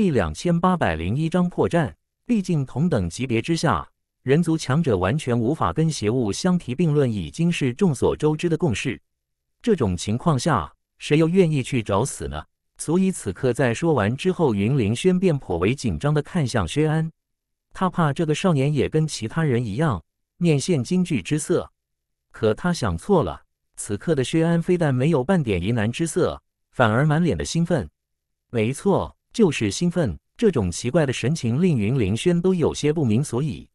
第两千八百零一章破绽，毕竟同等级别之下，人族强者完全无法跟邪物相提并论，已经是众所周知的共识。这种情况下，谁又愿意去找死呢？所以此刻在说完之后，云林轩便颇为紧张的看向薛安，他怕这个少年也跟其他人一样面现惊惧之色。可他想错了，此刻的薛安非但没有半点疑难之色，反而满脸的兴奋。没错。就是兴奋，这种奇怪的神情令云凌轩都有些不明所以。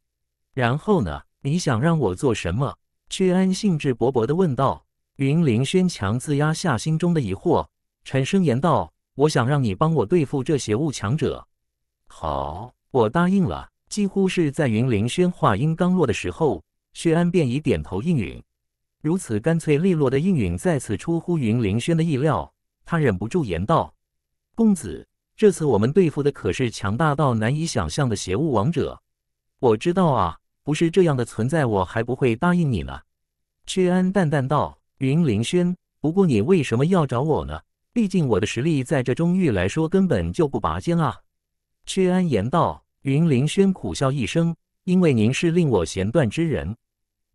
然后呢？你想让我做什么？薛安兴致勃勃地问道。云凌轩强自压下心中的疑惑，沉声言道：“我想让你帮我对付这邪物强者。”好，我答应了。几乎是在云凌轩话音刚落的时候，薛安便已点头应允。如此干脆利落的应允，再次出乎云凌轩的意料，他忍不住言道：“公子。”这次我们对付的可是强大到难以想象的邪物王者。我知道啊，不是这样的存在，我还不会答应你呢。”薛安淡淡道：“云凌轩，不过你为什么要找我呢？毕竟我的实力在这中域来说，根本就不拔尖啊。”薛安言道。云凌轩苦笑一声：“因为您是令我弦断之人，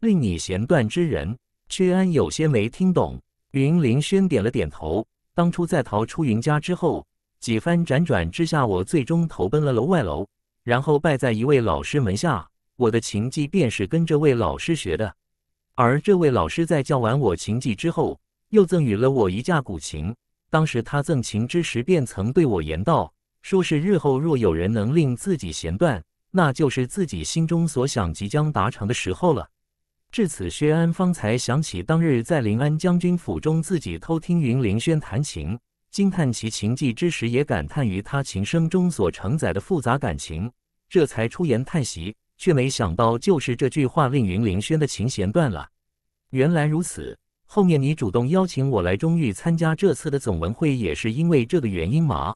令你弦断之人。”薛安有些没听懂。云凌轩点了点头：“当初在逃出云家之后。”几番辗转之下，我最终投奔了楼外楼，然后拜在一位老师门下。我的琴技便是跟这位老师学的。而这位老师在教完我琴技之后，又赠予了我一架古琴。当时他赠琴之时，便曾对我言道：“说是日后若有人能令自己弦断，那就是自己心中所想即将达成的时候了。”至此，薛安方才想起，当日在临安将军府中，自己偷听云林轩弹琴。惊叹其琴技之时，也感叹于他琴声中所承载的复杂感情，这才出言叹息，却没想到就是这句话令云凌轩的琴弦断了。原来如此，后面你主动邀请我来中域参加这次的总文会，也是因为这个原因吗？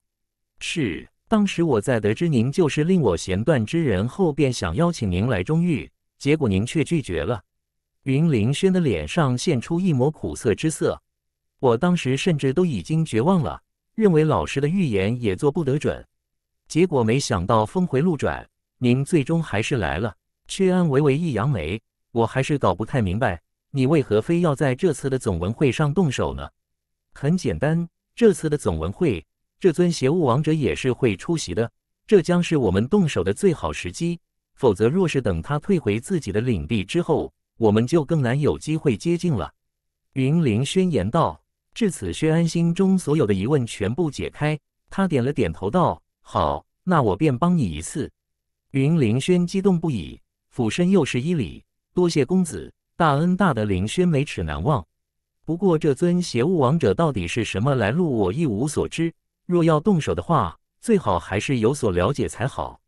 是，当时我在得知您就是令我弦断之人后，便想邀请您来中域，结果您却拒绝了。云凌轩的脸上现出一抹苦涩之色。我当时甚至都已经绝望了，认为老师的预言也做不得准。结果没想到峰回路转，您最终还是来了。薛安微微一扬眉，我还是搞不太明白，你为何非要在这次的总文会上动手呢？很简单，这次的总文会，这尊邪物王者也是会出席的，这将是我们动手的最好时机。否则，若是等他退回自己的领地之后，我们就更难有机会接近了。云灵宣言道。至此，薛安心中所有的疑问全部解开。他点了点头，道：“好，那我便帮你一次。”云凌轩激动不已，俯身又是一礼：“多谢公子大恩，大德。”凌轩没齿难忘。不过这尊邪物王者到底是什么来路，我一无所知。若要动手的话，最好还是有所了解才好。”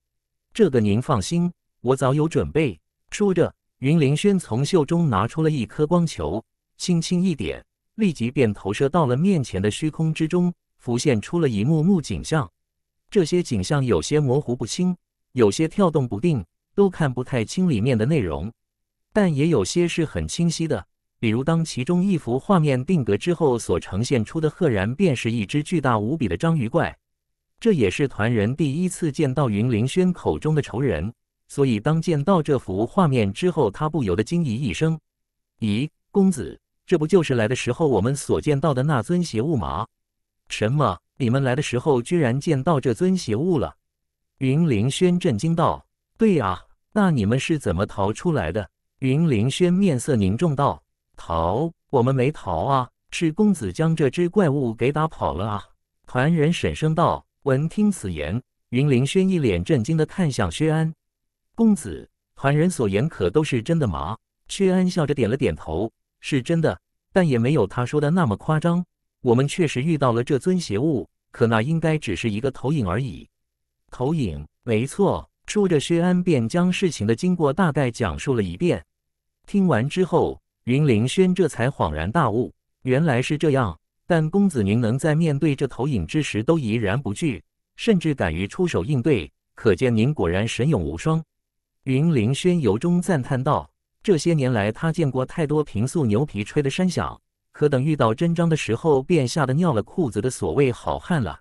这个您放心，我早有准备。说着，云凌轩从袖中拿出了一颗光球，轻轻一点。立即便投射到了面前的虚空之中，浮现出了一幕幕景象。这些景象有些模糊不清，有些跳动不定，都看不太清里面的内容。但也有些是很清晰的，比如当其中一幅画面定格之后，所呈现出的赫然便是一只巨大无比的章鱼怪。这也是团人第一次见到云凌轩口中的仇人，所以当见到这幅画面之后，他不由得惊疑一声：“咦，公子。”这不就是来的时候我们所见到的那尊邪物吗？什么？你们来的时候居然见到这尊邪物了？云凌轩震惊道：“对啊，那你们是怎么逃出来的？”云凌轩面色凝重道：“逃？我们没逃啊，是公子将这只怪物给打跑了啊。”团人沈声道。闻听此言，云凌轩一脸震惊的看向薛安：“公子，团人所言可都是真的吗？”薛安笑着点了点头。是真的，但也没有他说的那么夸张。我们确实遇到了这尊邪物，可那应该只是一个投影而已。投影，没错。说着，薛安便将事情的经过大概讲述了一遍。听完之后，云凌轩这才恍然大悟，原来是这样。但公子您能在面对这投影之时都怡然不惧，甚至敢于出手应对，可见您果然神勇无双。云凌轩由衷赞叹道。这些年来，他见过太多平素牛皮吹的山响，可等遇到真章的时候，便吓得尿了裤子的所谓好汉了。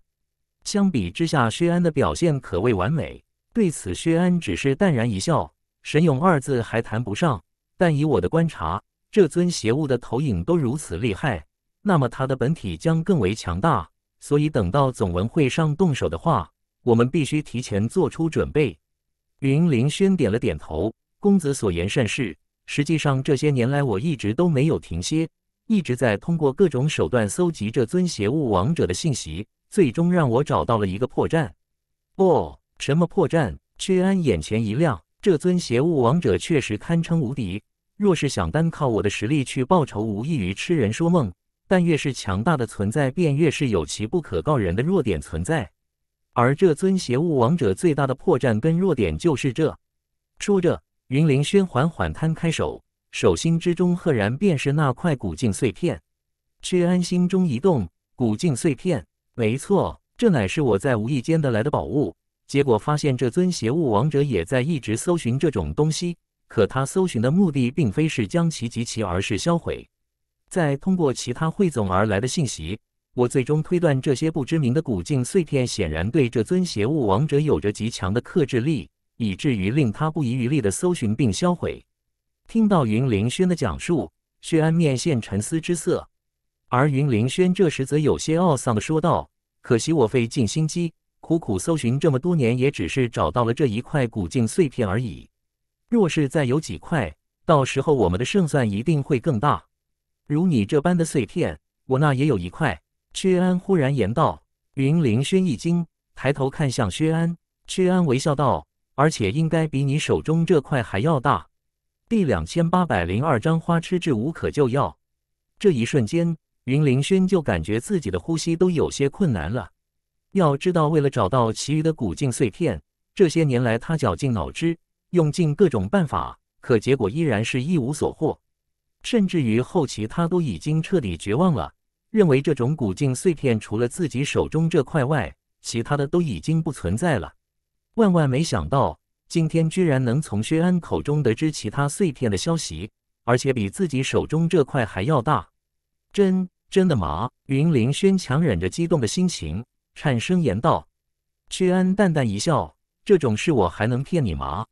相比之下，薛安的表现可谓完美。对此，薛安只是淡然一笑。神勇二字还谈不上，但以我的观察，这尊邪物的投影都如此厉害，那么他的本体将更为强大。所以，等到总文会上动手的话，我们必须提前做出准备。云凌轩点了点头：“公子所言甚是。”实际上，这些年来我一直都没有停歇，一直在通过各种手段搜集这尊邪物王者的信息，最终让我找到了一个破绽。哦，什么破绽？薛安眼前一亮，这尊邪物王者确实堪称无敌。若是想单靠我的实力去报仇，无异于痴人说梦。但越是强大的存在，便越是有其不可告人的弱点存在。而这尊邪物王者最大的破绽跟弱点就是这。说着。云凌轩缓缓摊开手，手心之中赫然便是那块古镜碎片。薛安心中一动，古镜碎片，没错，这乃是我在无意间的来的宝物。结果发现这尊邪物王者也在一直搜寻这种东西，可他搜寻的目的并非是将其集齐，而是销毁。再通过其他汇总而来的信息，我最终推断，这些不知名的古镜碎片显然对这尊邪物王者有着极强的克制力。以至于令他不遗余力地搜寻并销毁。听到云凌轩的讲述，薛安面现沉思之色，而云凌轩这时则有些懊丧地说道：“可惜我费尽心机，苦苦搜寻这么多年，也只是找到了这一块古镜碎片而已。若是再有几块，到时候我们的胜算一定会更大。”如你这般的碎片，我那也有一块。”薛安忽然言道。云凌轩一惊，抬头看向薛安，薛安微笑道。而且应该比你手中这块还要大。第两千八百零二章花痴至无可救药。这一瞬间，云凌轩就感觉自己的呼吸都有些困难了。要知道，为了找到其余的古镜碎片，这些年来他绞尽脑汁，用尽各种办法，可结果依然是一无所获。甚至于后期，他都已经彻底绝望了，认为这种古镜碎片除了自己手中这块外，其他的都已经不存在了。万万没想到，今天居然能从薛安口中得知其他碎片的消息，而且比自己手中这块还要大，真真的吗？云凌轩强忍着激动的心情，颤声言道。薛安淡淡一笑：“这种事我还能骗你吗？”“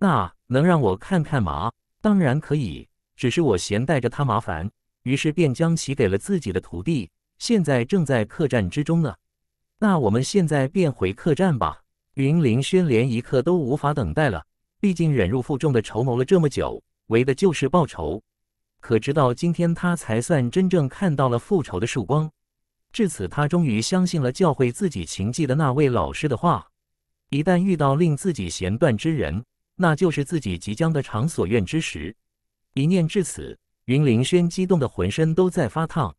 那能让我看看吗？”“当然可以，只是我嫌带着他麻烦，于是便将其给了自己的徒弟，现在正在客栈之中呢。那我们现在便回客栈吧。”云凌轩连一刻都无法等待了，毕竟忍辱负重的筹谋了这么久，为的就是报仇。可直到今天，他才算真正看到了复仇的曙光。至此，他终于相信了教会自己情技的那位老师的话：一旦遇到令自己弦断之人，那就是自己即将的偿所愿之时。一念至此，云凌轩激动的浑身都在发烫。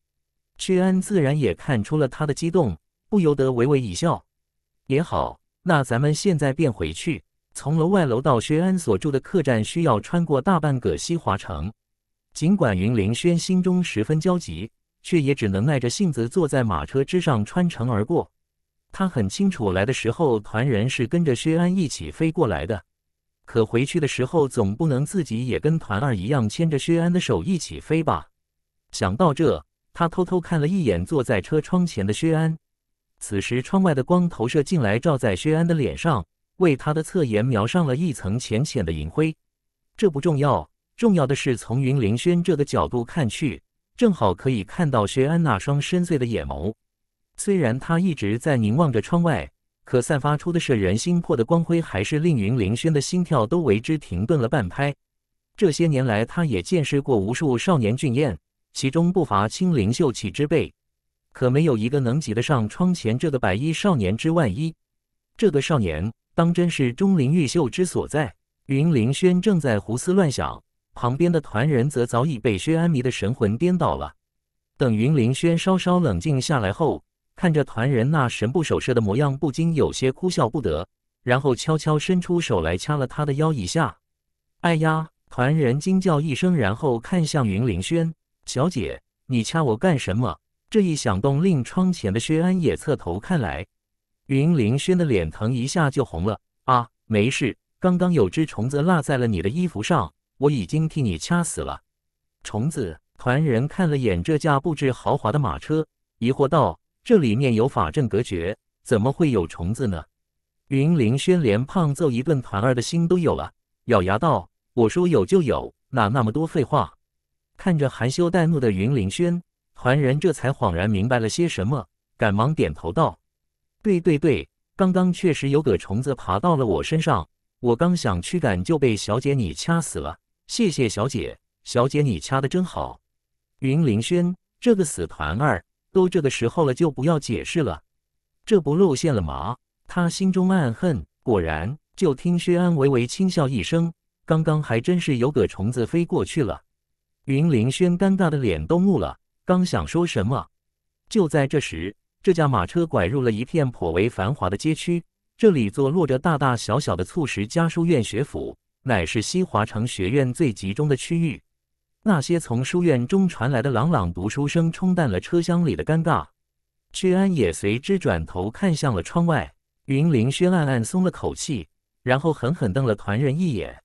屈安自然也看出了他的激动，不由得微微一笑：也好。那咱们现在便回去，从楼外楼到薛安所住的客栈，需要穿过大半个西华城。尽管云凌轩心中十分焦急，却也只能耐着性子坐在马车之上穿城而过。他很清楚，来的时候团人是跟着薛安一起飞过来的，可回去的时候总不能自己也跟团儿一样牵着薛安的手一起飞吧？想到这，他偷偷看了一眼坐在车窗前的薛安。此时，窗外的光投射进来，照在薛安的脸上，为他的侧颜描上了一层浅浅的银灰。这不重要，重要的是从云凌轩这个角度看去，正好可以看到薛安那双深邃的眼眸。虽然他一直在凝望着窗外，可散发出的摄人心魄的光辉，还是令云凌轩的心跳都为之停顿了半拍。这些年来，他也见识过无数少年俊彦，其中不乏清灵秀气之辈。可没有一个能及得上窗前这个白衣少年之外一。这个少年当真是钟灵毓秀之所在。云凌轩正在胡思乱想，旁边的团人则早已被薛安迷的神魂颠倒了。等云凌轩稍稍冷静下来后，看着团人那神不守舍的模样，不禁有些哭笑不得，然后悄悄伸出手来掐了他的腰一下。哎呀！团人惊叫一声，然后看向云凌轩：“小姐，你掐我干什么？”这一响动令窗前的薛安也侧头看来，云凌轩的脸腾一下就红了。啊，没事，刚刚有只虫子落在了你的衣服上，我已经替你掐死了。虫子团人看了眼这架布置豪华的马车，疑惑道：“这里面有法阵隔绝，怎么会有虫子呢？”云凌轩连胖揍一顿团儿的心都有了，咬牙道：“我说有就有，哪那么多废话！”看着含羞带怒的云凌轩。凡人这才恍然明白了些什么，赶忙点头道：“对对对，刚刚确实有个虫子爬到了我身上，我刚想驱赶就被小姐你掐死了。谢谢小姐，小姐你掐的真好。”云凌轩，这个死团儿，都这个时候了，就不要解释了，这不露馅了吗？他心中暗恨。果然，就听薛安微微轻笑一声：“刚刚还真是有个虫子飞过去了。”云凌轩尴尬的脸都木了。刚想说什么，就在这时，这架马车拐入了一片颇为繁华的街区。这里坐落着大大小小的促使家书院学府，乃是西华城学院最集中的区域。那些从书院中传来的朗朗读书声，冲淡了车厢里的尴尬。薛安也随之转头看向了窗外，云林薛暗暗松了口气，然后狠狠瞪了团人一眼。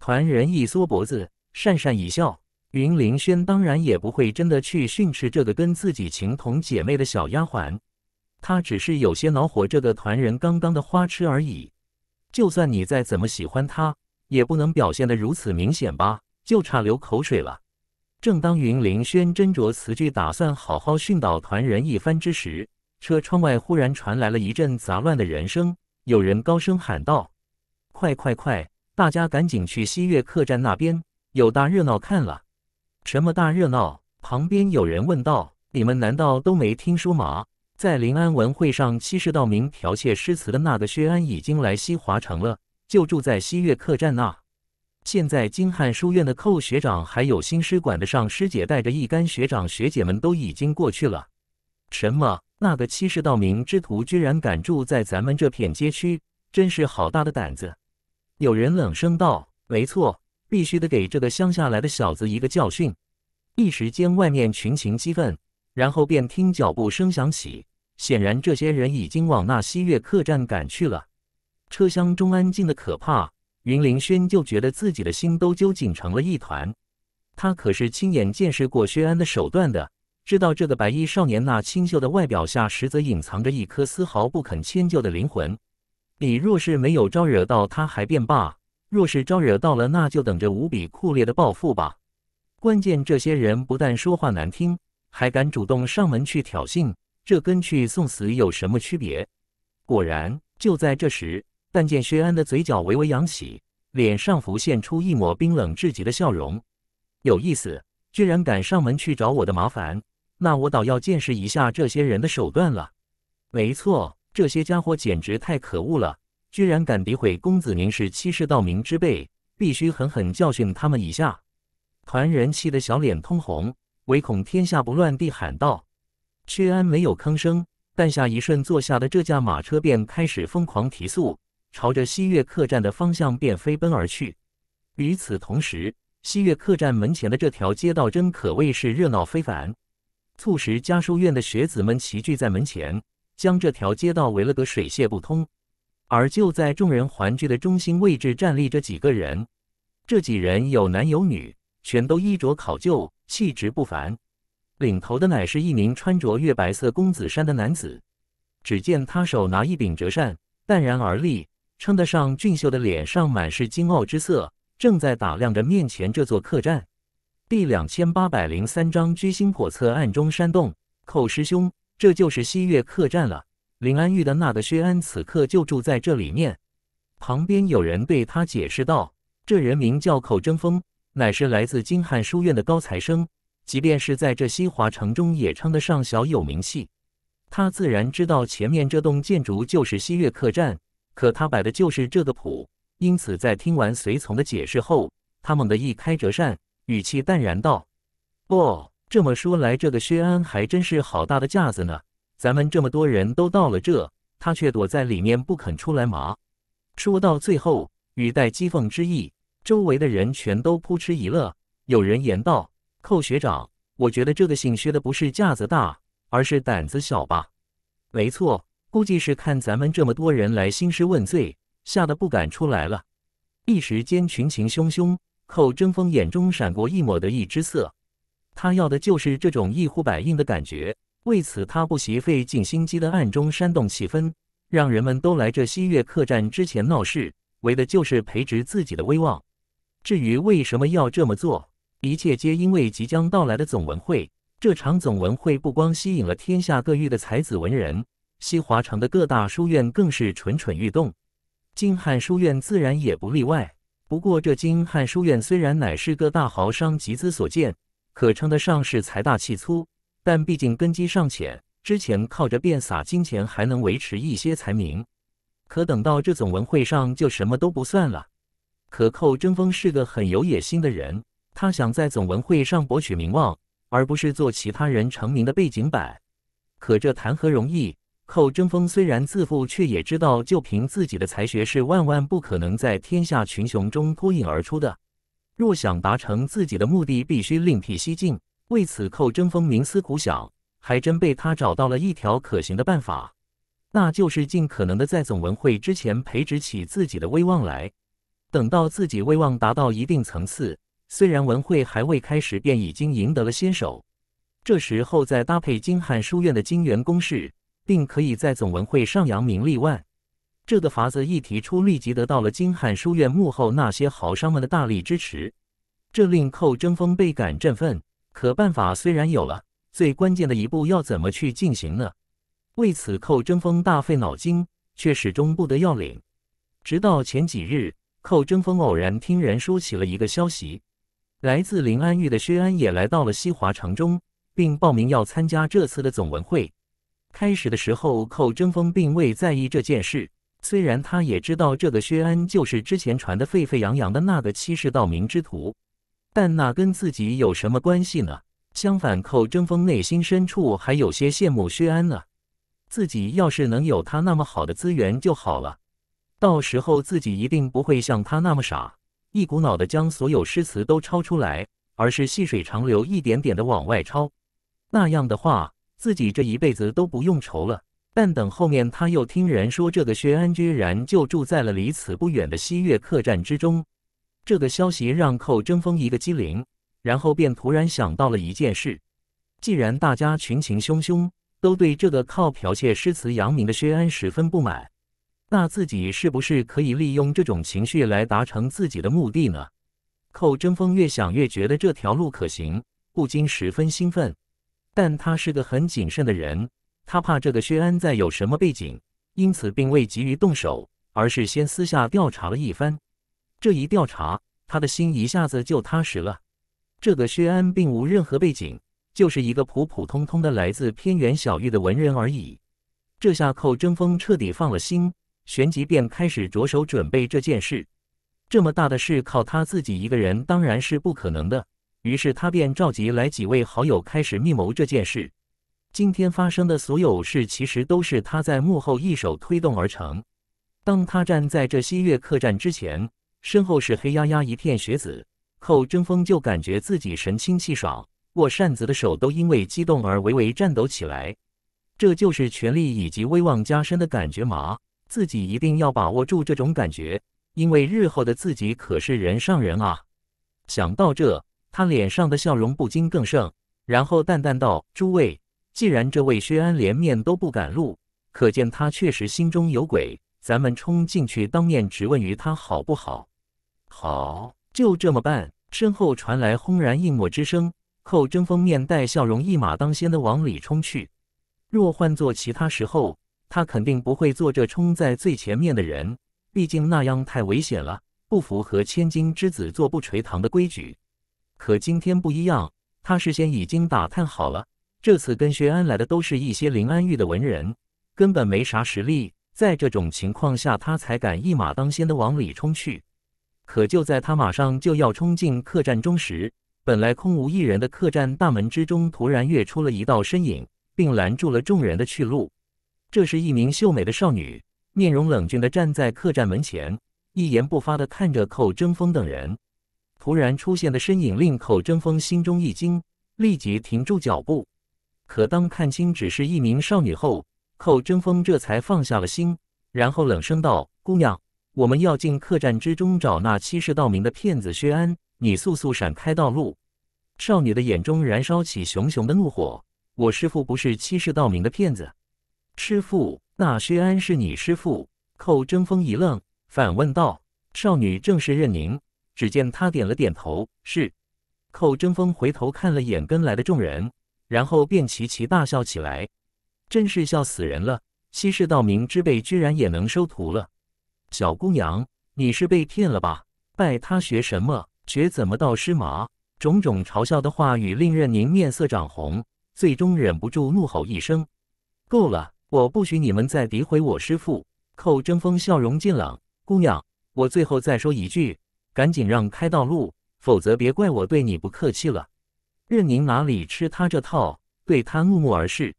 团人一缩脖子，讪讪一笑。云凌轩当然也不会真的去训斥这个跟自己情同姐妹的小丫鬟，他只是有些恼火这个团人刚刚的花痴而已。就算你再怎么喜欢他，也不能表现得如此明显吧？就差流口水了。正当云凌轩斟酌词句，打算好好训导团人一番之时，车窗外忽然传来了一阵杂乱的人声，有人高声喊道：“快快快，大家赶紧去西月客栈那边，有大热闹看了！”什么大热闹？旁边有人问道：“你们难道都没听说吗？在临安文会上欺世盗名、剽窃诗词的那个薛安已经来西华城了，就住在西岳客栈那。现在京汉书院的寇学长，还有新诗馆的尚师姐，带着一干学长学姐们都已经过去了。什么？那个欺世盗名之徒居然敢住在咱们这片街区，真是好大的胆子！”有人冷声道：“没错。”必须得给这个乡下来的小子一个教训。一时间，外面群情激愤，然后便听脚步声响起，显然这些人已经往那西岳客栈赶去了。车厢中安静的可怕，云凌轩就觉得自己的心都揪紧成了一团。他可是亲眼见识过薛安的手段的，知道这个白衣少年那清秀的外表下，实则隐藏着一颗丝毫不肯迁就的灵魂。你若是没有招惹到他，还便罢。若是招惹到了，那就等着无比酷烈的报复吧。关键这些人不但说话难听，还敢主动上门去挑衅，这跟去送死有什么区别？果然，就在这时，但见薛安的嘴角微微扬起，脸上浮现出一抹冰冷至极的笑容。有意思，居然敢上门去找我的麻烦，那我倒要见识一下这些人的手段了。没错，这些家伙简直太可恶了。居然敢诋毁公子明是欺世盗名之辈，必须狠狠教训他们一下！团人气得小脸通红，唯恐天下不乱地喊道：“屈安没有吭声，但下一瞬坐下的这架马车便开始疯狂提速，朝着西月客栈的方向便飞奔而去。”与此同时，西月客栈门前的这条街道真可谓是热闹非凡，促使家书院的学子们齐聚在门前，将这条街道围了个水泄不通。而就在众人环聚的中心位置站立着几个人，这几人有男有女，全都衣着考究，气质不凡。领头的乃是一名穿着月白色公子衫的男子，只见他手拿一柄折扇，淡然而立，称得上俊秀的脸上满是惊傲之色，正在打量着面前这座客栈。第两千八百零三章居心叵测，暗中煽动。寇师兄，这就是西月客栈了。林安玉的那个薛安此刻就住在这里面，旁边有人对他解释道：“这人名叫寇争锋，乃是来自金汉书院的高材生，即便是在这西华城中也称得上小有名气。”他自然知道前面这栋建筑就是西岳客栈，可他摆的就是这个谱，因此在听完随从的解释后，他猛地一开折扇，语气淡然道：“哦，这么说来，这个薛安还真是好大的架子呢。”咱们这么多人都到了这，他却躲在里面不肯出来嘛。说到最后，语带讥讽之意，周围的人全都扑哧一乐。有人言道：“寇学长，我觉得这个姓薛的不是架子大，而是胆子小吧？没错，估计是看咱们这么多人来兴师问罪，吓得不敢出来了。”一时间群情汹汹，寇争锋眼中闪过一抹得意之色。他要的就是这种一呼百应的感觉。为此，他不惜费尽心机地暗中煽动气氛，让人们都来这西月客栈之前闹事，为的就是培植自己的威望。至于为什么要这么做，一切皆因为即将到来的总文会。这场总文会不光吸引了天下各域的才子文人，西华城的各大书院更是蠢蠢欲动，金汉书院自然也不例外。不过，这金汉书院虽然乃是各大豪商集资所建，可称得上是财大气粗。但毕竟根基尚浅，之前靠着遍撒金钱还能维持一些财名，可等到这总文会上就什么都不算了。可寇争锋是个很有野心的人，他想在总文会上博取名望，而不是做其他人成名的背景板。可这谈何容易？寇争锋虽然自负，却也知道就凭自己的才学是万万不可能在天下群雄中脱颖而出的。若想达成自己的目的，必须另辟蹊径。为此，寇争锋冥思苦想，还真被他找到了一条可行的办法，那就是尽可能的在总文会之前培植起自己的威望来。等到自己威望达到一定层次，虽然文会还未开始，便已经赢得了先手。这时候再搭配金汉书院的金元攻势，并可以在总文会上扬名立万。这个法子一提出，立即得到了金汉书院幕后那些豪商们的大力支持，这令寇争锋倍感振奋。可办法虽然有了，最关键的一步要怎么去进行呢？为此，寇争锋大费脑筋，却始终不得要领。直到前几日，寇争锋偶然听人说起了一个消息：来自临安狱的薛安也来到了西华城中，并报名要参加这次的总文会。开始的时候，寇争锋并未在意这件事，虽然他也知道这个薛安就是之前传得沸沸扬扬的那个欺世盗名之徒。但那跟自己有什么关系呢？相反，寇争锋内心深处还有些羡慕薛安呢。自己要是能有他那么好的资源就好了。到时候自己一定不会像他那么傻，一股脑的将所有诗词都抄出来，而是细水长流，一点点的往外抄。那样的话，自己这一辈子都不用愁了。但等后面他又听人说，这个薛安居然就住在了离此不远的西岳客栈之中。这个消息让寇争锋一个激灵，然后便突然想到了一件事：既然大家群情汹汹，都对这个靠剽窃诗词扬名的薛安十分不满，那自己是不是可以利用这种情绪来达成自己的目的呢？寇争锋越想越觉得这条路可行，不禁十分兴奋。但他是个很谨慎的人，他怕这个薛安再有什么背景，因此并未急于动手，而是先私下调查了一番。这一调查，他的心一下子就踏实了。这个薛安并无任何背景，就是一个普普通通的来自偏远小域的文人而已。这下寇争锋彻底放了心，旋即便开始着手准备这件事。这么大的事，靠他自己一个人当然是不可能的，于是他便召集来几位好友，开始密谋这件事。今天发生的所有事，其实都是他在幕后一手推动而成。当他站在这西岳客栈之前。身后是黑压压一片学子，寇争锋就感觉自己神清气爽，握扇子的手都因为激动而微微颤抖起来。这就是权力以及威望加深的感觉吗？自己一定要把握住这种感觉，因为日后的自己可是人上人啊！想到这，他脸上的笑容不禁更盛，然后淡淡道：“诸位，既然这位薛安连面都不敢露，可见他确实心中有鬼。咱们冲进去当面质问于他，好不好？”好，就这么办。身后传来轰然一抹之声。寇争锋面带笑容，一马当先的往里冲去。若换做其他时候，他肯定不会做这冲在最前面的人，毕竟那样太危险了，不符合千金之子坐不垂堂的规矩。可今天不一样，他事先已经打探好了，这次跟薛安来的都是一些临安域的文人，根本没啥实力。在这种情况下，他才敢一马当先的往里冲去。可就在他马上就要冲进客栈中时，本来空无一人的客栈大门之中突然跃出了一道身影，并拦住了众人的去路。这是一名秀美的少女，面容冷峻的站在客栈门前，一言不发的看着寇争锋等人。突然出现的身影令寇争锋心中一惊，立即停住脚步。可当看清只是一名少女后，寇争锋这才放下了心，然后冷声道：“姑娘。”我们要进客栈之中找那欺世盗名的骗子薛安，你速速闪开道路！少女的眼中燃烧起熊熊的怒火。我师父不是欺世盗名的骗子，师父，那薛安是你师父？寇争锋一愣，反问道。少女正是任宁。只见他点了点头，是。寇争锋回头看了眼跟来的众人，然后便齐齐大笑起来，真是笑死人了！欺世盗名之辈居然也能收徒了。小姑娘，你是被骗了吧？拜他学什么？学怎么倒师麻？种种嘲笑的话语令任宁面色涨红，最终忍不住怒吼一声：“够了！我不许你们再诋毁我师父！”寇争锋笑容尽冷：“姑娘，我最后再说一句，赶紧让开道路，否则别怪我对你不客气了。”任宁哪里吃他这套，对他怒目而视：“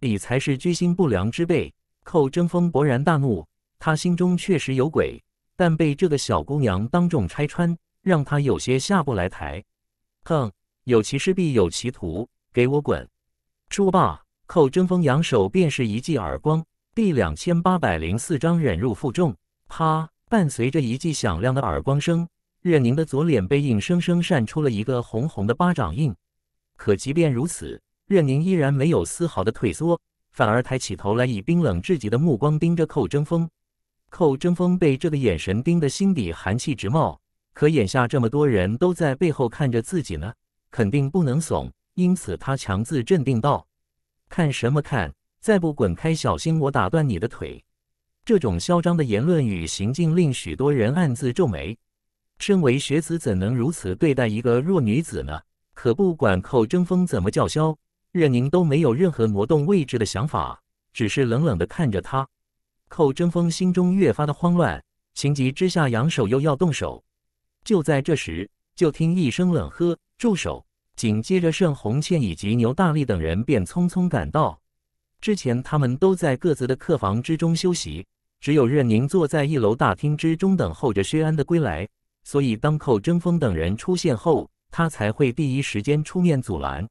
你才是居心不良之辈！”寇争锋勃然大怒。他心中确实有鬼，但被这个小姑娘当众拆穿，让他有些下不来台。哼，有其事必有其徒，给我滚！说罢，寇争锋扬手便是一记耳光。第两千八百零四章忍辱负重。啪！伴随着一记响亮的耳光声，岳宁的左脸被硬生生扇出了一个红红的巴掌印。可即便如此，岳宁依然没有丝毫的退缩，反而抬起头来，以冰冷至极的目光盯着寇争锋。寇争锋被这个眼神盯得心底寒气直冒，可眼下这么多人都在背后看着自己呢，肯定不能怂。因此，他强自镇定道：“看什么看？再不滚开，小心我打断你的腿！”这种嚣张的言论与行径令许多人暗自皱眉。身为学子，怎能如此对待一个弱女子呢？可不管寇争锋怎么叫嚣，任宁都没有任何挪动位置的想法，只是冷冷地看着他。寇争锋心中越发的慌乱，情急之下扬手又要动手。就在这时，就听一声冷喝：“住手！”紧接着，盛红倩以及牛大力等人便匆匆赶到。之前他们都在各自的客房之中休息，只有任宁坐在一楼大厅之中等候着薛安的归来，所以当寇争锋等人出现后，他才会第一时间出面阻拦。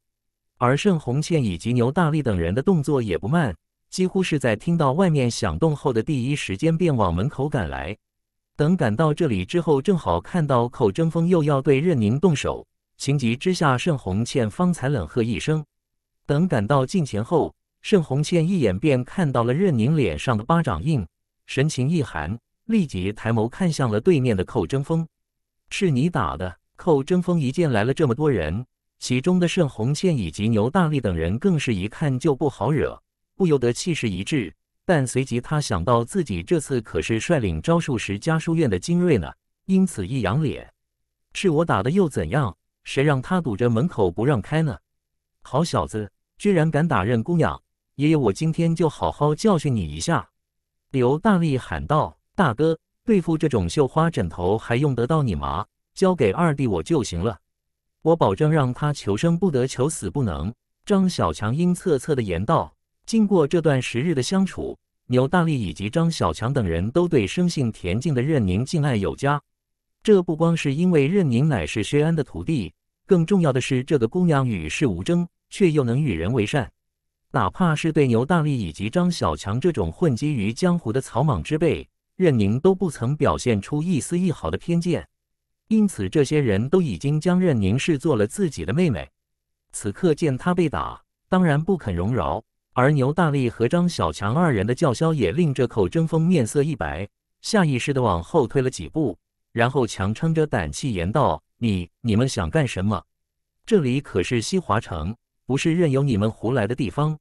而盛红倩以及牛大力等人的动作也不慢。几乎是在听到外面响动后的第一时间便往门口赶来。等赶到这里之后，正好看到寇争锋又要对任宁动手，情急之下，盛红倩方才冷喝一声。等赶到近前后，盛红倩一眼便看到了任宁脸上的巴掌印，神情一寒，立即抬眸看向了对面的寇争锋：“是你打的。”寇争锋一见来了这么多人，其中的盛红倩以及牛大力等人更是一看就不好惹。不由得气势一滞，但随即他想到自己这次可是率领招数十家书院的精锐呢，因此一扬脸：“是我打的又怎样？谁让他堵着门口不让开呢？”“好小子，居然敢打任姑娘！爷爷，我今天就好好教训你一下！”刘大力喊道。“大哥，对付这种绣花枕头还用得到你吗？交给二弟我就行了。我保证让他求生不得，求死不能。”张小强阴恻恻的言道。经过这段时日的相处，牛大力以及张小强等人都对生性恬静的任宁敬爱有加。这不光是因为任宁乃是薛安的徒弟，更重要的是这个姑娘与世无争，却又能与人为善。哪怕是对牛大力以及张小强这种混迹于江湖的草莽之辈，任宁都不曾表现出一丝一毫的偏见。因此，这些人都已经将任宁视做了自己的妹妹。此刻见她被打，当然不肯容饶。而牛大力和张小强二人的叫嚣也令这寇争锋面色一白，下意识地往后退了几步，然后强撑着胆气言道：“你你们想干什么？这里可是西华城，不是任由你们胡来的地方。”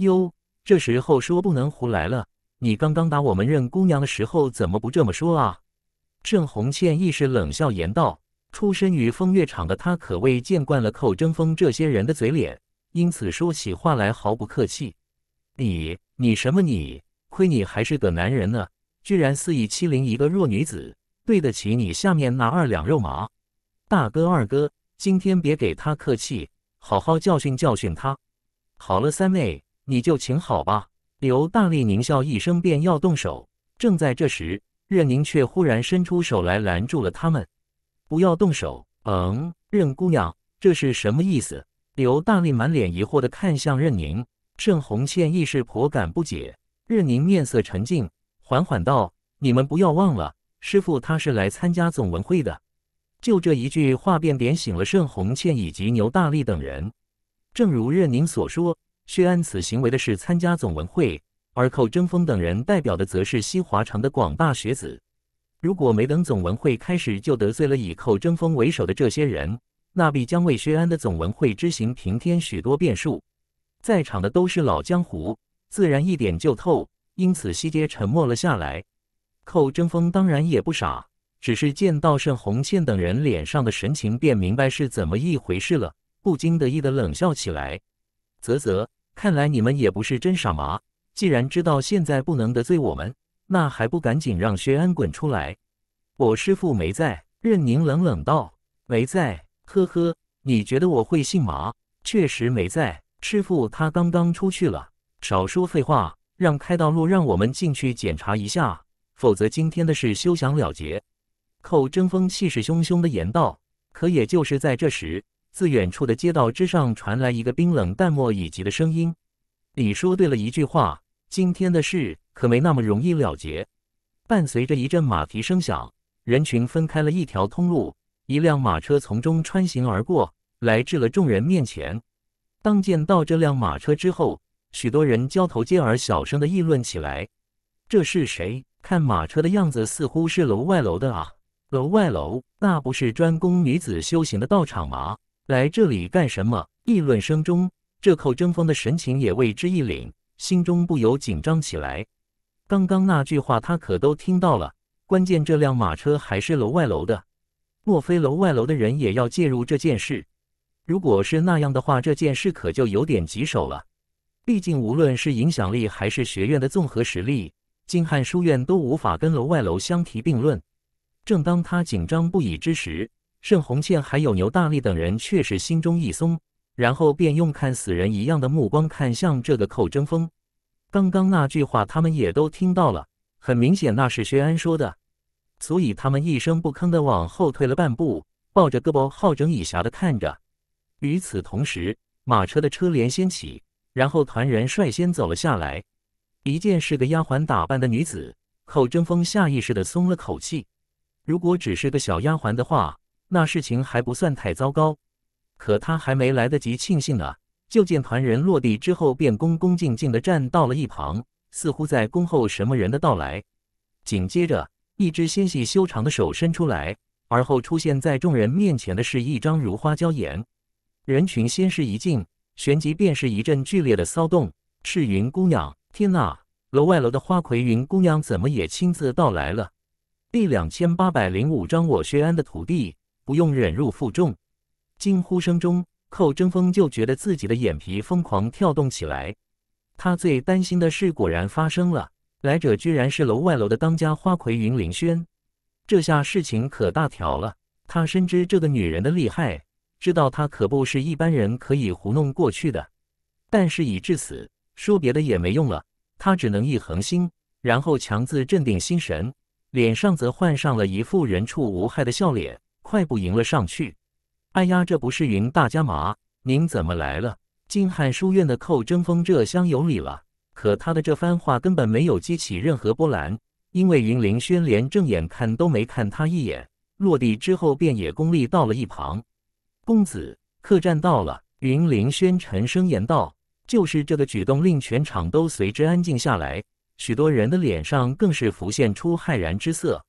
哟，这时候说不能胡来了，你刚刚打我们任姑娘的时候怎么不这么说啊？”郑红倩亦是冷笑言道：“出身于风月场的她，可谓见惯了寇争锋这些人的嘴脸。”因此说起话来毫不客气。你你什么你？亏你还是个男人呢，居然肆意欺凌一个弱女子，对得起你下面那二两肉麻？大哥二哥，今天别给他客气，好好教训教训他。好了，三位，你就请好吧。刘大力狞笑一声，便要动手。正在这时，任宁却忽然伸出手来拦住了他们：“不要动手。”嗯，任姑娘，这是什么意思？刘大力满脸疑惑地看向任宁，盛红倩亦是颇感不解。任宁面色沉静，缓缓道：“你们不要忘了，师傅他是来参加总文会的。”就这一句话，便点醒了盛红倩以及牛大力等人。正如任宁所说，薛安此行为的是参加总文会，而寇争锋等人代表的则是西华城的广大学子。如果没等总文会开始，就得罪了以寇争锋为首的这些人。那必将为薛安的总文会之行平添许多变数。在场的都是老江湖，自然一点就透。因此，西街沉默了下来。寇争锋当然也不傻，只是见到盛红宪等人脸上的神情，便明白是怎么一回事了，不禁得意地冷笑起来：“啧啧，看来你们也不是真傻嘛！既然知道现在不能得罪我们，那还不赶紧让薛安滚出来？我师父没在。”任宁冷冷道：“没在。”呵呵，你觉得我会信吗？确实没在，师傅他刚刚出去了。少说废话，让开道路，让我们进去检查一下，否则今天的事休想了结。寇争锋气势汹汹的言道。可也就是在这时，自远处的街道之上传来一个冰冷淡漠以及的声音：“你说对了一句话，今天的事可没那么容易了结。”伴随着一阵马蹄声响，人群分开了一条通路。一辆马车从中穿行而过来至了众人面前。当见到这辆马车之后，许多人交头接耳，小声的议论起来：“这是谁？看马车的样子，似乎是楼外楼的啊！楼外楼，那不是专供女子修行的道场吗？来这里干什么？”议论声中，这寇争锋的神情也为之一凛，心中不由紧张起来。刚刚那句话他可都听到了，关键这辆马车还是楼外楼的。莫非楼外楼的人也要介入这件事？如果是那样的话，这件事可就有点棘手了。毕竟，无论是影响力还是学院的综合实力，京汉书院都无法跟楼外楼相提并论。正当他紧张不已之时，盛红倩还有牛大力等人却是心中一松，然后便用看死人一样的目光看向这个寇争锋。刚刚那句话，他们也都听到了，很明显，那是薛安说的。所以他们一声不吭的往后退了半步，抱着胳膊好整以暇的看着。与此同时，马车的车帘掀起，然后团人率先走了下来。一见是个丫鬟打扮的女子，寇争锋下意识的松了口气。如果只是个小丫鬟的话，那事情还不算太糟糕。可他还没来得及庆幸呢，就见团人落地之后便恭恭敬敬的站到了一旁，似乎在恭候什么人的到来。紧接着。一只纤细修长的手伸出来，而后出现在众人面前的是一张如花娇颜。人群先是一静，旋即便是一阵剧烈的骚动。赤云姑娘，天呐，楼外楼的花魁云姑娘怎么也亲自到来了？第两千八百零五章，我薛安的土地，不用忍辱负重。惊呼声中，寇争锋就觉得自己的眼皮疯狂跳动起来。他最担心的事果然发生了。来者居然是楼外楼的当家花魁云凌轩，这下事情可大条了。他深知这个女人的厉害，知道她可不是一般人可以糊弄过去的。但事已至此，说别的也没用了，他只能一横心，然后强自镇定心神，脸上则换上了一副人畜无害的笑脸，快步迎了上去。哎呀，这不是云大家吗？您怎么来了？京汉书院的寇争锋，这厢有礼了。可他的这番话根本没有激起任何波澜，因为云凌轩连正眼看都没看他一眼。落地之后便也功力到了一旁。公子，客栈到了。云凌轩沉声言道：“就是这个举动，令全场都随之安静下来，许多人的脸上更是浮现出骇然之色。”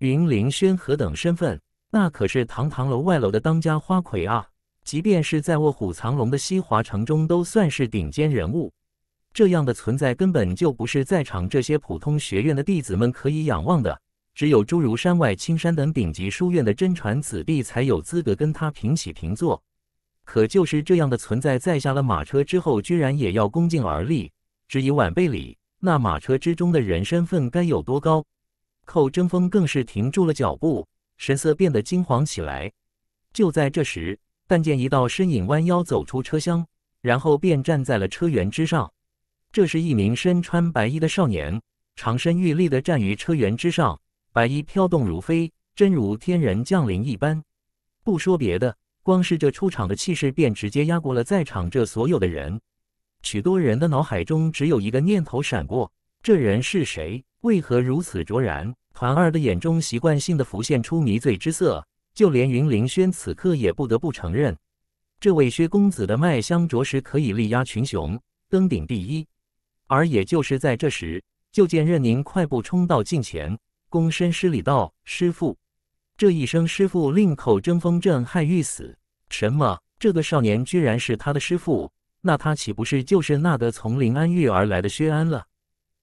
云凌轩何等身份？那可是堂堂楼外楼的当家花魁啊！即便是在卧虎藏龙的西华城中，都算是顶尖人物。这样的存在根本就不是在场这些普通学院的弟子们可以仰望的，只有诸如山外青山等顶级书院的真传子弟才有资格跟他平起平坐。可就是这样的存在，在下了马车之后，居然也要恭敬而立，只以晚辈礼。那马车之中的人身份该有多高？寇争锋更是停住了脚步，神色变得惊惶起来。就在这时，但见一道身影弯腰走出车厢，然后便站在了车辕之上。这是一名身穿白衣的少年，长身玉立的站于车辕之上，白衣飘动如飞，真如天人降临一般。不说别的，光是这出场的气势，便直接压过了在场这所有的人。许多人的脑海中只有一个念头闪过：这人是谁？为何如此卓然？团儿的眼中习惯性的浮现出迷醉之色，就连云凌轩此刻也不得不承认，这位薛公子的脉香着实可以力压群雄，登顶第一。而也就是在这时，就见任宁快步冲到近前，躬身施礼道：“师傅。”这一声“师傅”令口争锋震骇欲死。什么？这个少年居然是他的师傅？那他岂不是就是那个从临安狱而来的薛安了？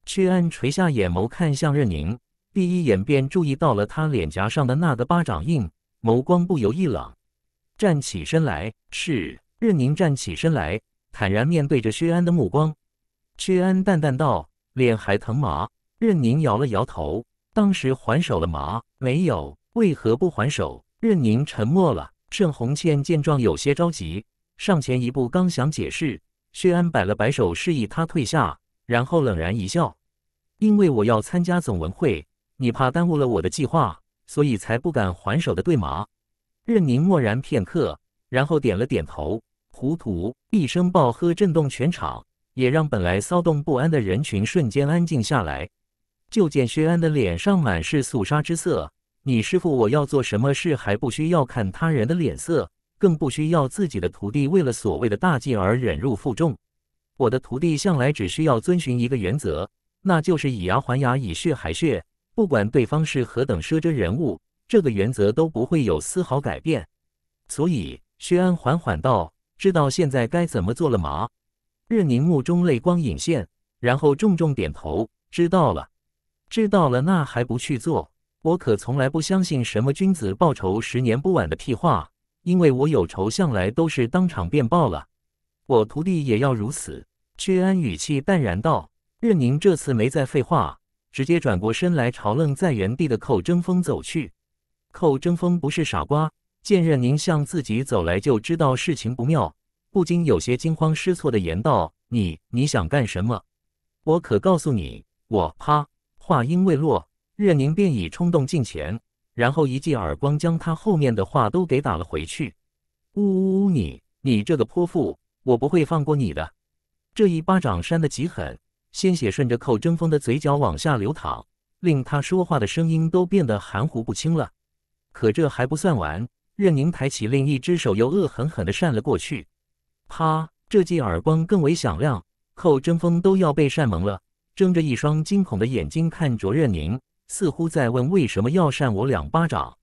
薛安垂下眼眸看向任宁，第一眼便注意到了他脸颊上的那个巴掌印，眸光不由一冷，站起身来。是任宁站起身来，坦然面对着薛安的目光。薛安淡淡道：“脸还疼吗？”任宁摇了摇头。当时还手了吗？没有。为何不还手？任宁沉默了。盛红倩见状有些着急，上前一步，刚想解释，薛安摆了摆手，示意他退下，然后冷然一笑：“因为我要参加总文会，你怕耽误了我的计划，所以才不敢还手的，对吗？”任宁默然片刻，然后点了点头。糊涂！一声暴喝震动全场。也让本来骚动不安的人群瞬间安静下来。就见薛安的脸上满是肃杀之色：“你师傅，我要做什么事还不需要看他人的脸色，更不需要自己的徒弟为了所谓的大计而忍辱负重。我的徒弟向来只需要遵循一个原则，那就是以牙还牙，以血还血。不管对方是何等奢尊人物，这个原则都不会有丝毫改变。”所以，薛安缓缓道：“知道现在该怎么做了吗？”任宁目中泪光隐现，然后重重点头，知道了，知道了。那还不去做？我可从来不相信什么君子报仇十年不晚的屁话，因为我有仇，向来都是当场便报了。我徒弟也要如此。”薛安语气淡然道。任宁这次没再废话，直接转过身来朝愣在原地的寇争锋走去。寇争锋不是傻瓜，见任宁向自己走来，就知道事情不妙。不禁有些惊慌失措的言道：“你你想干什么？我可告诉你，我啪！”话音未落，任宁便已冲动近前，然后一记耳光将他后面的话都给打了回去。呜呜呜！你你这个泼妇，我不会放过你的！这一巴掌扇得极狠，鲜血顺着寇争锋的嘴角往下流淌，令他说话的声音都变得含糊不清了。可这还不算完，任宁抬起另一只手，又恶狠狠的扇了过去。啪！这记耳光更为响亮，寇争锋都要被扇蒙了，睁着一双惊恐的眼睛看。着任宁似乎在问：为什么要扇我两巴掌？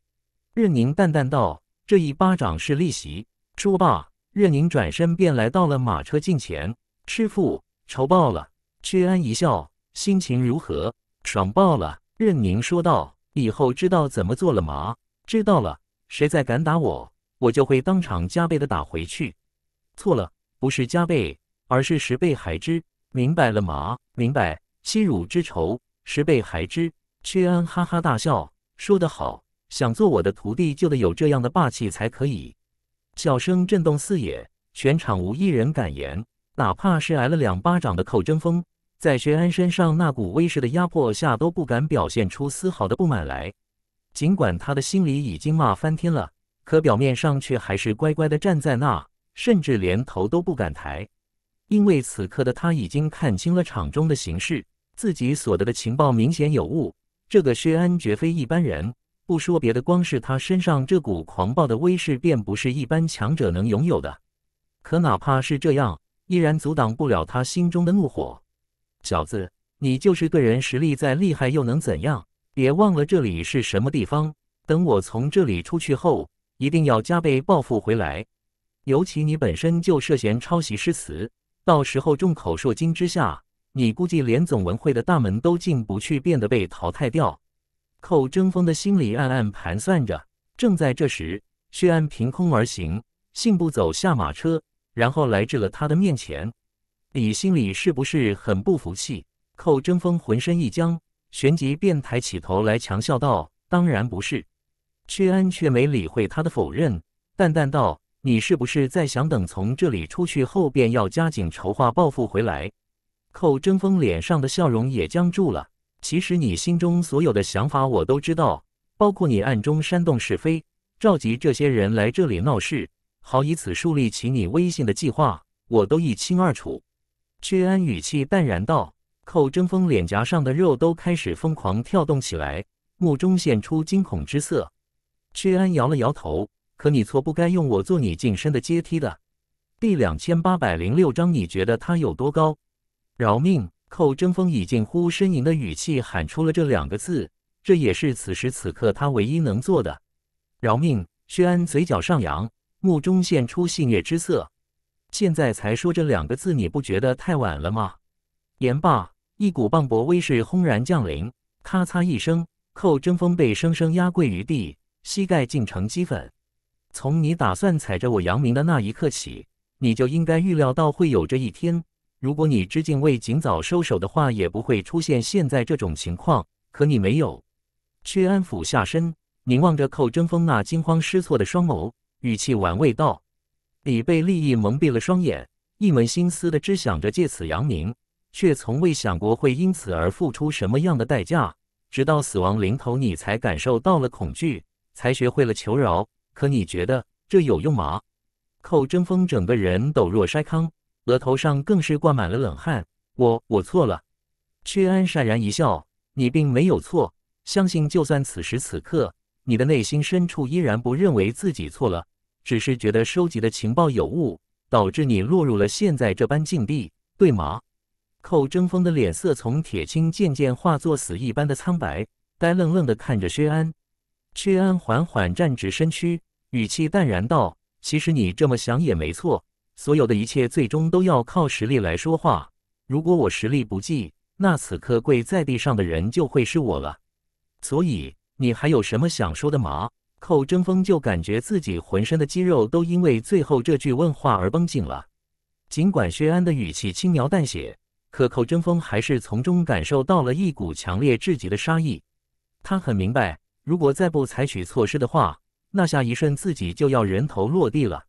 任宁淡淡道：“这一巴掌是利息。”说罢，任宁转身便来到了马车近前。师傅，仇报了。屈安一笑，心情如何？爽爆了。任宁说道：“以后知道怎么做了吗？”“知道了。谁再敢打我，我就会当场加倍的打回去。”错了，不是加倍，而是十倍还之，明白了吗？明白，欺辱之仇，十倍还之。薛安哈哈大笑，说得好，想做我的徒弟就得有这样的霸气才可以。笑声震动四野，全场无一人敢言，哪怕是挨了两巴掌的寇争锋，在薛安身上那股威势的压迫下都不敢表现出丝毫的不满来。尽管他的心里已经骂翻天了，可表面上却还是乖乖的站在那。甚至连头都不敢抬，因为此刻的他已经看清了场中的形势，自己所得的情报明显有误。这个薛安绝非一般人，不说别的，光是他身上这股狂暴的威势便不是一般强者能拥有的。可哪怕是这样，依然阻挡不了他心中的怒火。小子，你就是个人实力再厉害又能怎样？别忘了这里是什么地方。等我从这里出去后，一定要加倍报复回来。尤其你本身就涉嫌抄袭诗词，到时候众口铄金之下，你估计连总文会的大门都进不去，变得被淘汰掉。寇争锋的心里暗暗盘算着。正在这时，薛安凭空而行，信步走下马车，然后来至了他的面前。你心里是不是很不服气？寇争锋浑身一僵，旋即便抬起头来强笑道：“当然不是。”薛安却没理会他的否认，淡淡道。你是不是在想，等从这里出去后，便要加紧筹划报复回来？寇争锋脸上的笑容也僵住了。其实你心中所有的想法，我都知道，包括你暗中煽动是非，召集这些人来这里闹事，好以此树立起你威信的计划，我都一清二楚。薛安语气淡然道。寇争锋脸颊上的肉都开始疯狂跳动起来，目中现出惊恐之色。薛安摇了摇头。可你错，不该用我做你晋升的阶梯的。第两千八百零六章，你觉得他有多高？饶命！寇争锋以近乎呻吟的语气喊出了这两个字，这也是此时此刻他唯一能做的。饶命！薛安嘴角上扬，目中现出戏谑之色。现在才说这两个字，你不觉得太晚了吗？言罢，一股磅礴威势轰然降临，咔嚓一声，寇争锋被生生压跪于地，膝盖竟成齑粉。从你打算踩着我扬名的那一刻起，你就应该预料到会有这一天。如果你知敬未尽早收手的话，也不会出现现在这种情况。可你没有。薛安俯下身，凝望着寇争锋那惊慌失措的双眸，语气玩味道：“你被利益蒙蔽了双眼，一门心思的只想着借此扬名，却从未想过会因此而付出什么样的代价。直到死亡临头，你才感受到了恐惧，才学会了求饶。”可你觉得这有用吗？寇争锋整个人抖若筛糠，额头上更是挂满了冷汗。我我错了。薛安淡然一笑：“你并没有错，相信就算此时此刻，你的内心深处依然不认为自己错了，只是觉得收集的情报有误，导致你落入了现在这般境地，对吗？”寇争锋的脸色从铁青渐渐化作死一般的苍白，呆愣愣地看着薛安。薛安缓缓站直身躯，语气淡然道：“其实你这么想也没错，所有的一切最终都要靠实力来说话。如果我实力不济，那此刻跪在地上的人就会是我了。所以，你还有什么想说的吗？”寇争锋就感觉自己浑身的肌肉都因为最后这句问话而绷紧了。尽管薛安的语气轻描淡写，可寇争锋还是从中感受到了一股强烈至极的杀意。他很明白。如果再不采取措施的话，那下一瞬自己就要人头落地了。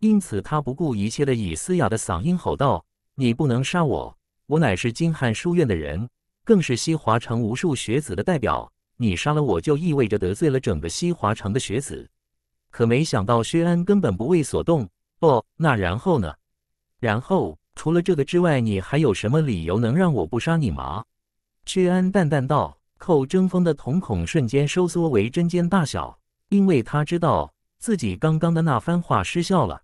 因此，他不顾一切的以嘶哑的嗓音吼道：“你不能杀我！我乃是金汉书院的人，更是西华城无数学子的代表。你杀了我，就意味着得罪了整个西华城的学子。”可没想到，薛安根本不为所动。哦，那然后呢？然后，除了这个之外，你还有什么理由能让我不杀你吗？薛安淡淡道。寇争锋的瞳孔瞬间收缩为针尖大小，因为他知道自己刚刚的那番话失效了。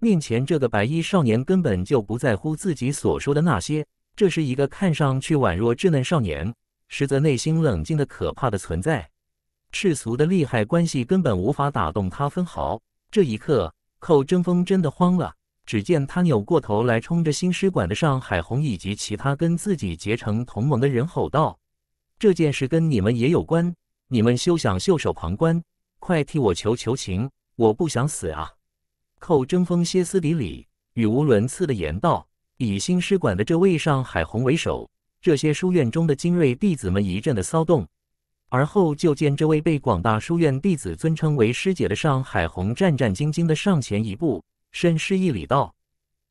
面前这个白衣少年根本就不在乎自己所说的那些，这是一个看上去宛若稚嫩少年，实则内心冷静的可怕的存在。世俗的利害关系根本无法打动他分毫。这一刻，寇争锋真的慌了。只见他扭过头来，冲着新使馆的上海红以及其他跟自己结成同盟的人吼道。这件事跟你们也有关，你们休想袖手旁观，快替我求求情！我不想死啊！”寇争锋歇斯底里、语无伦次的言道。以新师馆的这位上海红为首，这些书院中的精锐弟子们一阵的骚动，而后就见这位被广大书院弟子尊称为师姐的上海红战战兢兢的上前一步，深施一礼道：“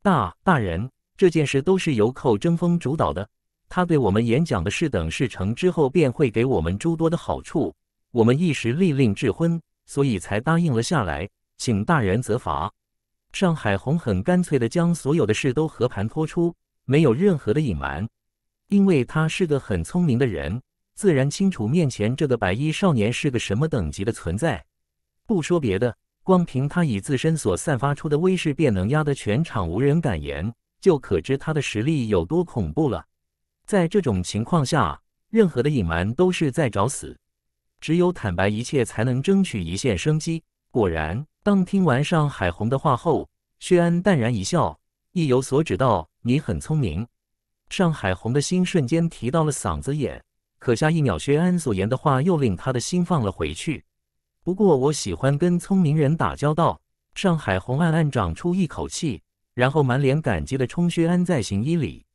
大大人，这件事都是由寇争锋主导的。”他对我们演讲的事等事成之后便会给我们诸多的好处，我们一时力令智昏，所以才答应了下来，请大人责罚。上海红很干脆的将所有的事都和盘托出，没有任何的隐瞒，因为他是个很聪明的人，自然清楚面前这个白衣少年是个什么等级的存在。不说别的，光凭他以自身所散发出的威势便能压得全场无人敢言，就可知他的实力有多恐怖了。在这种情况下，任何的隐瞒都是在找死，只有坦白一切，才能争取一线生机。果然，当听完上海红的话后，薛安淡然一笑，意有所指道：“你很聪明。”上海红的心瞬间提到了嗓子眼，可下一秒，薛安所言的话又令他的心放了回去。不过，我喜欢跟聪明人打交道。上海红暗暗长出一口气，然后满脸感激的冲薛安再行一礼。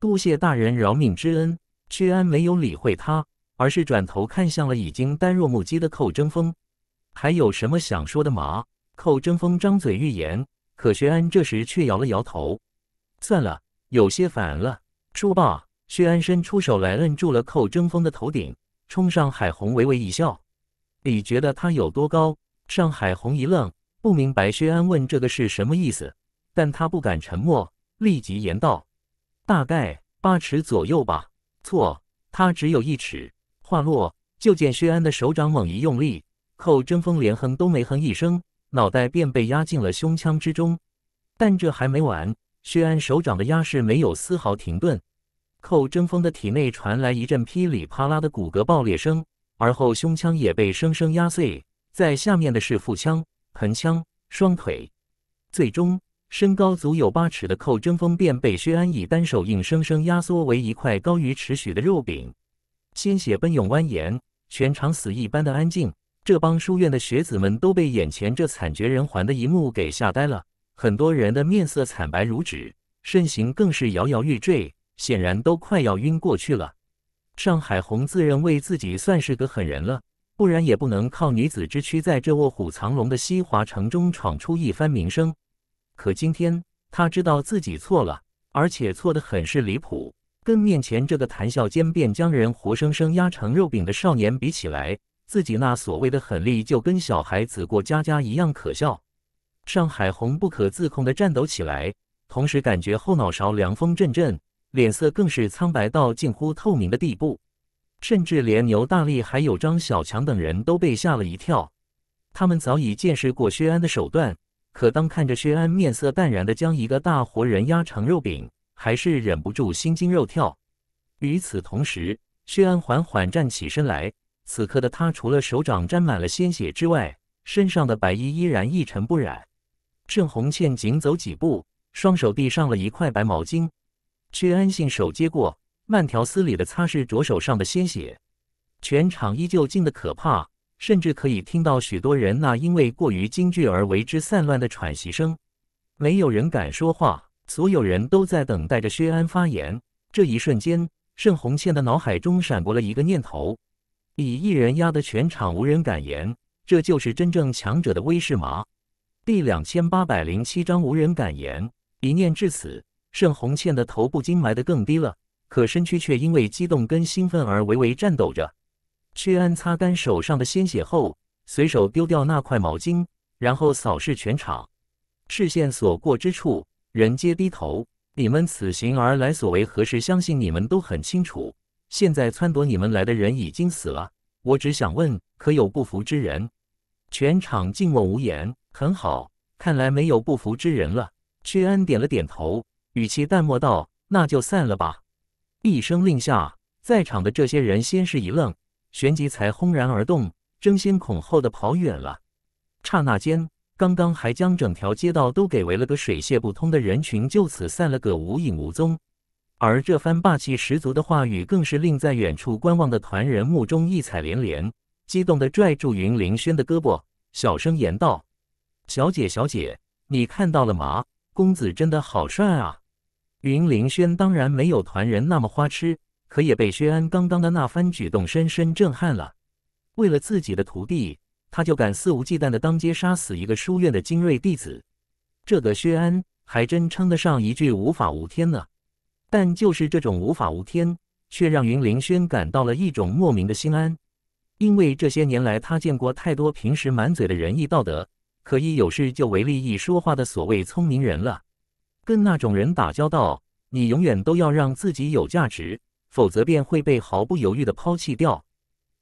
多谢大人饶命之恩。薛安没有理会他，而是转头看向了已经呆若木鸡的寇争锋。还有什么想说的吗？寇争锋张嘴欲言，可薛安这时却摇了摇头。算了，有些烦了。说罢，薛安伸出手来摁住了寇争锋的头顶，冲上海虹微微一笑。你觉得他有多高？上海红一愣，不明白薛安问这个是什么意思，但他不敢沉默，立即言道。大概八尺左右吧。错，他只有一尺。话落，就见薛安的手掌猛一用力，寇争锋连哼都没哼一声，脑袋便被压进了胸腔之中。但这还没完，薛安手掌的压势没有丝毫停顿，寇争锋的体内传来一阵噼里啪啦的骨骼爆裂声，而后胸腔也被生生压碎。在下面的是腹腔、盆腔、双腿，最终。身高足有八尺的寇争锋便被薛安义单手硬生生压缩为一块高于尺许的肉饼，鲜血奔涌蜿蜒，全场死一般的安静。这帮书院的学子们都被眼前这惨绝人寰的一幕给吓呆了，很多人的面色惨白如纸，身形更是摇摇欲坠，显然都快要晕过去了。上海红自认为自己算是个狠人了，不然也不能靠女子之躯在这卧虎藏龙的西华城中闯出一番名声。可今天他知道自己错了，而且错的很是离谱。跟面前这个谈笑间便将人活生生压成肉饼的少年比起来，自己那所谓的狠力就跟小孩子过家家一样可笑。上海红不可自控地颤抖起来，同时感觉后脑勺凉风阵阵，脸色更是苍白到近乎透明的地步。甚至连牛大力还有张小强等人都被吓了一跳，他们早已见识过薛安的手段。可当看着薛安面色淡然的将一个大活人压成肉饼，还是忍不住心惊肉跳。与此同时，薛安缓缓站起身来，此刻的他除了手掌沾满了鲜血之外，身上的白衣依然一尘不染。郑红倩紧走几步，双手递上了一块白毛巾，薛安信手接过，慢条斯理的擦拭着手上的鲜血。全场依旧静得可怕。甚至可以听到许多人那因为过于惊惧而为之散乱的喘息声。没有人敢说话，所有人都在等待着薛安发言。这一瞬间，盛红倩的脑海中闪过了一个念头：以一人压得全场无人敢言，这就是真正强者的威势吗？第两千八百零七章无人敢言。一念至此，盛红倩的头部筋埋得更低了，可身躯却因为激动跟兴奋而微微颤抖着。屈安擦干手上的鲜血后，随手丢掉那块毛巾，然后扫视全场，视线所过之处，人皆低头。你们此行而来所为何事？相信你们都很清楚。现在撺掇你们来的人已经死了，我只想问，可有不服之人？全场静默无言。很好，看来没有不服之人了。屈安点了点头，语气淡漠道：“那就散了吧。”一声令下，在场的这些人先是一愣。旋即才轰然而动，争先恐后的跑远了。刹那间，刚刚还将整条街道都给围了个水泄不通的人群，就此散了个无影无踪。而这番霸气十足的话语，更是令在远处观望的团人目中异彩连连，激动的拽住云凌轩的胳膊，小声言道：“小姐，小姐，你看到了吗？公子真的好帅啊！”云凌轩当然没有团人那么花痴。可也被薛安刚刚的那番举动深深震撼了。为了自己的徒弟，他就敢肆无忌惮的当街杀死一个书院的精锐弟子。这个薛安还真称得上一句无法无天呢。但就是这种无法无天，却让云凌轩感到了一种莫名的心安。因为这些年来，他见过太多平时满嘴的仁义道德，可一有事就为利益说话的所谓聪明人了。跟那种人打交道，你永远都要让自己有价值。否则便会被毫不犹豫地抛弃掉。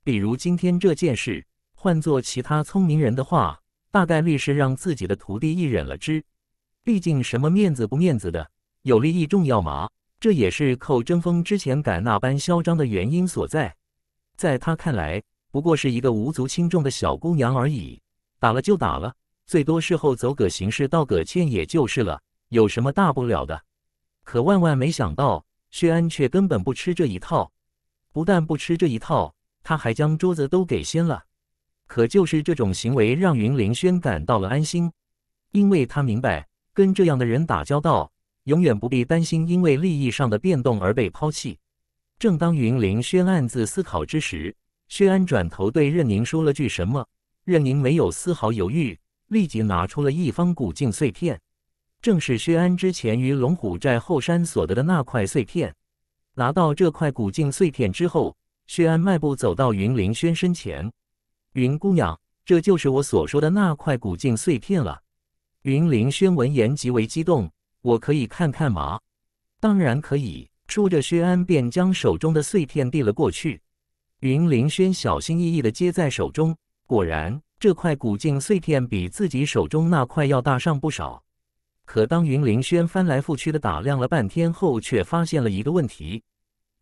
比如今天这件事，换做其他聪明人的话，大概率是让自己的徒弟一忍了之。毕竟什么面子不面子的，有利益重要吗？这也是寇争锋之前敢那般嚣张的原因所在。在他看来，不过是一个无足轻重的小姑娘而已，打了就打了，最多事后走个形式道个歉也就是了，有什么大不了的？可万万没想到。薛安却根本不吃这一套，不但不吃这一套，他还将桌子都给掀了。可就是这种行为让云凌轩感到了安心，因为他明白跟这样的人打交道，永远不必担心因为利益上的变动而被抛弃。正当云凌轩暗自思考之时，薛安转头对任宁说了句什么，任宁没有丝毫犹豫，立即拿出了一方古镜碎片。正是薛安之前于龙虎寨后山所得的那块碎片。拿到这块古镜碎片之后，薛安迈步走到云凌轩身前：“云姑娘，这就是我所说的那块古镜碎片了。”云凌轩闻言极为激动：“我可以看看吗？”“当然可以。”说着，薛安便将手中的碎片递了过去。云凌轩小心翼翼地接在手中，果然，这块古镜碎片比自己手中那块要大上不少。可当云凌轩翻来覆去地打量了半天后，却发现了一个问题：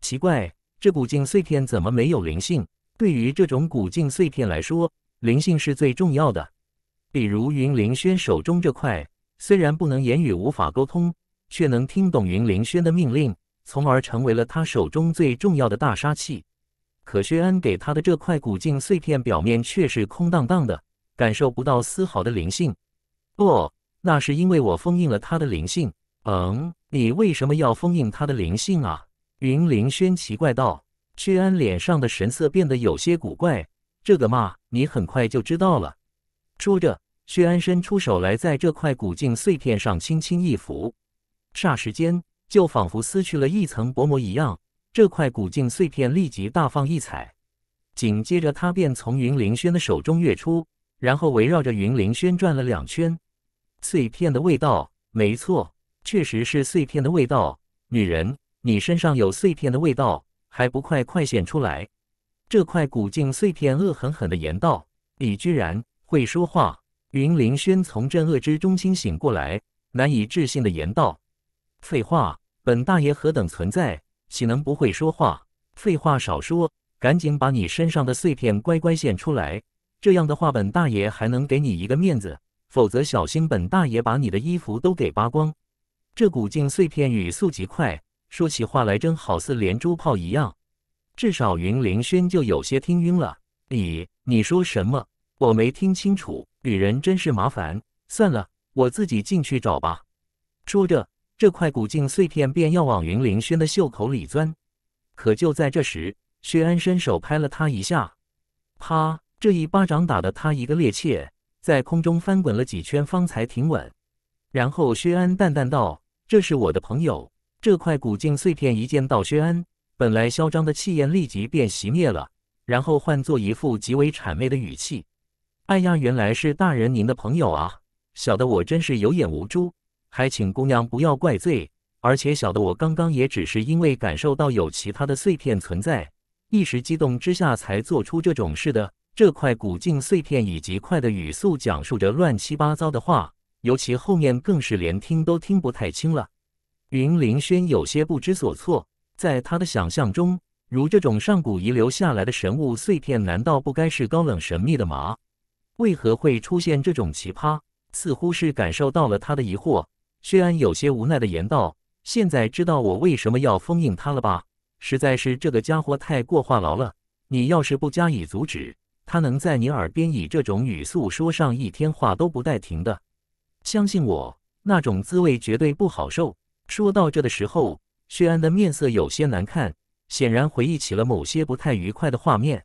奇怪，这古镜碎片怎么没有灵性？对于这种古镜碎片来说，灵性是最重要的。比如云凌轩手中这块，虽然不能言语、无法沟通，却能听懂云凌轩的命令，从而成为了他手中最重要的大杀器。可薛安给他的这块古镜碎片，表面却是空荡荡的，感受不到丝毫的灵性。不。那是因为我封印了他的灵性。嗯，你为什么要封印他的灵性啊？云凌轩奇怪道。薛安脸上的神色变得有些古怪。这个嘛，你很快就知道了。说着，薛安伸出手来，在这块古镜碎片上轻轻一拂，霎时间就仿佛撕去了一层薄膜一样，这块古镜碎片立即大放异彩。紧接着，他便从云凌轩的手中跃出，然后围绕着云凌轩转了两圈。碎片的味道，没错，确实是碎片的味道。女人，你身上有碎片的味道，还不快快显出来！这块古镜碎片恶狠狠的言道：“你居然会说话！”云凌轩从镇恶之中清醒过来，难以置信的言道：“废话，本大爷何等存在，岂能不会说话？废话少说，赶紧把你身上的碎片乖乖显出来，这样的话，本大爷还能给你一个面子。”否则，小心本大爷把你的衣服都给扒光！这古镜碎片语速极快，说起话来真好似连珠炮一样。至少云凌轩就有些听晕了。你你说什么？我没听清楚。女人真是麻烦。算了，我自己进去找吧。说着，这块古镜碎片便要往云凌轩的袖口里钻。可就在这时，薛安伸手拍了他一下，啪！这一巴掌打得他一个趔趄。在空中翻滚了几圈，方才停稳。然后薛安淡淡道：“这是我的朋友。”这块古镜碎片一见到薛安，本来嚣张的气焰立即便熄灭了，然后换作一副极为谄媚的语气：“哎呀，原来是大人您的朋友啊！小的我真是有眼无珠，还请姑娘不要怪罪。而且小的我刚刚也只是因为感受到有其他的碎片存在，一时激动之下才做出这种事的。”这块古镜碎片以及快的语速讲述着乱七八糟的话，尤其后面更是连听都听不太清了。云林轩有些不知所措，在他的想象中，如这种上古遗留下来的神物碎片，难道不该是高冷神秘的吗？为何会出现这种奇葩？似乎是感受到了他的疑惑，薛安有些无奈的言道：“现在知道我为什么要封印他了吧？实在是这个家伙太过话痨了。你要是不加以阻止，”他能在你耳边以这种语速说上一天话都不带停的，相信我，那种滋味绝对不好受。说到这的时候，薛安的面色有些难看，显然回忆起了某些不太愉快的画面。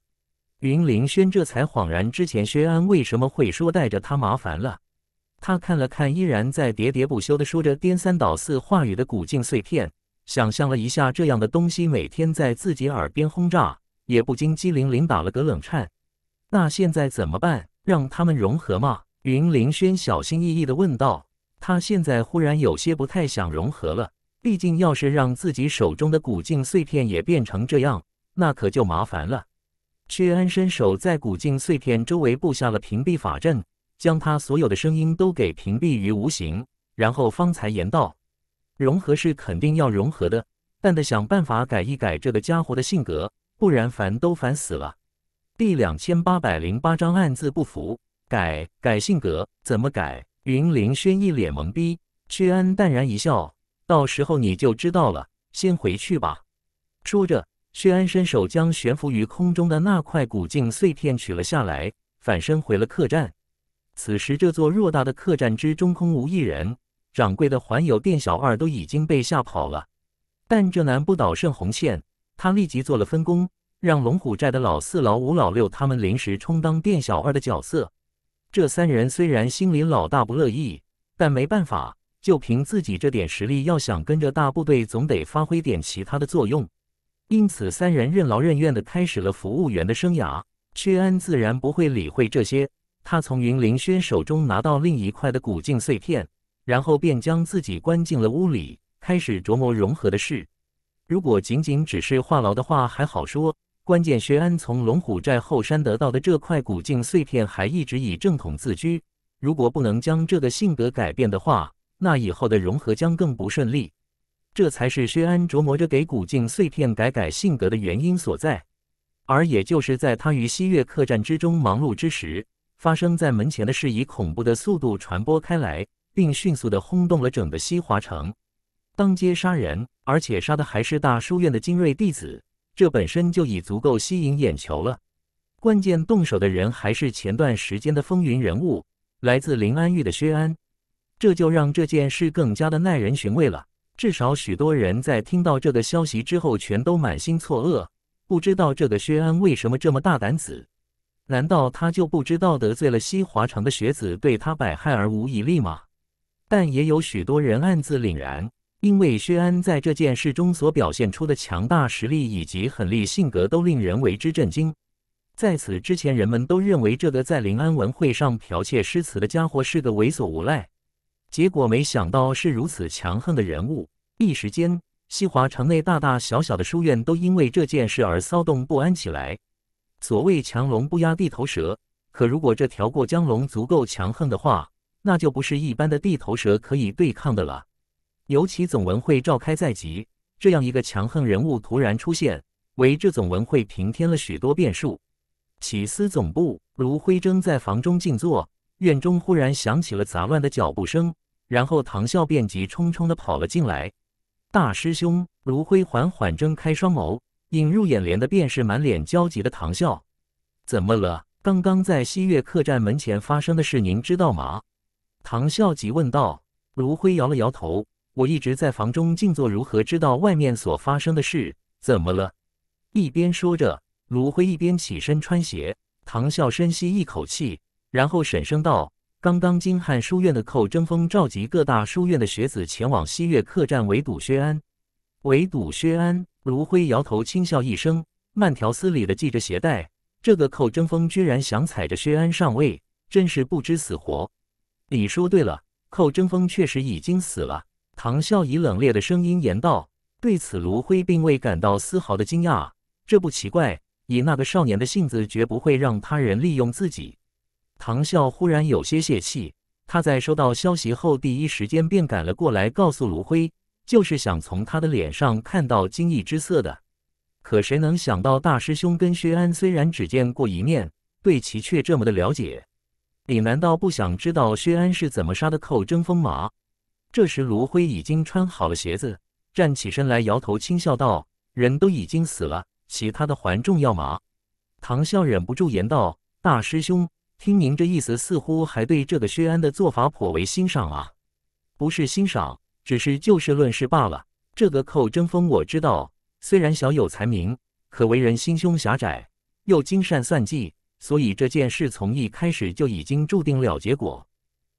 云凌轩这才恍然，之前薛安为什么会说带着他麻烦了？他看了看依然在喋喋不休地说着颠三倒四话语的古镜碎片，想象了一下这样的东西每天在自己耳边轰炸，也不禁机灵灵打了个冷颤。那现在怎么办？让他们融合吗？云凌轩小心翼翼的问道。他现在忽然有些不太想融合了，毕竟要是让自己手中的古镜碎片也变成这样，那可就麻烦了。薛安伸手在古镜碎片周围布下了屏蔽法阵，将他所有的声音都给屏蔽于无形。然后方才言道：“融合是肯定要融合的，但得想办法改一改这个家伙的性格，不然烦都烦死了。”第两千八百零八章暗自不服。改改性格？怎么改？云凌轩一脸懵逼。薛安淡然一笑：“到时候你就知道了。”先回去吧。说着，薛安伸手将悬浮于空中的那块古镜碎片取了下来，反身回了客栈。此时，这座偌大的客栈之中空无一人，掌柜的环游店小二都已经被吓跑了。但这难不倒盛红线，他立即做了分工。让龙虎寨的老四、老五、老六他们临时充当店小二的角色。这三人虽然心里老大不乐意，但没办法，就凭自己这点实力，要想跟着大部队，总得发挥点其他的作用。因此，三人任劳任怨地开始了服务员的生涯。薛安自然不会理会这些，他从云凌轩手中拿到另一块的古镜碎片，然后便将自己关进了屋里，开始琢磨融合的事。如果仅仅只是话痨的话，还好说。关键，薛安从龙虎寨后山得到的这块古镜碎片还一直以正统自居。如果不能将这个性格改变的话，那以后的融合将更不顺利。这才是薛安琢磨着给古镜碎片改改性格的原因所在。而也就是在他于西岳客栈之中忙碌之时，发生在门前的事以恐怖的速度传播开来，并迅速的轰动了整个西华城。当街杀人，而且杀的还是大书院的精锐弟子。这本身就已足够吸引眼球了。关键动手的人还是前段时间的风云人物，来自临安狱的薛安，这就让这件事更加的耐人寻味了。至少许多人在听到这个消息之后，全都满心错愕，不知道这个薛安为什么这么大胆子。难道他就不知道得罪了西华城的学子，对他百害而无一利吗？但也有许多人暗自凛然。因为薛安在这件事中所表现出的强大实力以及狠厉性格都令人为之震惊。在此之前，人们都认为这个在临安文会上剽窃诗词的家伙是个猥琐无赖，结果没想到是如此强横的人物。一时间，西华城内大大小小的书院都因为这件事而骚动不安起来。所谓强龙不压地头蛇，可如果这条过江龙足够强横的话，那就不是一般的地头蛇可以对抗的了。尤其总文会召开在即，这样一个强横人物突然出现，为这总文会平添了许多变数。起司总部，卢辉征在房中静坐，院中忽然响起了杂乱的脚步声，然后唐笑便急匆匆地跑了进来。大师兄，卢辉缓缓睁开双眸，映入眼帘的便是满脸焦急的唐笑。怎么了？刚刚在西月客栈门前发生的事，您知道吗？唐笑急问道。卢辉摇了摇头。我一直在房中静坐，如何知道外面所发生的事？怎么了？一边说着，卢辉一边起身穿鞋。唐笑深吸一口气，然后沈声道：“刚刚金汉书院的寇争锋召集各大书院的学子前往西岳客栈围堵薛安。”围堵薛安，卢辉摇头轻笑一声，慢条斯理地系着鞋带。这个寇争锋居然想踩着薛安上位，真是不知死活。你说对了，寇争锋确实已经死了。唐啸以冷冽的声音言道：“对此，卢辉并未感到丝毫的惊讶。这不奇怪，以那个少年的性子，绝不会让他人利用自己。”唐啸忽然有些泄气。他在收到消息后，第一时间便赶了过来，告诉卢辉，就是想从他的脸上看到惊异之色的。可谁能想到，大师兄跟薛安虽然只见过一面，对其却这么的了解？你难道不想知道薛安是怎么杀的寇争锋吗？这时，卢辉已经穿好了鞋子，站起身来，摇头轻笑道：“人都已经死了，其他的还重要吗？”唐笑忍不住言道：“大师兄，听您这意思，似乎还对这个薛安的做法颇为欣赏啊？不是欣赏，只是就事论事罢了。这个寇争锋我知道，虽然小有才名，可为人心胸狭窄，又精善算计，所以这件事从一开始就已经注定了结果。”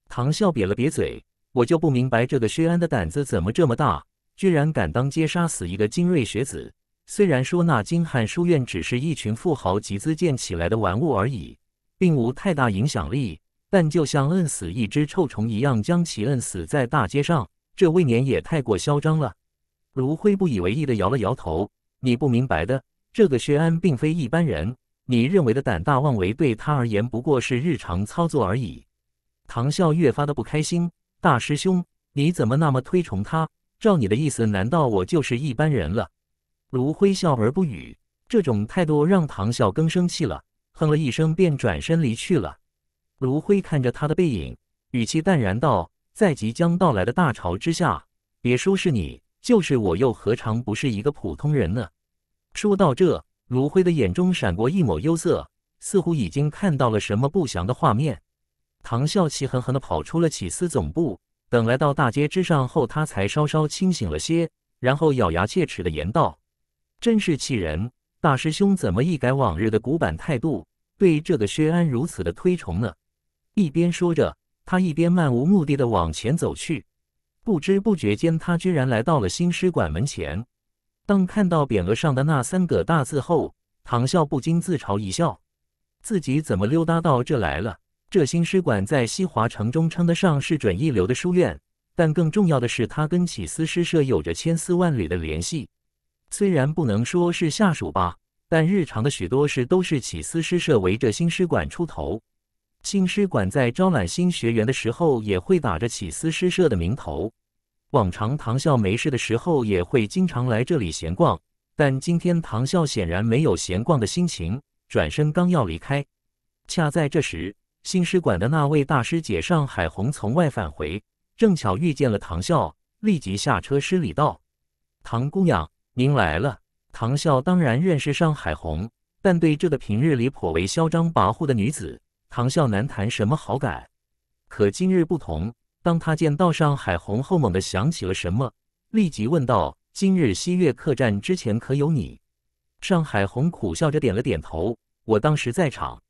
唐笑瘪了瘪嘴。我就不明白这个薛安的胆子怎么这么大，居然敢当街杀死一个精锐学子。虽然说那京汉书院只是一群富豪集资建起来的玩物而已，并无太大影响力，但就像摁死一只臭虫一样，将其摁死在大街上，这未免也太过嚣张了。卢辉不以为意地摇了摇头：“你不明白的，这个薛安并非一般人，你认为的胆大妄为对他而言不过是日常操作而已。”唐笑越发的不开心。大师兄，你怎么那么推崇他？照你的意思，难道我就是一般人了？卢辉笑而不语，这种态度让唐啸更生气了，哼了一声便转身离去了。卢辉看着他的背影，语气淡然道：“在即将到来的大潮之下，别说是你，就是我又何尝不是一个普通人呢？”说到这，卢辉的眼中闪过一抹忧色，似乎已经看到了什么不祥的画面。唐啸气狠狠地跑出了起司总部。等来到大街之上后，他才稍稍清醒了些，然后咬牙切齿地言道：“真是气人！大师兄怎么一改往日的古板态度，对这个薛安如此的推崇呢？”一边说着，他一边漫无目的地往前走去。不知不觉间，他居然来到了新师馆门前。当看到匾额上的那三个大字后，唐啸不禁自嘲一笑：“自己怎么溜达到这来了？”这新师馆在西华城中称得上是准一流的书院，但更重要的是，它跟起司诗社有着千丝万缕的联系。虽然不能说是下属吧，但日常的许多事都是起司诗社围着新师馆出头。新师馆在招揽新学员的时候，也会打着起司诗社的名头。往常唐笑没事的时候，也会经常来这里闲逛，但今天唐笑显然没有闲逛的心情，转身刚要离开，恰在这时。新师馆的那位大师姐尚海红从外返回，正巧遇见了唐笑，立即下车施礼道：“唐姑娘，您来了。”唐笑当然认识尚海红，但对这个平日里颇为嚣张跋扈的女子，唐笑难谈什么好感。可今日不同，当他见到尚海红后，猛地想起了什么，立即问道：“今日西月客栈之前可有你？”尚海红苦笑着点了点头：“我当时在场。”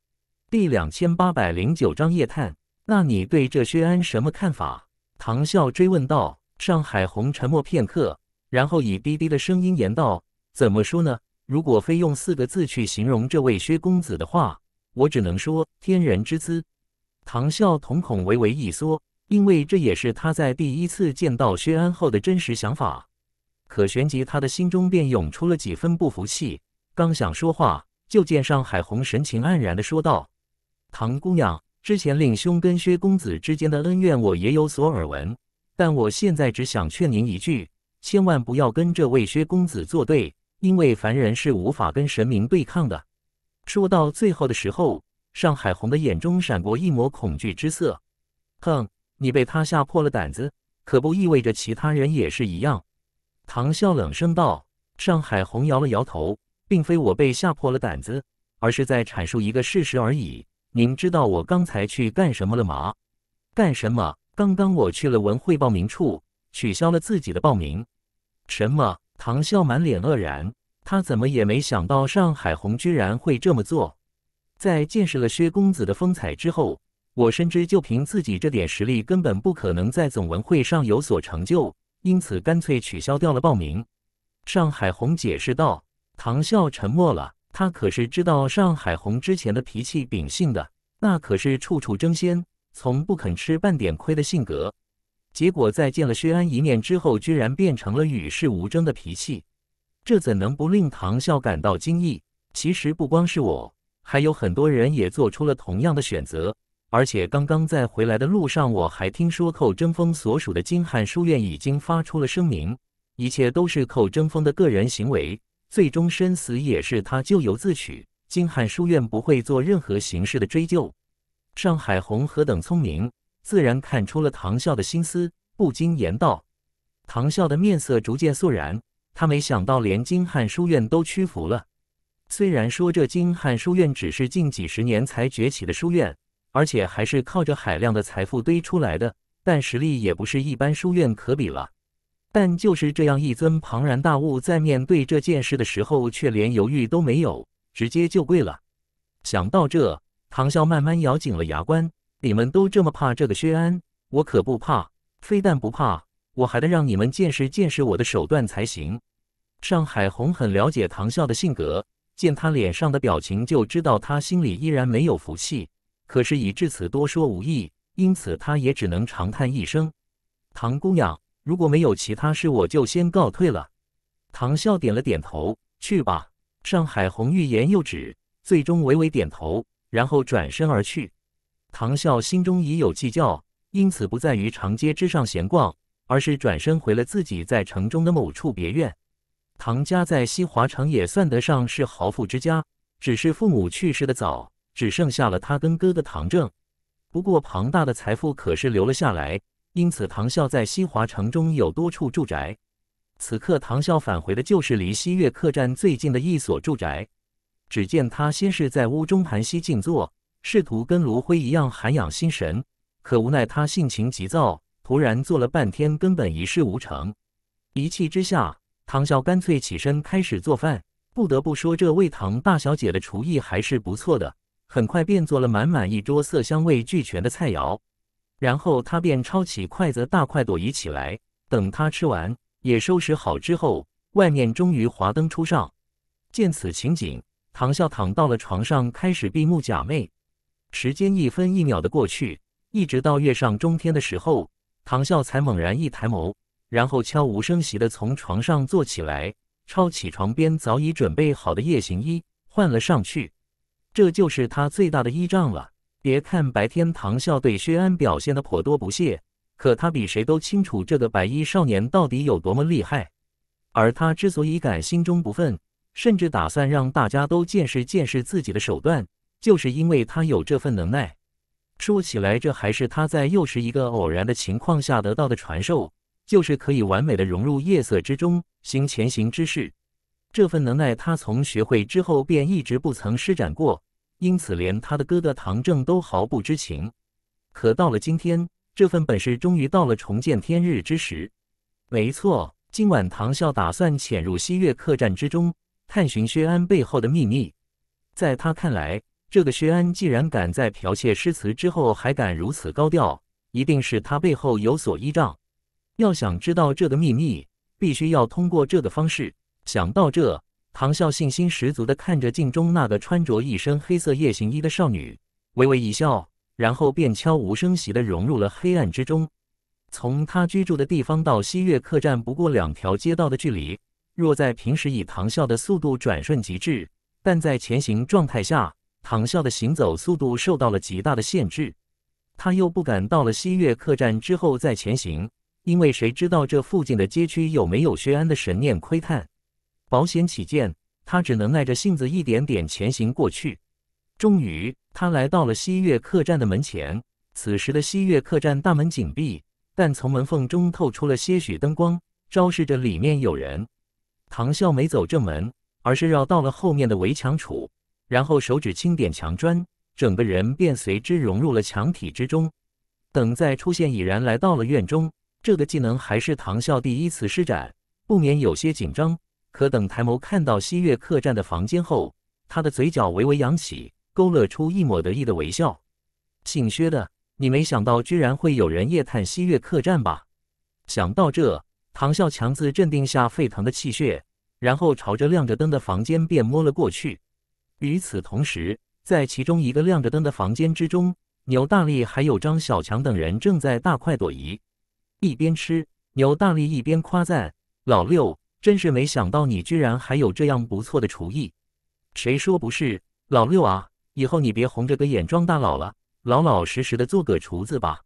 第两千八百零九章夜探。那你对这薛安什么看法？唐笑追问道。上海红沉默片刻，然后以低低的声音言道：“怎么说呢？如果非用四个字去形容这位薛公子的话，我只能说天人之姿。”唐笑瞳孔微微一缩，因为这也是他在第一次见到薛安后的真实想法。可旋即，他的心中便涌出了几分不服气。刚想说话，就见上海红神情黯然的说道。唐姑娘，之前令兄跟薛公子之间的恩怨我也有所耳闻，但我现在只想劝您一句：千万不要跟这位薛公子作对，因为凡人是无法跟神明对抗的。说到最后的时候，上海红的眼中闪过一抹恐惧之色。哼，你被他吓破了胆子，可不意味着其他人也是一样。唐笑冷声道。上海红摇了摇头，并非我被吓破了胆子，而是在阐述一个事实而已。您知道我刚才去干什么了吗？干什么？刚刚我去了文汇报名处，取消了自己的报名。什么？唐笑满脸愕然，他怎么也没想到上海红居然会这么做。在见识了薛公子的风采之后，我深知就凭自己这点实力，根本不可能在总文会上有所成就，因此干脆取消掉了报名。上海红解释道。唐笑沉默了。他可是知道上海红之前的脾气秉性的，那可是处处争先、从不肯吃半点亏的性格。结果在见了薛安一面之后，居然变成了与世无争的脾气，这怎能不令唐笑感到惊异？其实不光是我，还有很多人也做出了同样的选择。而且刚刚在回来的路上，我还听说寇争锋所属的金汉书院已经发出了声明，一切都是寇争锋的个人行为。最终身死也是他咎由自取。金汉书院不会做任何形式的追究。上海红何等聪明，自然看出了唐笑的心思，不禁言道：“唐笑的面色逐渐肃然，他没想到连金汉书院都屈服了。虽然说这金汉书院只是近几十年才崛起的书院，而且还是靠着海量的财富堆出来的，但实力也不是一般书院可比了。”但就是这样一尊庞然大物，在面对这件事的时候，却连犹豫都没有，直接就跪了。想到这，唐笑慢慢咬紧了牙关：“你们都这么怕这个薛安，我可不怕。非但不怕，我还得让你们见识见识我的手段才行。”上海红很了解唐笑的性格，见他脸上的表情，就知道他心里依然没有服气。可是已至此，多说无益，因此他也只能长叹一声：“唐姑娘。”如果没有其他事，我就先告退了。唐笑点了点头，去吧。上海红欲言又止，最终微微点头，然后转身而去。唐笑心中已有计较，因此不在于长街之上闲逛，而是转身回了自己在城中的某处别院。唐家在西华城也算得上是豪富之家，只是父母去世的早，只剩下了他跟哥哥唐正。不过庞大的财富可是留了下来。因此，唐笑在西华城中有多处住宅。此刻，唐笑返回的就是离西月客栈最近的一所住宅。只见他先是在屋中盘膝静坐，试图跟卢辉一样涵养心神，可无奈他性情急躁，突然坐了半天，根本一事无成。一气之下，唐笑干脆起身开始做饭。不得不说，这魏唐大小姐的厨艺还是不错的，很快便做了满满一桌色香味俱全的菜肴。然后他便抄起筷子大快朵颐起来。等他吃完也收拾好之后，外面终于华灯初上。见此情景，唐笑躺到了床上，开始闭目假寐。时间一分一秒的过去，一直到月上中天的时候，唐笑才猛然一抬眸，然后悄无声息的从床上坐起来，抄起床边早已准备好的夜行衣换了上去。这就是他最大的依仗了。别看白天唐笑对薛安表现的颇多不屑，可他比谁都清楚这个白衣少年到底有多么厉害。而他之所以敢心中不忿，甚至打算让大家都见识见识自己的手段，就是因为他有这份能耐。说起来，这还是他在幼时一个偶然的情况下得到的传授，就是可以完美的融入夜色之中行前行之事。这份能耐，他从学会之后便一直不曾施展过。因此，连他的哥哥唐正都毫不知情。可到了今天，这份本事终于到了重见天日之时。没错，今晚唐啸打算潜入西岳客栈之中，探寻薛安背后的秘密。在他看来，这个薛安既然敢在剽窃诗词之后还敢如此高调，一定是他背后有所依仗。要想知道这个秘密，必须要通过这个方式。想到这。唐啸信心十足的看着镜中那个穿着一身黑色夜行衣的少女，微微一笑，然后便悄无声息的融入了黑暗之中。从他居住的地方到西月客栈不过两条街道的距离，若在平时以唐啸的速度转瞬即至，但在前行状态下，唐啸的行走速度受到了极大的限制。他又不敢到了西月客栈之后再前行，因为谁知道这附近的街区有没有薛安的神念窥探。保险起见，他只能耐着性子一点点前行过去。终于，他来到了西月客栈的门前。此时的西月客栈大门紧闭，但从门缝中透出了些许灯光，昭示着里面有人。唐笑没走正门，而是绕到了后面的围墙处，然后手指轻点墙砖，整个人便随之融入了墙体之中。等再出现，已然来到了院中。这个技能还是唐笑第一次施展，不免有些紧张。可等抬眸看到西月客栈的房间后，他的嘴角微微扬起，勾勒出一抹得意的微笑。姓薛的，你没想到居然会有人夜探西月客栈吧？想到这，唐啸强自镇定下沸腾的气血，然后朝着亮着灯的房间便摸了过去。与此同时，在其中一个亮着灯的房间之中，牛大力还有张小强等人正在大快朵颐。一边吃，牛大力一边夸赞老六。真是没想到你居然还有这样不错的厨艺，谁说不是？老六啊，以后你别红着个眼装大佬了，老老实实的做个厨子吧。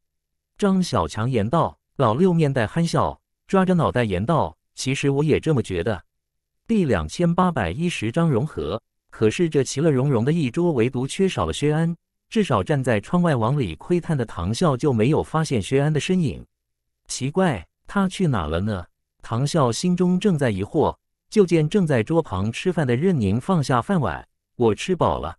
张小强言道。老六面带憨笑，抓着脑袋言道：“其实我也这么觉得。”第两千八百一十章融合。可是这其乐融融的一桌，唯独缺少了薛安。至少站在窗外往里窥探的唐笑就没有发现薛安的身影。奇怪，他去哪了呢？唐笑心中正在疑惑，就见正在桌旁吃饭的任宁放下饭碗：“我吃饱了。”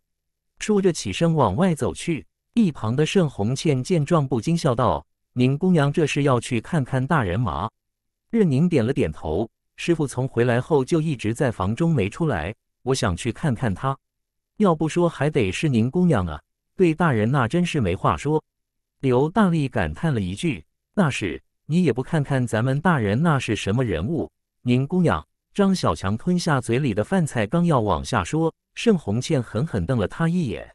说着起身往外走去。一旁的盛红倩见状不禁笑道：“宁姑娘这是要去看看大人吗？”任宁点了点头：“师傅从回来后就一直在房中没出来，我想去看看他。要不说还得是宁姑娘啊，对大人那真是没话说。”刘大力感叹了一句：“那是。”你也不看看咱们大人那是什么人物！宁姑娘，张小强吞下嘴里的饭菜，刚要往下说，盛红倩狠狠瞪了他一眼。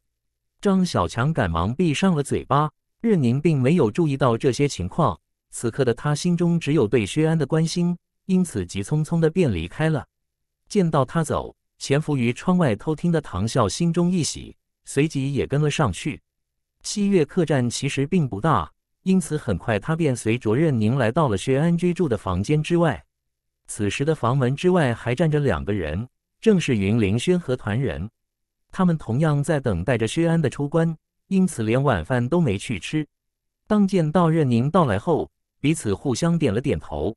张小强赶忙闭上了嘴巴。任宁并没有注意到这些情况，此刻的他心中只有对薛安的关心，因此急匆匆的便离开了。见到他走，潜伏于窗外偷听的唐笑心中一喜，随即也跟了上去。西岳客栈其实并不大。因此，很快他便随卓任宁来到了薛安居住的房间之外。此时的房门之外还站着两个人，正是云凌轩和团人。他们同样在等待着薛安的出关，因此连晚饭都没去吃。当见到任宁到来后，彼此互相点了点头。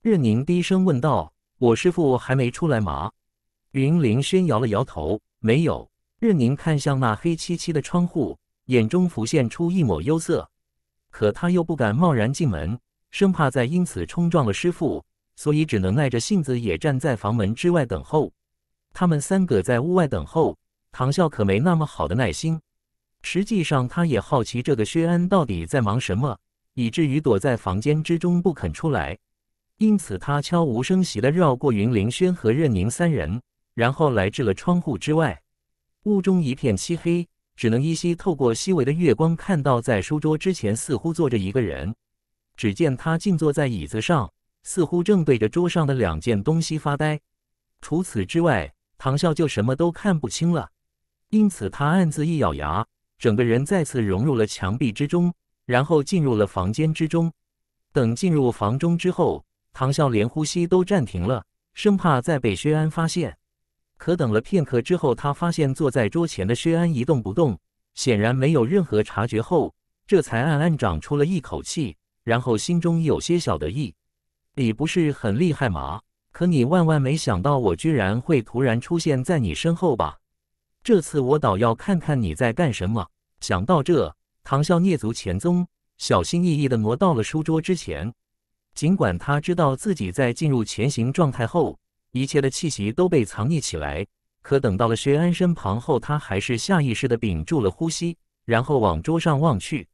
任宁低声问道：“我师父还没出来吗？”云凌轩摇了摇头，没有。任宁看向那黑漆漆的窗户，眼中浮现出一抹忧色。可他又不敢贸然进门，生怕再因此冲撞了师父，所以只能耐着性子也站在房门之外等候。他们三个在屋外等候，唐笑可没那么好的耐心。实际上，他也好奇这个薛安到底在忙什么，以至于躲在房间之中不肯出来。因此，他悄无声息地绕过云凌轩和任宁三人，然后来至了窗户之外。屋中一片漆黑。只能依稀透过细微的月光看到，在书桌之前似乎坐着一个人。只见他静坐在椅子上，似乎正对着桌上的两件东西发呆。除此之外，唐笑就什么都看不清了。因此，他暗自一咬牙，整个人再次融入了墙壁之中，然后进入了房间之中。等进入房中之后，唐笑连呼吸都暂停了，生怕再被薛安发现。可等了片刻之后，他发现坐在桌前的薛安一动不动，显然没有任何察觉。后，这才暗暗长出了一口气，然后心中有些小得意：“你不是很厉害吗？可你万万没想到，我居然会突然出现在你身后吧？这次我倒要看看你在干什么。”想到这，唐笑蹑足潜踪，小心翼翼的挪到了书桌之前。尽管他知道自己在进入潜行状态后。一切的气息都被藏匿起来，可等到了薛安身旁后，他还是下意识地屏住了呼吸，然后往桌上望去。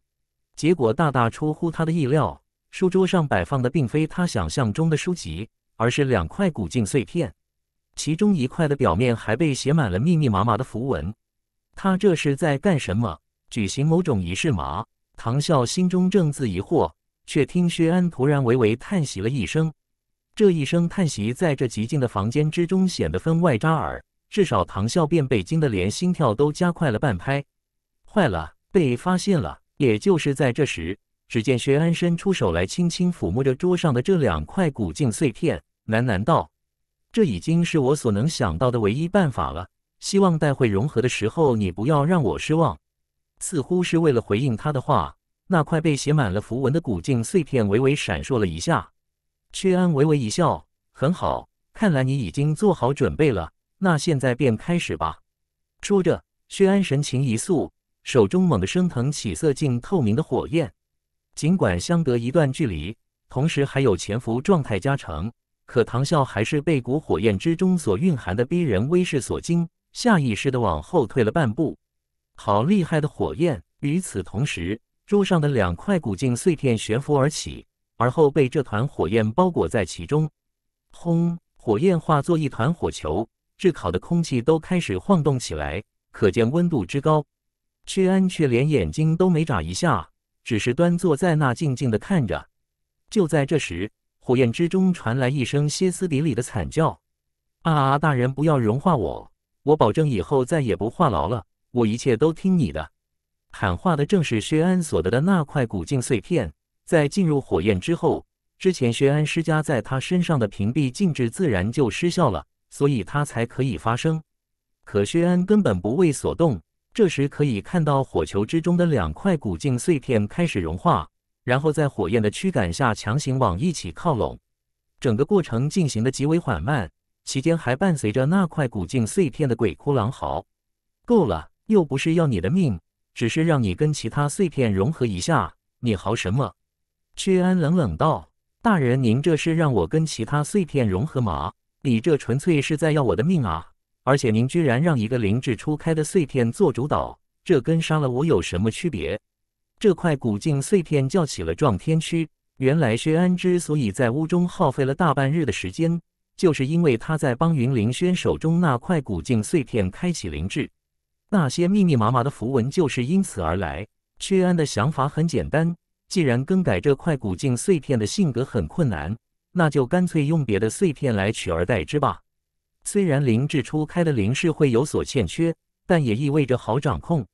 结果大大出乎他的意料，书桌上摆放的并非他想象中的书籍，而是两块古镜碎片，其中一块的表面还被写满了密密麻麻的符文。他这是在干什么？举行某种仪式吗？唐笑心中正自疑惑，却听薛安突然微微叹息了一声。这一声叹息在这寂静的房间之中显得分外扎耳，至少唐笑便被惊得连心跳都加快了半拍。坏了，被发现了！也就是在这时，只见薛安伸出手来，轻轻抚摸着桌上的这两块古镜碎片，喃喃道：“这已经是我所能想到的唯一办法了。希望待会融合的时候，你不要让我失望。”似乎是为了回应他的话，那块被写满了符文的古镜碎片微微闪烁了一下。薛安微微一笑，很好，看来你已经做好准备了。那现在便开始吧。说着，薛安神情一肃，手中猛地升腾起色净透明的火焰。尽管相隔一段距离，同时还有潜伏状态加成，可唐啸还是被古火焰之中所蕴含的逼人威势所惊，下意识地往后退了半步。好厉害的火焰！与此同时，桌上的两块古镜碎片悬浮而起。而后被这团火焰包裹在其中，轰！火焰化作一团火球，炙烤的空气都开始晃动起来，可见温度之高。屈安却连眼睛都没眨一下，只是端坐在那静静的看着。就在这时，火焰之中传来一声歇斯底里的惨叫：“啊！大人不要融化我！我保证以后再也不话痨了，我一切都听你的。”喊话的正是薛安所得的那块古镜碎片。在进入火焰之后，之前薛安施加在他身上的屏蔽禁制自然就失效了，所以他才可以发声。可薛安根本不为所动。这时可以看到，火球之中的两块古镜碎片开始融化，然后在火焰的驱赶下强行往一起靠拢。整个过程进行的极为缓慢，期间还伴随着那块古镜碎片的鬼哭狼嚎。够了，又不是要你的命，只是让你跟其他碎片融合一下，你嚎什么？薛安冷冷道：“大人，您这是让我跟其他碎片融合吗？你这纯粹是在要我的命啊！而且您居然让一个灵智初开的碎片做主导，这跟杀了我有什么区别？”这块古镜碎片叫起了“撞天区。原来薛安之所以在屋中耗费了大半日的时间，就是因为他在帮云凌轩手中那块古镜碎片开启灵智，那些密密麻麻的符文就是因此而来。薛安的想法很简单。既然更改这块古镜碎片的性格很困难，那就干脆用别的碎片来取而代之吧。虽然灵智初开的灵视会有所欠缺，但也意味着好掌控。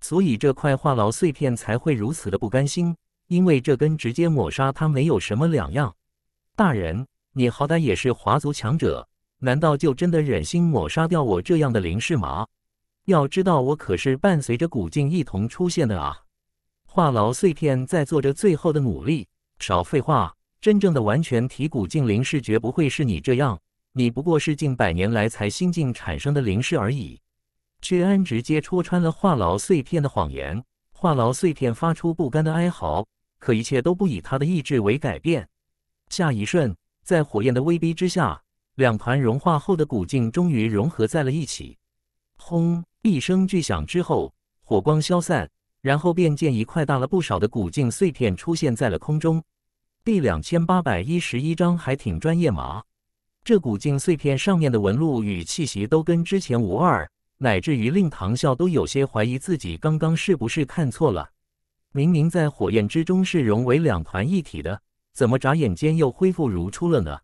所以这块话痨碎片才会如此的不甘心，因为这跟直接抹杀它没有什么两样。大人，你好歹也是华族强者，难道就真的忍心抹杀掉我这样的灵饰吗？要知道，我可是伴随着古镜一同出现的啊！话痨碎片在做着最后的努力。少废话！真正的完全体古镜灵是绝不会是你这样，你不过是近百年来才新境产生的灵师而已。赤安直接戳穿了话痨碎片的谎言。话痨碎片发出不甘的哀嚎，可一切都不以他的意志为改变。下一瞬，在火焰的威逼之下，两盘融化后的古镜终于融合在了一起。轰！一声巨响之后，火光消散。然后便见一块大了不少的古镜碎片出现在了空中。第两千八百一十一章还挺专业嘛。这古镜碎片上面的纹路与气息都跟之前无二，乃至于令唐啸都有些怀疑自己刚刚是不是看错了。明明在火焰之中是融为两团一体的，怎么眨眼间又恢复如初了呢？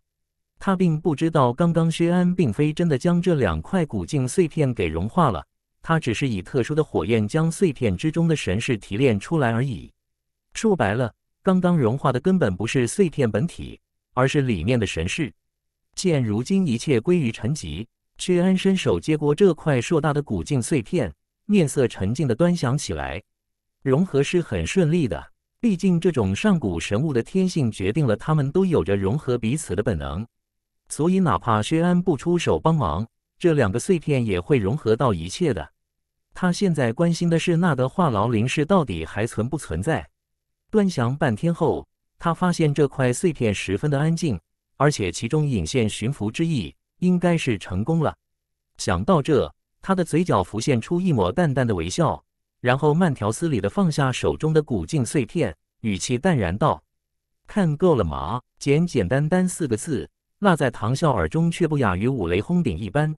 他并不知道，刚刚薛安并非真的将这两块古镜碎片给融化了。他只是以特殊的火焰将碎片之中的神士提炼出来而已。说白了，刚刚融化的根本不是碎片本体，而是里面的神士。见如今一切归于沉寂，薛安伸手接过这块硕大的古镜碎片，面色沉静的端详起来。融合是很顺利的，毕竟这种上古神物的天性决定了他们都有着融合彼此的本能，所以哪怕薛安不出手帮忙，这两个碎片也会融合到一切的。他现在关心的是，那德话痨林氏到底还存不存在？端详半天后，他发现这块碎片十分的安静，而且其中隐现寻符之意，应该是成功了。想到这，他的嘴角浮现出一抹淡淡的微笑，然后慢条斯理地放下手中的古镜碎片，语气淡然道：“看够了吗？”简简单单四个字，落在唐啸耳中，却不亚于五雷轰顶一般。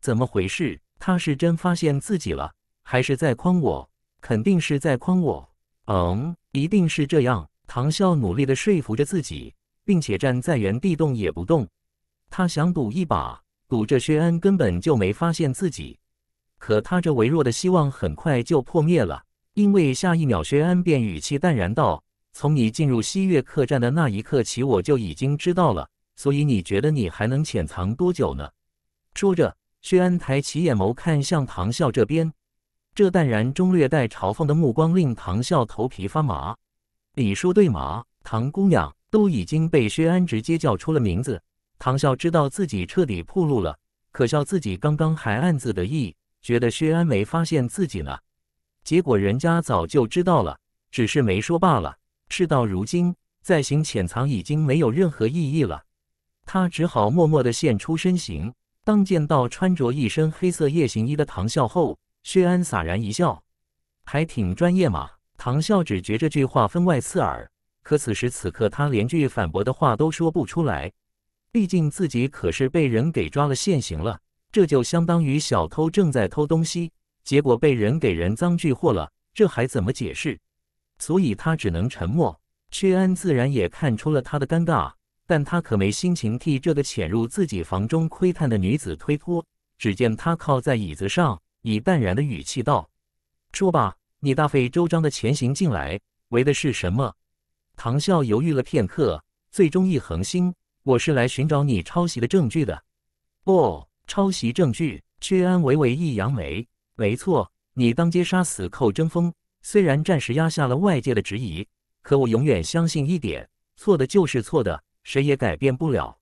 怎么回事？他是真发现自己了，还是在诓我？肯定是在诓我。嗯，一定是这样。唐啸努力地说服着自己，并且站在原地动也不动。他想赌一把，赌着薛安根本就没发现自己。可他这微弱的希望很快就破灭了，因为下一秒薛安便语气淡然道：“从你进入西月客栈的那一刻起，我就已经知道了。所以你觉得你还能潜藏多久呢？”说着。薛安抬起眼眸看向唐笑这边，这淡然中略带嘲讽的目光令唐笑头皮发麻。你说对吗，唐姑娘？都已经被薛安直接叫出了名字。唐笑知道自己彻底暴露了，可笑自己刚刚还暗自得意，觉得薛安没发现自己呢，结果人家早就知道了，只是没说罢了。事到如今，再行潜藏已经没有任何意义了，他只好默默地现出身形。当见到穿着一身黑色夜行衣的唐笑后，薛安洒然一笑，还挺专业嘛。唐笑只觉这句话分外刺耳，可此时此刻他连句反驳的话都说不出来，毕竟自己可是被人给抓了现行了，这就相当于小偷正在偷东西，结果被人给人赃俱获了，这还怎么解释？所以他只能沉默。薛安自然也看出了他的尴尬。但他可没心情替这个潜入自己房中窥探的女子推脱。只见他靠在椅子上，以淡然的语气道：“说吧，你大费周章的潜行进来，为的是什么？”唐笑犹豫了片刻，最终一横心：“我是来寻找你抄袭的证据的。”“不，抄袭证据？”薛安微微一扬眉：“没错，你当街杀死寇争锋，虽然暂时压下了外界的质疑，可我永远相信一点：错的就是错的。”谁也改变不了。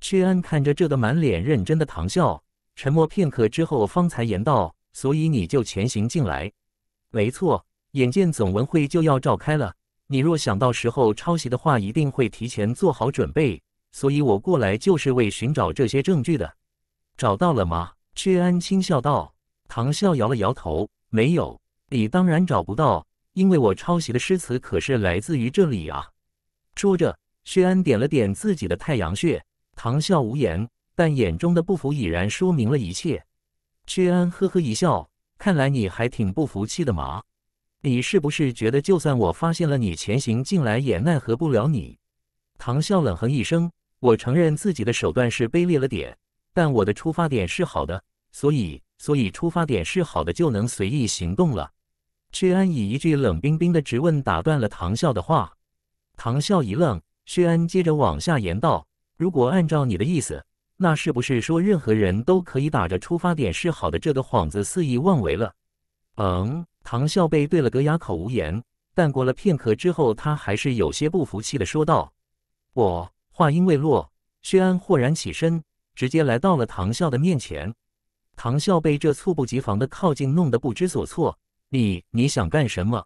屈安看着这个满脸认真的唐笑，沉默片刻之后方才言道：“所以你就潜行进来？没错，眼见总文会就要召开了，你若想到时候抄袭的话，一定会提前做好准备。所以我过来就是为寻找这些证据的。找到了吗？”屈安轻笑道。唐笑摇了摇头：“没有，你当然找不到，因为我抄袭的诗词可是来自于这里啊。”说着。薛安点了点自己的太阳穴，唐笑无言，但眼中的不服已然说明了一切。薛安呵呵一笑，看来你还挺不服气的嘛？你是不是觉得就算我发现了你潜行进来，也奈何不了你？唐笑冷哼一声，我承认自己的手段是卑劣了点，但我的出发点是好的，所以，所以出发点是好的就能随意行动了？薛安以一句冷冰冰的质问打断了唐笑的话。唐笑一愣。薛安接着往下言道：“如果按照你的意思，那是不是说任何人都可以打着出发点是好的这个幌子肆意妄为了？”嗯，唐笑被对了个哑口无言。但过了片刻之后，他还是有些不服气的说道：“我。”话音未落，薛安豁然起身，直接来到了唐笑的面前。唐笑被这猝不及防的靠近弄得不知所措：“你你想干什么？”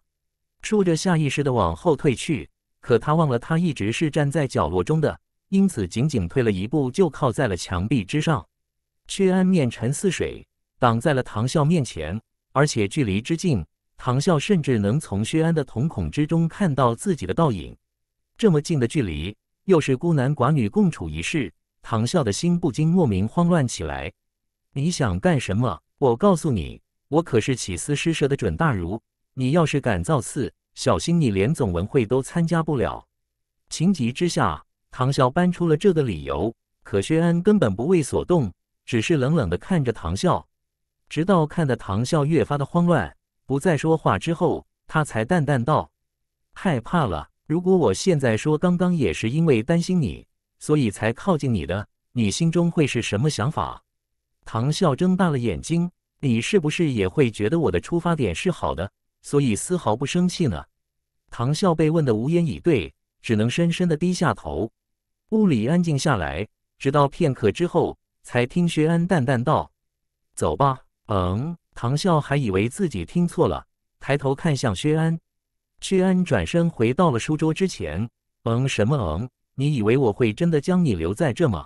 说着，下意识的往后退去。可他忘了，他一直是站在角落中的，因此仅仅退了一步就靠在了墙壁之上。薛安面沉似水，挡在了唐笑面前，而且距离之近，唐笑甚至能从薛安的瞳孔之中看到自己的倒影。这么近的距离，又是孤男寡女共处一室，唐笑的心不禁莫名慌乱起来。你想干什么？我告诉你，我可是起司施舍的准大儒，你要是敢造次！小心，你连总文会都参加不了。情急之下，唐笑搬出了这个理由，可薛安根本不为所动，只是冷冷的看着唐笑，直到看的唐笑越发的慌乱，不再说话之后，他才淡淡道：“害怕了。如果我现在说刚刚也是因为担心你，所以才靠近你的，你心中会是什么想法？”唐笑睁大了眼睛：“你是不是也会觉得我的出发点是好的？”所以丝毫不生气呢？唐笑被问得无言以对，只能深深的低下头。屋里安静下来，直到片刻之后，才听薛安淡淡道：“走吧。”嗯。唐笑还以为自己听错了，抬头看向薛安。薛安转身回到了书桌之前。嗯？什么嗯？你以为我会真的将你留在这吗？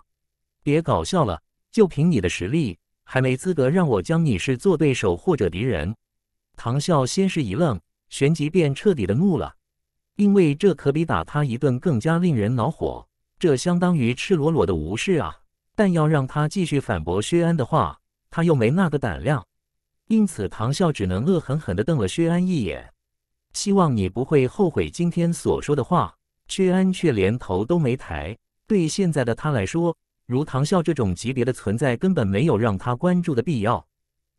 别搞笑了，就凭你的实力，还没资格让我将你是做对手或者敌人。唐笑先是一愣，旋即便彻底的怒了，因为这可比打他一顿更加令人恼火，这相当于赤裸裸的无视啊！但要让他继续反驳薛安的话，他又没那个胆量，因此唐笑只能恶狠狠地瞪了薛安一眼，希望你不会后悔今天所说的话。薛安却连头都没抬，对现在的他来说，如唐笑这种级别的存在根本没有让他关注的必要，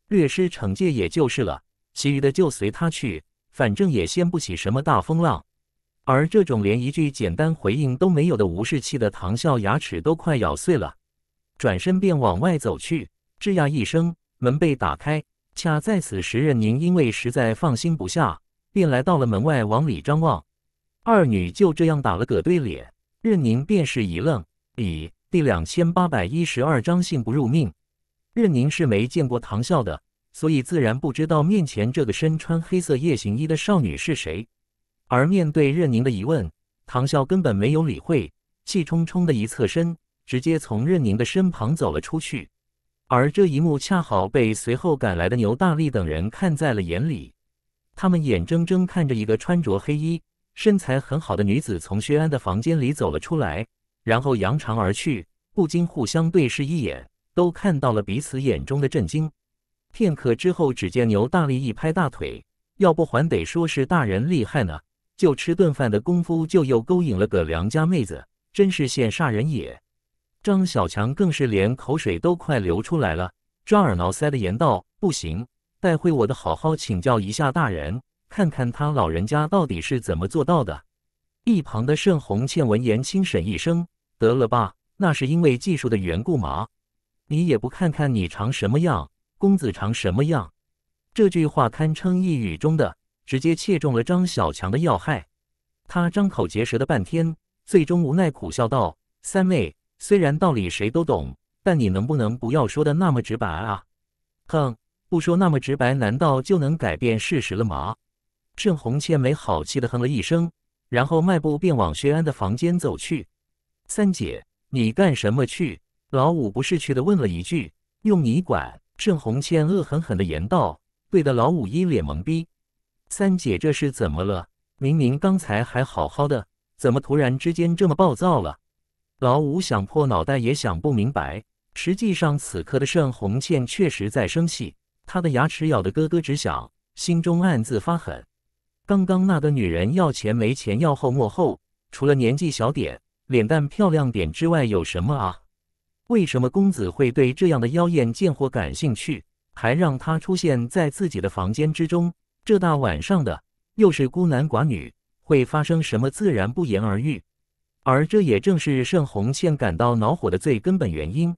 略施惩戒也就是了。其余的就随他去，反正也掀不起什么大风浪。而这种连一句简单回应都没有的无视气的唐笑牙齿都快咬碎了，转身便往外走去。吱呀一声，门被打开。恰在此时任宁因为实在放心不下，便来到了门外往里张望。二女就这样打了个对脸，任宁便是一愣。咦，第两千八百一十二章信不入命。任宁是没见过唐笑的。所以自然不知道面前这个身穿黑色夜行衣的少女是谁，而面对任宁的疑问，唐笑根本没有理会，气冲冲的一侧身，直接从任宁的身旁走了出去。而这一幕恰好被随后赶来的牛大力等人看在了眼里，他们眼睁睁看着一个穿着黑衣、身材很好的女子从薛安的房间里走了出来，然后扬长而去，不禁互相对视一眼，都看到了彼此眼中的震惊。片刻之后，只见牛大力一拍大腿，要不还得说是大人厉害呢，就吃顿饭的功夫，就又勾引了个良家妹子，真是羡煞人也。张小强更是连口水都快流出来了，抓耳挠腮的言道：“不行，待会我得好好请教一下大人，看看他老人家到底是怎么做到的。”一旁的盛红倩闻言轻哂一声：“得了吧，那是因为技术的缘故嘛，你也不看看你长什么样。”公子长什么样？这句话堪称一语中的，直接切中了张小强的要害。他张口结舌的半天，最终无奈苦笑道：“三妹，虽然道理谁都懂，但你能不能不要说的那么直白啊？”“哼，不说那么直白，难道就能改变事实了吗？”郑红倩没好气的哼了一声，然后迈步便往薛安的房间走去。“三姐，你干什么去？”老五不识趣的，问了一句：“用你管？”盛红倩恶狠狠地言道：“对得老五一脸懵逼，三姐这是怎么了？明明刚才还好好的，怎么突然之间这么暴躁了？”老五想破脑袋也想不明白。实际上，此刻的盛红倩确实在生气，她的牙齿咬得咯咯直响，心中暗自发狠：刚刚那个女人要钱没钱，要厚没厚，除了年纪小点、脸蛋漂亮点之外，有什么啊？为什么公子会对这样的妖艳贱货感兴趣，还让她出现在自己的房间之中？这大晚上的，又是孤男寡女，会发生什么？自然不言而喻。而这也正是盛红倩感到恼火的最根本原因。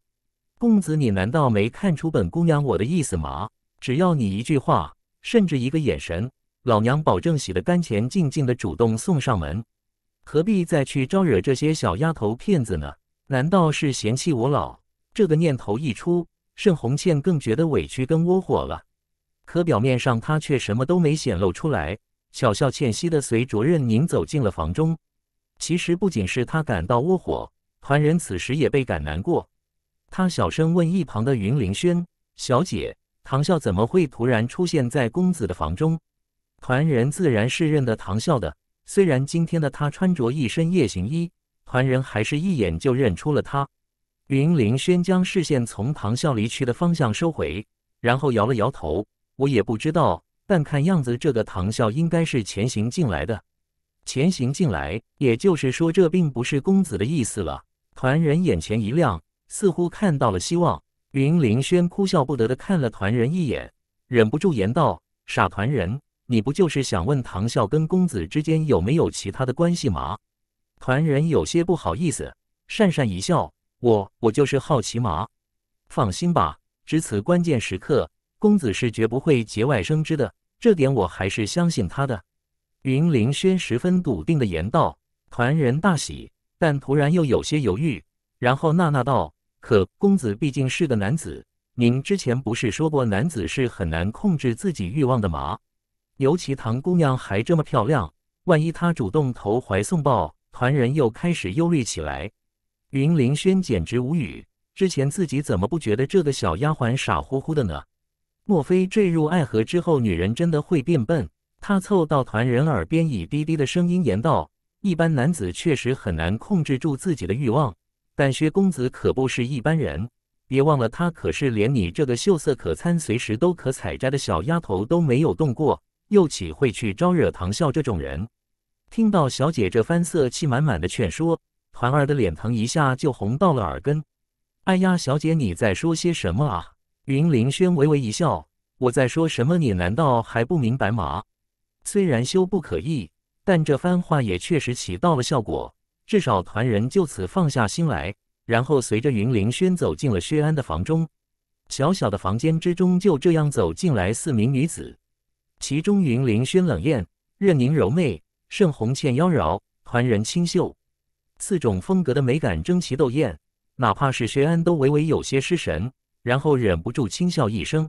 公子，你难道没看出本姑娘我的意思吗？只要你一句话，甚至一个眼神，老娘保证洗的甘泉静静的主动送上门。何必再去招惹这些小丫头片子呢？难道是嫌弃我老？这个念头一出，盛红倩更觉得委屈跟窝火了。可表面上她却什么都没显露出来，巧笑倩兮的随卓任宁走进了房中。其实不仅是她感到窝火，团人此时也倍感难过。他小声问一旁的云凌轩小姐：“唐笑怎么会突然出现在公子的房中？”团人自然是认得唐笑的，虽然今天的他穿着一身夜行衣。团人还是一眼就认出了他，云凌轩将视线从唐啸离去的方向收回，然后摇了摇头。我也不知道，但看样子这个唐啸应该是潜行进来的。潜行进来，也就是说这并不是公子的意思了。团人眼前一亮，似乎看到了希望。云凌轩哭笑不得的看了团人一眼，忍不住言道：“傻团人，你不就是想问唐啸跟公子之间有没有其他的关系吗？”团人有些不好意思，讪讪一笑：“我我就是好奇嘛。放心吧，值此关键时刻，公子是绝不会节外生枝的，这点我还是相信他的。”云凌轩十分笃定的言道。团人大喜，但突然又有些犹豫，然后纳纳道：“可公子毕竟是个男子，您之前不是说过男子是很难控制自己欲望的吗？尤其唐姑娘还这么漂亮，万一她主动投怀送抱……”团人又开始忧虑起来，云凌轩简直无语。之前自己怎么不觉得这个小丫鬟傻乎乎的呢？莫非坠入爱河之后，女人真的会变笨？他凑到团人耳边，以低低的声音言道：“一般男子确实很难控制住自己的欲望，但薛公子可不是一般人。别忘了，他可是连你这个秀色可餐、随时都可采摘的小丫头都没有动过，又岂会去招惹唐笑这种人？”听到小姐这番色气满满的劝说，团儿的脸庞一下就红到了耳根。哎呀，小姐你在说些什么啊？云凌轩微微一笑：“我在说什么，你难道还不明白吗？”虽然羞不可抑，但这番话也确实起到了效果，至少团人就此放下心来，然后随着云凌轩走进了薛安的房中。小小的房间之中，就这样走进来四名女子，其中云凌轩冷艳，任宁柔媚。盛红倩妖娆，团人清秀，四种风格的美感争奇斗艳，哪怕是薛安都微微有些失神，然后忍不住轻笑一声。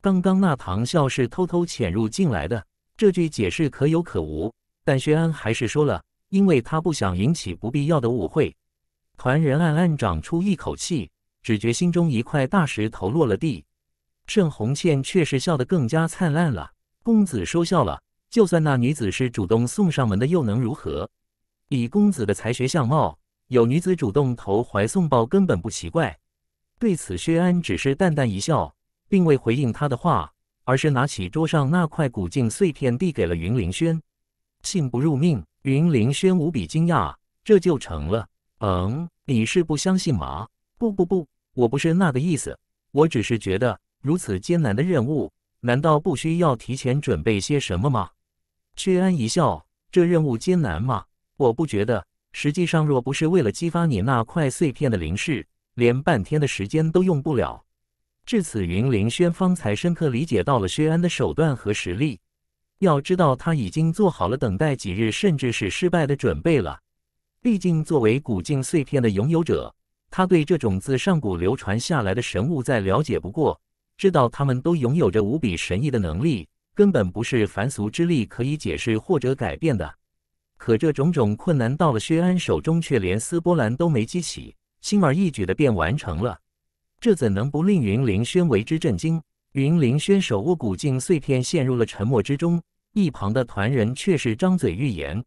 刚刚那堂笑是偷偷潜入进来的，这句解释可有可无，但薛安还是说了，因为他不想引起不必要的误会。团人暗暗长出一口气，只觉心中一块大石头落了地。盛红倩却是笑得更加灿烂了：“公子说笑了。”就算那女子是主动送上门的，又能如何？以公子的才学相貌，有女子主动投怀送抱，根本不奇怪。对此，薛安只是淡淡一笑，并未回应他的话，而是拿起桌上那块古镜碎片，递给了云凌轩。信不入命，云凌轩无比惊讶，这就成了？嗯，你是不相信吗？不不不，我不是那个意思，我只是觉得如此艰难的任务，难道不需要提前准备些什么吗？薛安一笑：“这任务艰难吗？我不觉得。实际上，若不是为了激发你那块碎片的灵识，连半天的时间都用不了。”至此，云凌轩方才深刻理解到了薛安的手段和实力。要知道，他已经做好了等待几日，甚至是失败的准备了。毕竟，作为古镜碎片的拥有者，他对这种自上古流传下来的神物再了解不过，知道他们都拥有着无比神异的能力。根本不是凡俗之力可以解释或者改变的。可这种种困难到了薛安手中，却连丝波澜都没激起，轻而易举的便完成了。这怎能不令云凌轩为之震惊？云凌轩手握古镜碎片，陷入了沉默之中。一旁的团人却是张嘴欲言，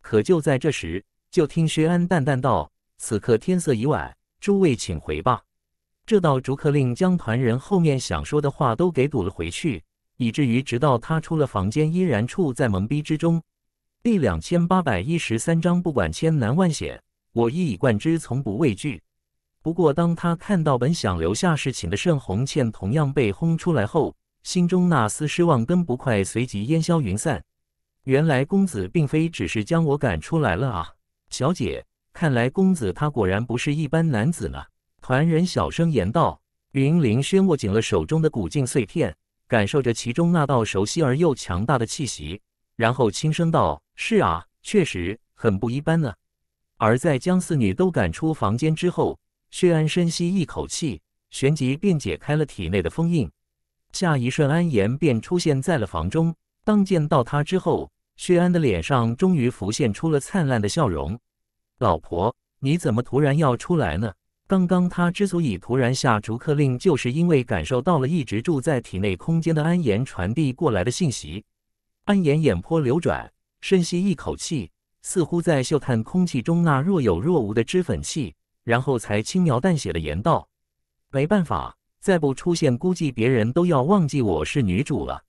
可就在这时，就听薛安淡淡道：“此刻天色已晚，诸位请回吧。”这道逐客令将团人后面想说的话都给堵了回去。以至于直到他出了房间，依然处在懵逼之中。第两千八百一十三章，不管千难万险，我一以贯之，从不畏惧。不过，当他看到本想留下侍寝的盛红倩同样被轰出来后，心中那丝失望跟不快随即烟消云散。原来公子并非只是将我赶出来了啊，小姐。看来公子他果然不是一般男子呢。团人小声言道：“云凌轩握紧了手中的古镜碎片。”感受着其中那道熟悉而又强大的气息，然后轻声道：“是啊，确实很不一般呢。”而在将四女都赶出房间之后，薛安深吸一口气，旋即便解开了体内的封印。下一瞬，安言便出现在了房中。当见到他之后，薛安的脸上终于浮现出了灿烂的笑容：“老婆，你怎么突然要出来呢？”刚刚他之所以突然下逐客令，就是因为感受到了一直住在体内空间的安颜传递过来的信息。安颜眼波流转，深吸一口气，似乎在嗅探空气中那若有若无的脂粉气，然后才轻描淡写的言道：“没办法，再不出现，估计别人都要忘记我是女主了。”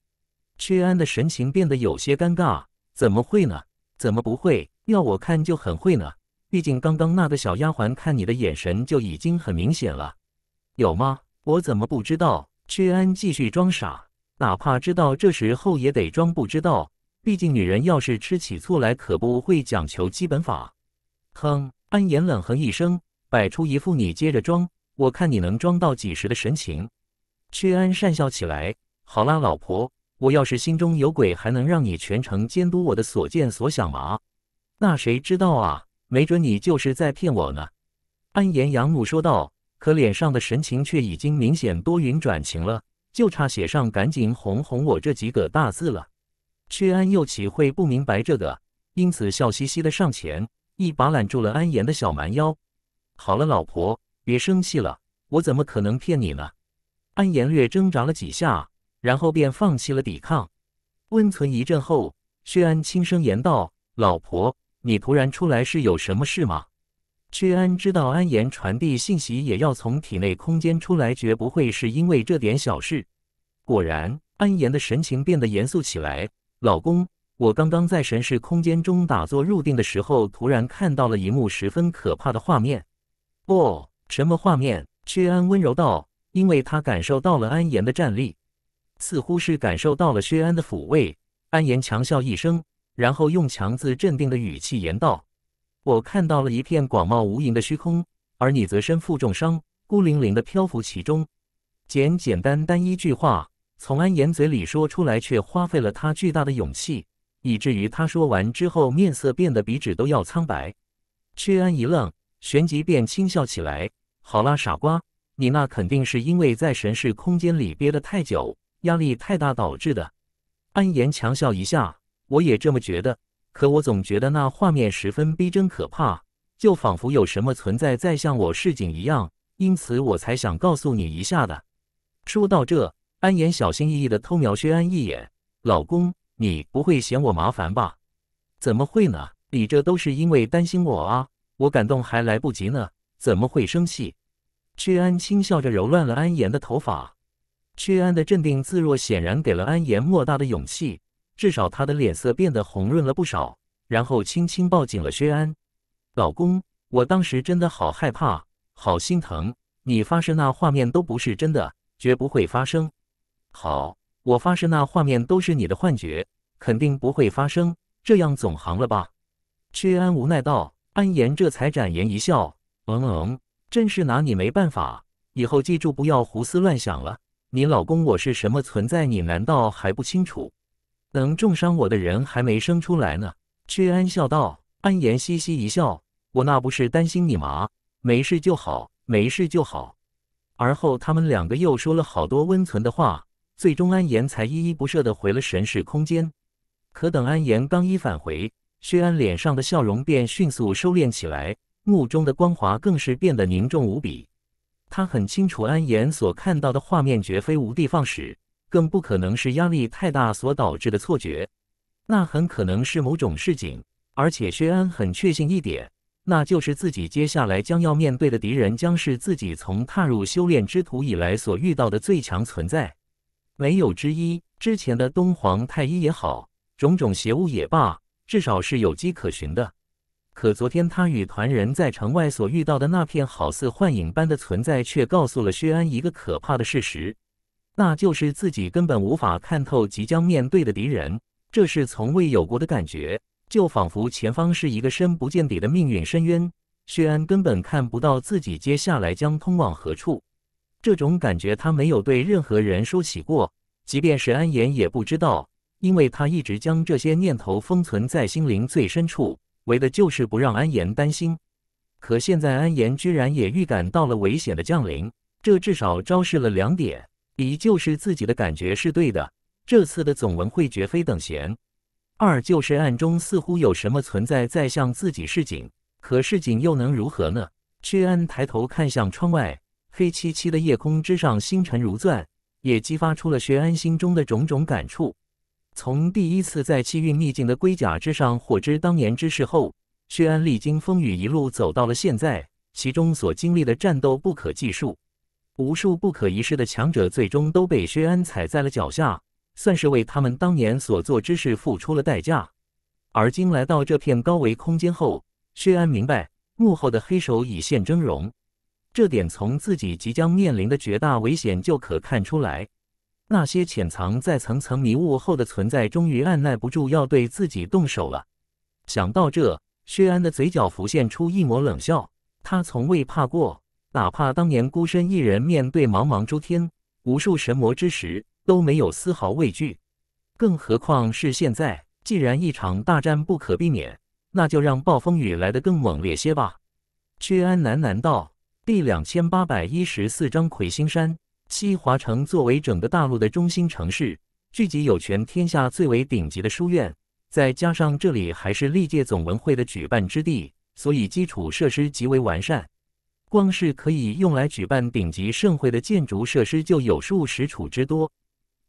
薛安的神情变得有些尴尬：“怎么会呢？怎么不会？要我看就很会呢。”毕竟刚刚那个小丫鬟看你的眼神就已经很明显了，有吗？我怎么不知道？屈安继续装傻，哪怕知道这时候也得装不知道。毕竟女人要是吃起醋来，可不会讲求基本法。哼！安言冷哼一声，摆出一副你接着装，我看你能装到几时的神情。屈安讪笑起来：“好啦，老婆，我要是心中有鬼，还能让你全程监督我的所见所想吗？那谁知道啊？”没准你就是在骗我呢，安言养母说道，可脸上的神情却已经明显多云转晴了，就差写上“赶紧哄哄我”这几个大字了。薛安又岂会不明白这个？因此笑嘻嘻的上前，一把揽住了安言的小蛮腰。好了，老婆，别生气了，我怎么可能骗你呢？安言略挣扎了几下，然后便放弃了抵抗。温存一阵后，薛安轻声言道：“老婆。”你突然出来是有什么事吗？薛安知道安言传递信息也要从体内空间出来，绝不会是因为这点小事。果然，安言的神情变得严肃起来。老公，我刚刚在神识空间中打坐入定的时候，突然看到了一幕十分可怕的画面。哦，什么画面？薛安温柔道。因为他感受到了安言的站立，似乎是感受到了薛安的抚慰。安言强笑一声。然后用强子镇定的语气言道：“我看到了一片广袤无垠的虚空，而你则身负重伤，孤零零的漂浮其中。”简简单单一句话从安言嘴里说出来，却花费了他巨大的勇气，以至于他说完之后面色变得比纸都要苍白。屈安一愣，旋即便轻笑起来：“好啦，傻瓜，你那肯定是因为在神识空间里憋得太久，压力太大导致的。”安言强笑一下。我也这么觉得，可我总觉得那画面十分逼真可怕，就仿佛有什么存在在向我示警一样，因此我才想告诉你一下的。说到这，安言小心翼翼地偷瞄薛安一眼：“老公，你不会嫌我麻烦吧？”“怎么会呢？你这都是因为担心我啊，我感动还来不及呢，怎么会生气？”薛安轻笑着揉乱了安言的头发。薛安的镇定自若显然给了安言莫大的勇气。至少他的脸色变得红润了不少，然后轻轻抱紧了薛安。老公，我当时真的好害怕，好心疼。你发誓那画面都不是真的，绝不会发生。好，我发誓那画面都是你的幻觉，肯定不会发生。这样总行了吧？薛安无奈道。安言这才展颜一笑，嗯嗯，真是拿你没办法。以后记住不要胡思乱想了。你老公我是什么存在，你难道还不清楚？等重伤我的人还没生出来呢，薛安笑道。安言嘻嘻一笑：“我那不是担心你嘛，没事就好，没事就好。”而后他们两个又说了好多温存的话，最终安言才依依不舍的回了神室空间。可等安言刚一返回，薛安脸上的笑容便迅速收敛起来，目中的光华更是变得凝重无比。他很清楚安言所看到的画面绝非无的放矢。更不可能是压力太大所导致的错觉，那很可能是某种事情。而且薛安很确信一点，那就是自己接下来将要面对的敌人，将是自己从踏入修炼之途以来所遇到的最强存在，没有之一。之前的东皇太一也好，种种邪物也罢，至少是有迹可循的。可昨天他与团人在城外所遇到的那片好似幻影般的存在，却告诉了薛安一个可怕的事实。那就是自己根本无法看透即将面对的敌人，这是从未有过的感觉，就仿佛前方是一个深不见底的命运深渊，薛安根本看不到自己接下来将通往何处。这种感觉他没有对任何人说起过，即便是安言也不知道，因为他一直将这些念头封存在心灵最深处，为的就是不让安言担心。可现在安言居然也预感到了危险的降临，这至少昭示了两点。一就是自己的感觉是对的，这次的总文会绝非等闲。二就是暗中似乎有什么存在在向自己示警，可示警又能如何呢？薛安抬头看向窗外，黑漆漆的夜空之上，星辰如钻，也激发出了薛安心中的种种感触。从第一次在气运秘境的龟甲之上获知当年之事后，薛安历经风雨，一路走到了现在，其中所经历的战斗不可计数。无数不可一世的强者，最终都被薛安踩在了脚下，算是为他们当年所做之事付出了代价。而今来到这片高维空间后，薛安明白幕后的黑手已现峥嵘，这点从自己即将面临的绝大危险就可看出来。那些潜藏在层层迷雾后的存在，终于按耐不住要对自己动手了。想到这，薛安的嘴角浮现出一抹冷笑，他从未怕过。哪怕当年孤身一人面对茫茫诸天、无数神魔之时都没有丝毫畏惧，更何况是现在。既然一场大战不可避免，那就让暴风雨来得更猛烈些吧。”薛安喃喃道。第两千八百一十四章魁星山。西华城作为整个大陆的中心城市，聚集有全天下最为顶级的书院，再加上这里还是历届总文会的举办之地，所以基础设施极为完善。光是可以用来举办顶级盛会的建筑设施就有数十处之多，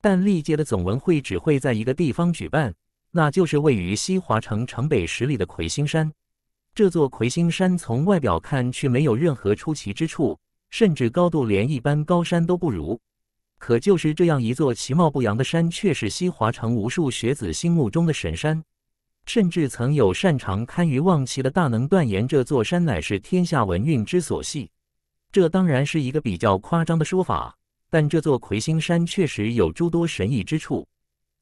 但历届的总文会只会在一个地方举办，那就是位于西华城城北十里的魁星山。这座魁星山从外表看却没有任何出奇之处，甚至高度连一般高山都不如。可就是这样一座其貌不扬的山，却是西华城无数学子心目中的神山。甚至曾有擅长堪舆望奇的大能断言，这座山乃是天下文运之所系。这当然是一个比较夸张的说法，但这座魁星山确实有诸多神异之处。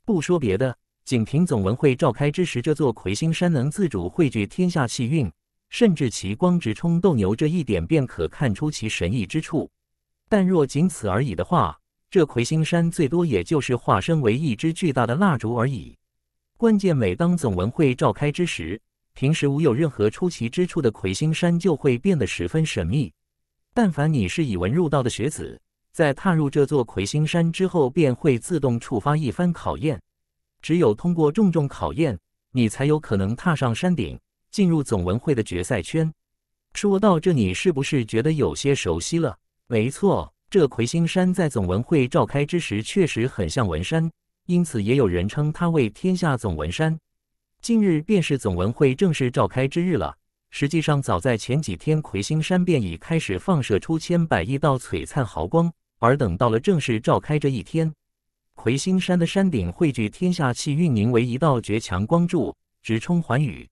不说别的，仅凭总文会召开之时，这座魁星山能自主汇聚天下气运，甚至其光直冲斗牛这一点，便可看出其神异之处。但若仅此而已的话，这魁星山最多也就是化身为一支巨大的蜡烛而已。关键，每当总文会召开之时，平时无有任何出奇之处的魁星山就会变得十分神秘。但凡你是以文入道的学子，在踏入这座魁星山之后，便会自动触发一番考验。只有通过重重考验，你才有可能踏上山顶，进入总文会的决赛圈。说到这，你是不是觉得有些熟悉了？没错，这魁星山在总文会召开之时，确实很像文山。因此，也有人称他为天下总文山。近日便是总文会正式召开之日了。实际上，早在前几天，魁星山便已开始放射出千百亿道璀璨豪光。而等到了正式召开这一天，魁星山的山顶汇聚天下气运，凝为一道绝强光柱，直冲寰宇。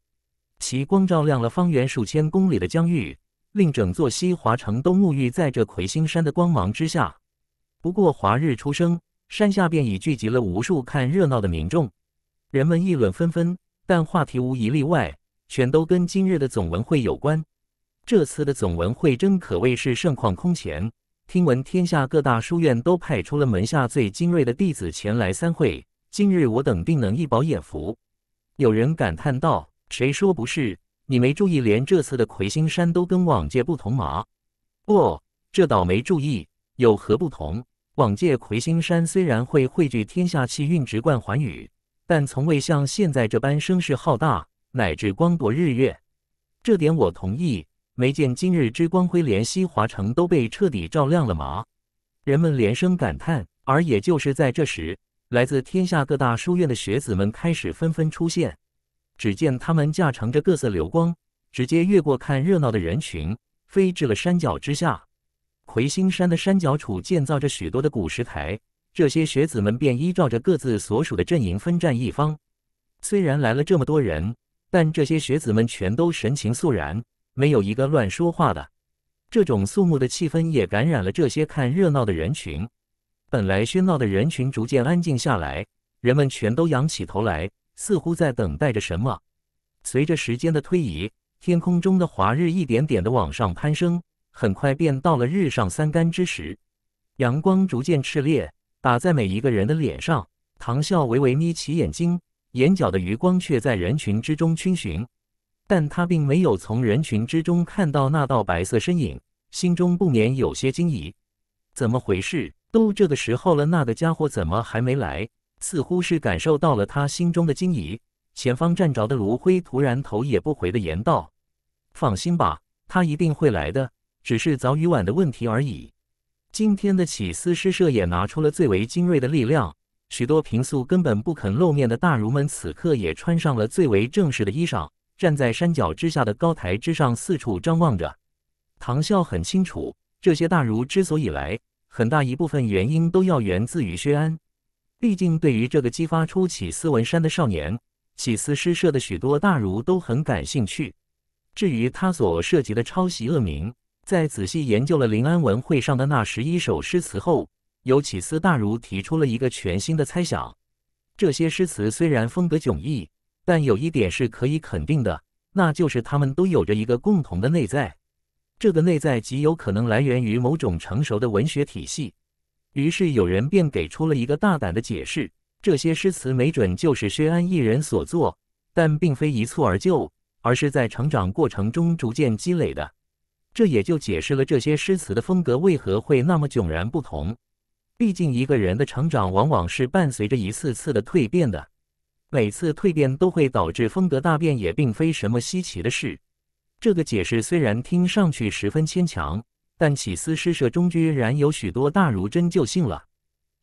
其光照亮了方圆数千公里的疆域，令整座西华城都沐浴在这魁星山的光芒之下。不过，华日初升。山下便已聚集了无数看热闹的民众，人们议论纷纷，但话题无一例外，全都跟今日的总文会有关。这次的总文会真可谓是盛况空前，听闻天下各大书院都派出了门下最精锐的弟子前来参会，今日我等定能一饱眼福。有人感叹道：“谁说不是？你没注意，连这次的魁星山都跟往届不同吗？哦，这倒没注意，有何不同？”往届魁星山虽然会汇聚天下气运，直贯寰宇，但从未像现在这般声势浩大，乃至光夺日月。这点我同意。没见今日之光辉，连西华城都被彻底照亮了吗？人们连声感叹。而也就是在这时，来自天下各大书院的学子们开始纷纷出现。只见他们驾乘着各色流光，直接越过看热闹的人群，飞至了山脚之下。魁星山的山脚处建造着许多的古石台，这些学子们便依照着各自所属的阵营分站一方。虽然来了这么多人，但这些学子们全都神情肃然，没有一个乱说话的。这种肃穆的气氛也感染了这些看热闹的人群，本来喧闹的人群逐渐安静下来，人们全都仰起头来，似乎在等待着什么。随着时间的推移，天空中的华日一点点的往上攀升。很快便到了日上三竿之时，阳光逐渐炽烈，打在每一个人的脸上。唐笑微微眯起眼睛，眼角的余光却在人群之中逡巡，但他并没有从人群之中看到那道白色身影，心中不免有些惊疑：怎么回事？都这个时候了，那个家伙怎么还没来？似乎是感受到了他心中的惊疑，前方站着的卢辉突然头也不回的言道：“放心吧，他一定会来的。”只是早与晚的问题而已。今天的起司诗社也拿出了最为精锐的力量，许多平素根本不肯露面的大儒们，此刻也穿上了最为正式的衣裳，站在山脚之下的高台之上，四处张望着。唐笑很清楚，这些大儒之所以来，很大一部分原因都要源自于薛安。毕竟，对于这个激发出起司文山的少年，起司诗社的许多大儒都很感兴趣。至于他所涉及的抄袭恶名，在仔细研究了临安文会上的那十一首诗词后，有几司大儒提出了一个全新的猜想：这些诗词虽然风格迥异，但有一点是可以肯定的，那就是他们都有着一个共同的内在。这个内在极有可能来源于某种成熟的文学体系。于是有人便给出了一个大胆的解释：这些诗词没准就是薛安一人所作，但并非一蹴而就，而是在成长过程中逐渐积累的。这也就解释了这些诗词的风格为何会那么迥然不同。毕竟一个人的成长往往是伴随着一次次的蜕变的，每次蜕变都会导致风格大变，也并非什么稀奇的事。这个解释虽然听上去十分牵强，但起思诗社中居然有许多大儒真就信了。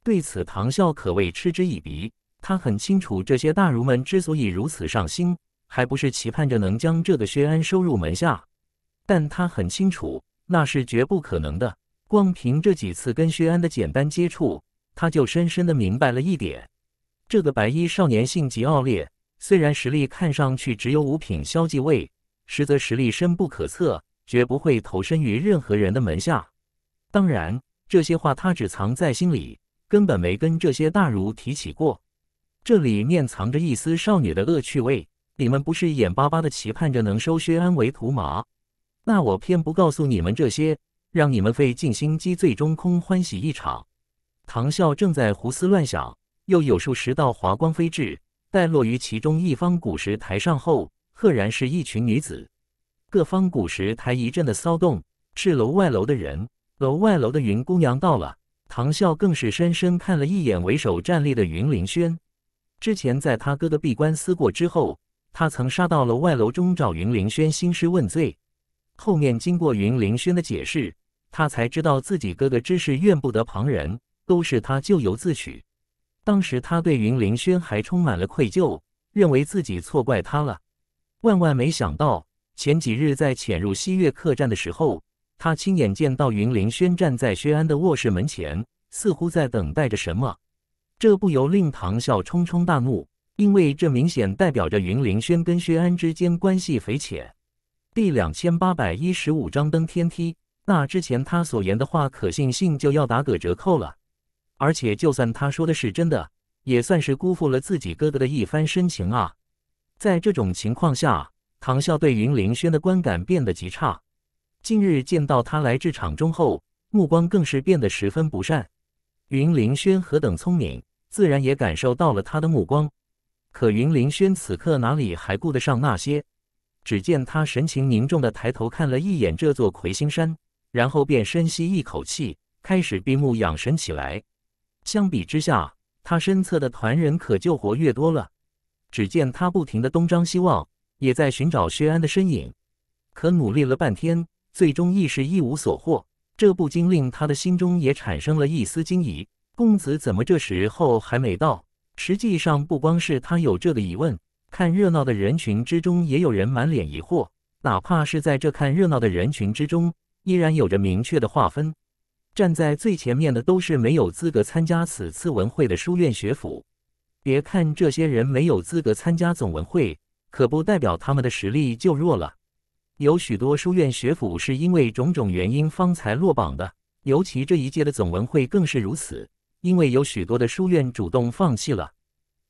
对此，唐笑可谓嗤之以鼻。他很清楚，这些大儒们之所以如此上心，还不是期盼着能将这个薛安收入门下。但他很清楚，那是绝不可能的。光凭这几次跟薛安的简单接触，他就深深的明白了一点：这个白衣少年性极傲烈，虽然实力看上去只有五品萧继位，实则实力深不可测，绝不会投身于任何人的门下。当然，这些话他只藏在心里，根本没跟这些大儒提起过。这里面藏着一丝少女的恶趣味，你们不是眼巴巴的期盼着能收薛安为徒吗？那我偏不告诉你们这些，让你们费尽心机，最终空欢喜一场。唐笑正在胡思乱想，又有数十道华光飞至，待落于其中一方古石台上后，赫然是一群女子。各方古石台一阵的骚动。是楼外楼的人，楼外楼的云姑娘到了。唐笑更是深深看了一眼为首站立的云凌轩。之前在他哥的闭关思过之后，他曾杀到楼外楼中找云凌轩兴师问罪。后面经过云凌轩的解释，他才知道自己哥哥之事怨不得旁人，都是他咎由自取。当时他对云凌轩还充满了愧疚，认为自己错怪他了。万万没想到，前几日在潜入西月客栈的时候，他亲眼见到云凌轩站在薛安的卧室门前，似乎在等待着什么。这不由令唐笑冲冲大怒，因为这明显代表着云凌轩跟薛安之间关系匪浅。第两千八百一十五章登天梯。那之前他所言的话，可信性就要打个折扣了。而且，就算他说的是真的，也算是辜负了自己哥哥的一番深情啊。在这种情况下，唐笑对云凌轩的观感变得极差。近日见到他来至场中后，目光更是变得十分不善。云凌轩何等聪明，自然也感受到了他的目光。可云凌轩此刻哪里还顾得上那些？只见他神情凝重的抬头看了一眼这座魁星山，然后便深吸一口气，开始闭目养神起来。相比之下，他身侧的团人可就活跃多了。只见他不停的东张西望，也在寻找薛安的身影，可努力了半天，最终亦是一无所获。这不禁令他的心中也产生了一丝惊疑：公子怎么这时候还没到？实际上，不光是他有这个疑问。看热闹的人群之中，也有人满脸疑惑。哪怕是在这看热闹的人群之中，依然有着明确的划分。站在最前面的，都是没有资格参加此次文会的书院学府。别看这些人没有资格参加总文会，可不代表他们的实力就弱了。有许多书院学府是因为种种原因方才落榜的，尤其这一届的总文会更是如此，因为有许多的书院主动放弃了。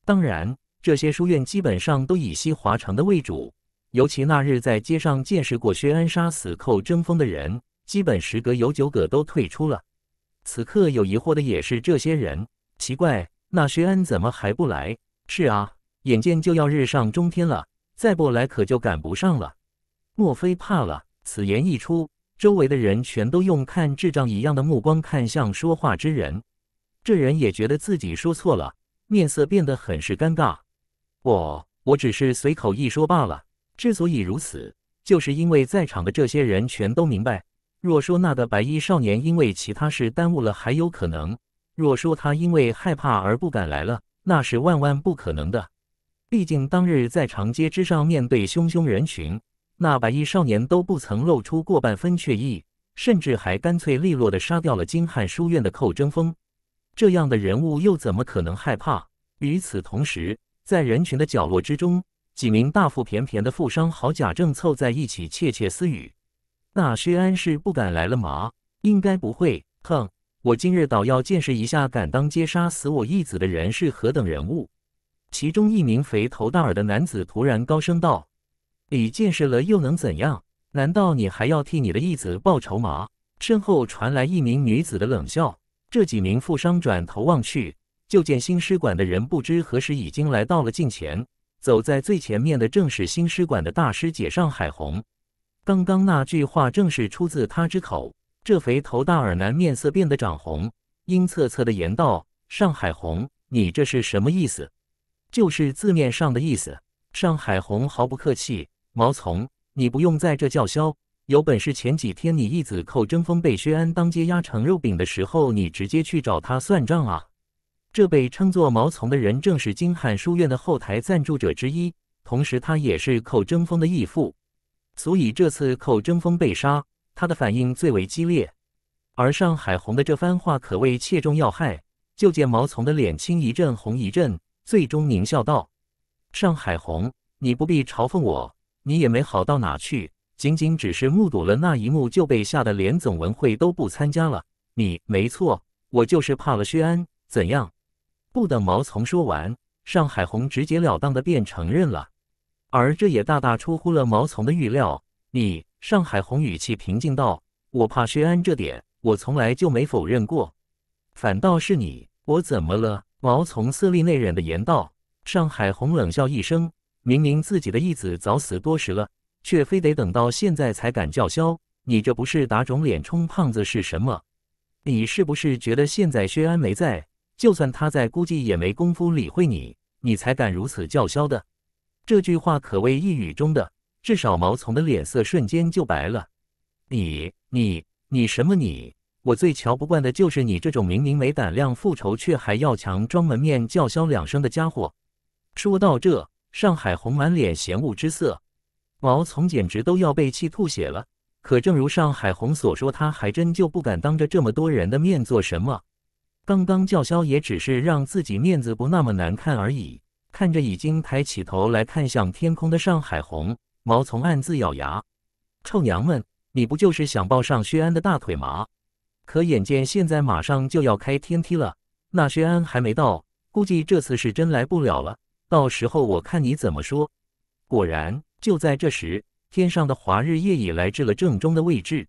当然。这些书院基本上都以西华城的为主，尤其那日在街上见识过薛安杀死寇争锋的人，基本时隔有九个都退出了。此刻有疑惑的也是这些人，奇怪，那薛安怎么还不来？是啊，眼见就要日上中天了，再不来可就赶不上了。莫非怕了？此言一出，周围的人全都用看智障一样的目光看向说话之人。这人也觉得自己说错了，面色变得很是尴尬。我我只是随口一说罢了。之所以如此，就是因为在场的这些人全都明白。若说那个白衣少年因为其他事耽误了，还有可能；若说他因为害怕而不敢来了，那是万万不可能的。毕竟当日在长街之上面对汹汹人群，那白衣少年都不曾露出过半分怯意，甚至还干脆利落的杀掉了金汉书院的寇争锋。这样的人物又怎么可能害怕？与此同时。在人群的角落之中，几名大腹便便的富商好假正凑在一起窃窃私语。那薛安是不敢来了吗？应该不会。哼，我今日倒要见识一下敢当街杀死我义子的人是何等人物。其中一名肥头大耳的男子突然高声道：“你见识了又能怎样？难道你还要替你的义子报仇吗？”身后传来一名女子的冷笑。这几名富商转头望去。就见新师馆的人不知何时已经来到了近前，走在最前面的正是新师馆的大师姐上海红。刚刚那句话正是出自他之口。这肥头大耳男面色变得涨红，阴恻恻地言道：“上海红，你这是什么意思？就是字面上的意思。”上海红毫不客气：“毛丛，你不用在这叫嚣，有本事前几天你一子扣争锋被薛安当街压成肉饼的时候，你直接去找他算账啊！”这被称作毛丛的人，正是金汉书院的后台赞助者之一，同时他也是寇争锋的义父，所以这次寇争锋被杀，他的反应最为激烈。而上海红的这番话可谓切中要害。就见毛丛的脸青一阵红一阵，最终狞笑道：“上海红，你不必嘲讽我，你也没好到哪去，仅仅只是目睹了那一幕，就被吓得连总文会都不参加了。你没错，我就是怕了薛安。怎样？”不等毛丛说完，上海红直截了当的便承认了，而这也大大出乎了毛丛的预料。你，上海红语气平静道：“我怕薛安这点，我从来就没否认过。反倒是你，我怎么了？”毛丛色厉内荏的言道。上海红冷笑一声：“明明自己的义子早死多时了，却非得等到现在才敢叫嚣，你这不是打肿脸充胖子是什么？你是不是觉得现在薛安没在？”就算他在，估计也没工夫理会你。你才敢如此叫嚣的，这句话可谓一语中的。至少毛丛的脸色瞬间就白了。你、你、你什么你？我最瞧不惯的就是你这种明明没胆量复仇，却还要强装门面叫嚣两声的家伙。说到这，上海红满脸嫌恶之色，毛丛简直都要被气吐血了。可正如上海红所说，他还真就不敢当着这么多人的面做什么。刚刚叫嚣也只是让自己面子不那么难看而已。看着已经抬起头来看向天空的上海红毛，从暗自咬牙：“臭娘们，你不就是想抱上薛安的大腿吗？”可眼见现在马上就要开天梯了，那薛安还没到，估计这次是真来不了了。到时候我看你怎么说。果然，就在这时，天上的华日夜已来至了正中的位置。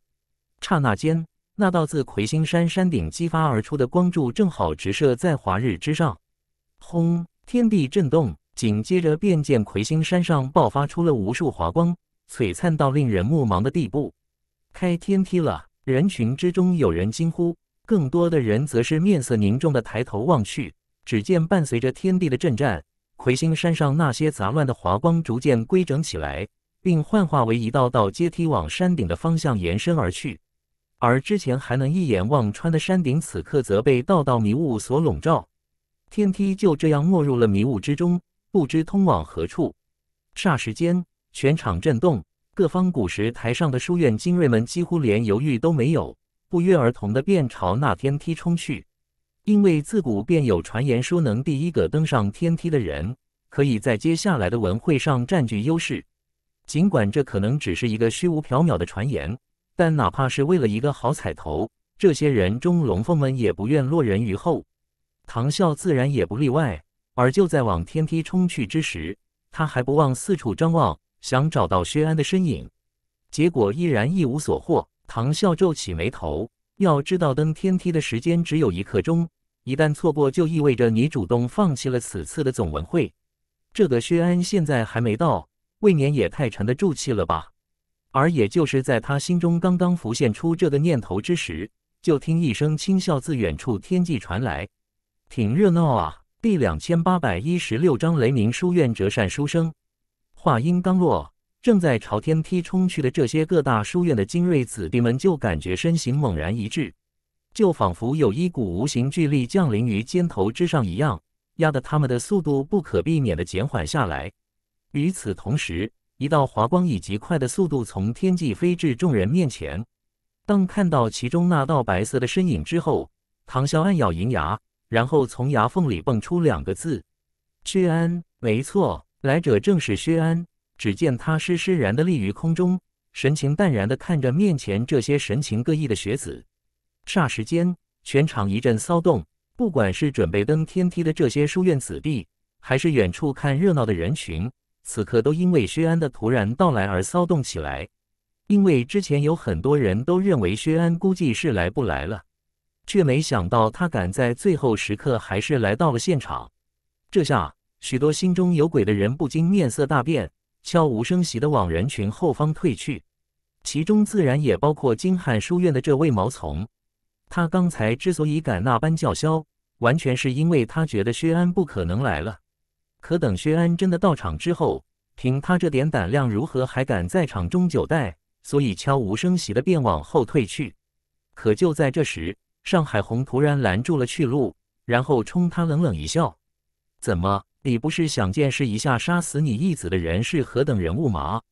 刹那间。那道自魁星山山顶激发而出的光柱，正好直射在华日之上，轰！天地震动，紧接着便见魁星山上爆发出了无数华光，璀璨到令人目盲的地步。开天梯了！人群之中有人惊呼，更多的人则是面色凝重的抬头望去。只见伴随着天地的震颤，魁星山上那些杂乱的华光逐渐规整起来，并幻化为一道道阶梯，往山顶的方向延伸而去。而之前还能一眼望穿的山顶，此刻则被道道迷雾所笼罩，天梯就这样没入了迷雾之中，不知通往何处。霎时间，全场震动，各方古石台上的书院精锐们几乎连犹豫都没有，不约而同的便朝那天梯冲去，因为自古便有传言说，能第一个登上天梯的人，可以在接下来的文会上占据优势，尽管这可能只是一个虚无缥缈的传言。但哪怕是为了一个好彩头，这些人中龙凤们也不愿落人于后，唐笑自然也不例外。而就在往天梯冲去之时，他还不忘四处张望，想找到薛安的身影，结果依然一无所获。唐笑皱起眉头，要知道登天梯的时间只有一刻钟，一旦错过，就意味着你主动放弃了此次的总文会。这个薛安现在还没到，未免也太沉得住气了吧。而也就是在他心中刚刚浮现出这个念头之时，就听一声轻笑自远处天际传来，挺热闹啊！第两千八百一十六章雷鸣书院折扇书生。话音刚落，正在朝天梯冲去的这些各大书院的精锐子弟们就感觉身形猛然一滞，就仿佛有一股无形巨力降临于肩头之上一样，压得他们的速度不可避免的减缓下来。与此同时，一道华光以极快的速度从天际飞至众人面前。当看到其中那道白色的身影之后，唐啸暗咬银牙，然后从牙缝里蹦出两个字：“薛安。”没错，来者正是薛安。只见他施施然的立于空中，神情淡然的看着面前这些神情各异的学子。霎时间，全场一阵骚动。不管是准备登天梯的这些书院子弟，还是远处看热闹的人群。此刻都因为薛安的突然到来而骚动起来，因为之前有很多人都认为薛安估计是来不来了，却没想到他敢在最后时刻还是来到了现场。这下，许多心中有鬼的人不禁面色大变，悄无声息的往人群后方退去，其中自然也包括金汉书院的这位毛从。他刚才之所以敢那般叫嚣，完全是因为他觉得薛安不可能来了。可等薛安真的到场之后，凭他这点胆量，如何还敢在场中久待？所以悄无声息的便往后退去。可就在这时，上海红突然拦住了去路，然后冲他冷冷一笑：“怎么，你不是想见识一下杀死你义子的人是何等人物吗？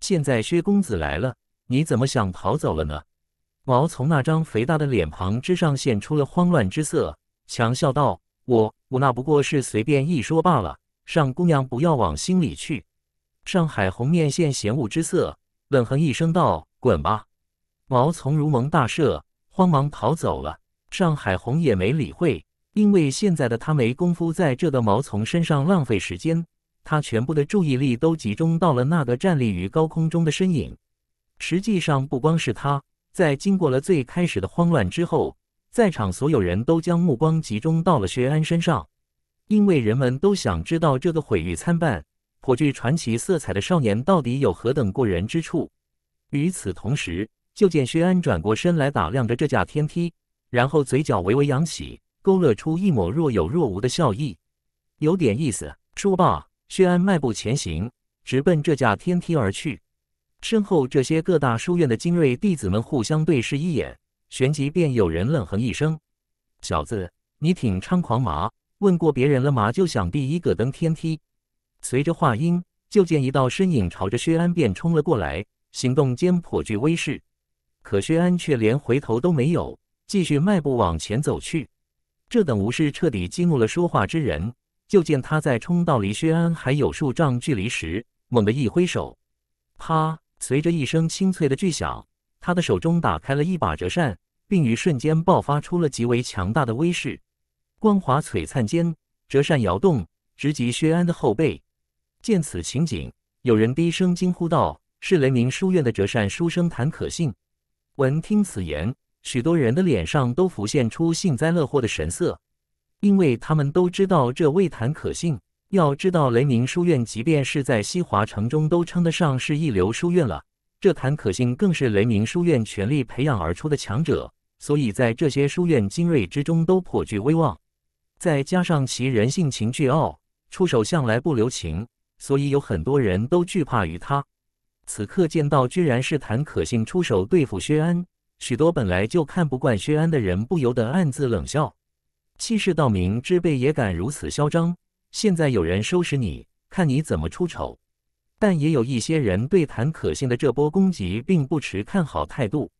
现在薛公子来了，你怎么想逃走了呢？”毛从那张肥大的脸庞之上现出了慌乱之色，强笑道：“我我那不过是随便一说罢了。”上姑娘不要往心里去。上海红面现嫌恶之色，冷哼一声道：“滚吧！”毛丛如蒙大赦，慌忙逃走了。上海红也没理会，因为现在的他没工夫在这个毛从身上浪费时间。他全部的注意力都集中到了那个站立于高空中的身影。实际上，不光是他，在经过了最开始的慌乱之后，在场所有人都将目光集中到了薛安身上。因为人们都想知道这个毁誉参半、颇具传奇色彩的少年到底有何等过人之处。与此同时，就见薛安转过身来打量着这架天梯，然后嘴角微微扬起，勾勒出一抹若有若无的笑意，有点意思。说罢，薛安迈步前行，直奔这架天梯而去。身后这些各大书院的精锐弟子们互相对视一眼，旋即便有人冷哼一声：“小子，你挺猖狂嘛！”问过别人了吗？就想第一个登天梯。随着话音，就见一道身影朝着薛安便冲了过来，行动间颇具威势。可薛安却连回头都没有，继续迈步往前走去。这等无事彻底激怒了说话之人。就见他在冲到离薛安还有数丈距离时，猛地一挥手，啪！随着一声清脆的巨响，他的手中打开了一把折扇，并于瞬间爆发出了极为强大的威势。光华璀璨间，折扇摇动，直击薛安的后背。见此情景，有人低声惊呼道：“是雷鸣书院的折扇书生谭可信。”闻听此言，许多人的脸上都浮现出幸灾乐祸的神色，因为他们都知道这为谭可信。要知道，雷鸣书院即便是在西华城中，都称得上是一流书院了。这谭可信更是雷鸣书院全力培养而出的强者，所以在这些书院精锐之中都颇具威望。再加上其人性情倨傲，出手向来不留情，所以有很多人都惧怕于他。此刻见到居然是谭可信出手对付薛安，许多本来就看不惯薛安的人不由得暗自冷笑：欺世盗名之辈也敢如此嚣张！现在有人收拾你，看你怎么出丑。但也有一些人对谭可信的这波攻击并不持看好态度，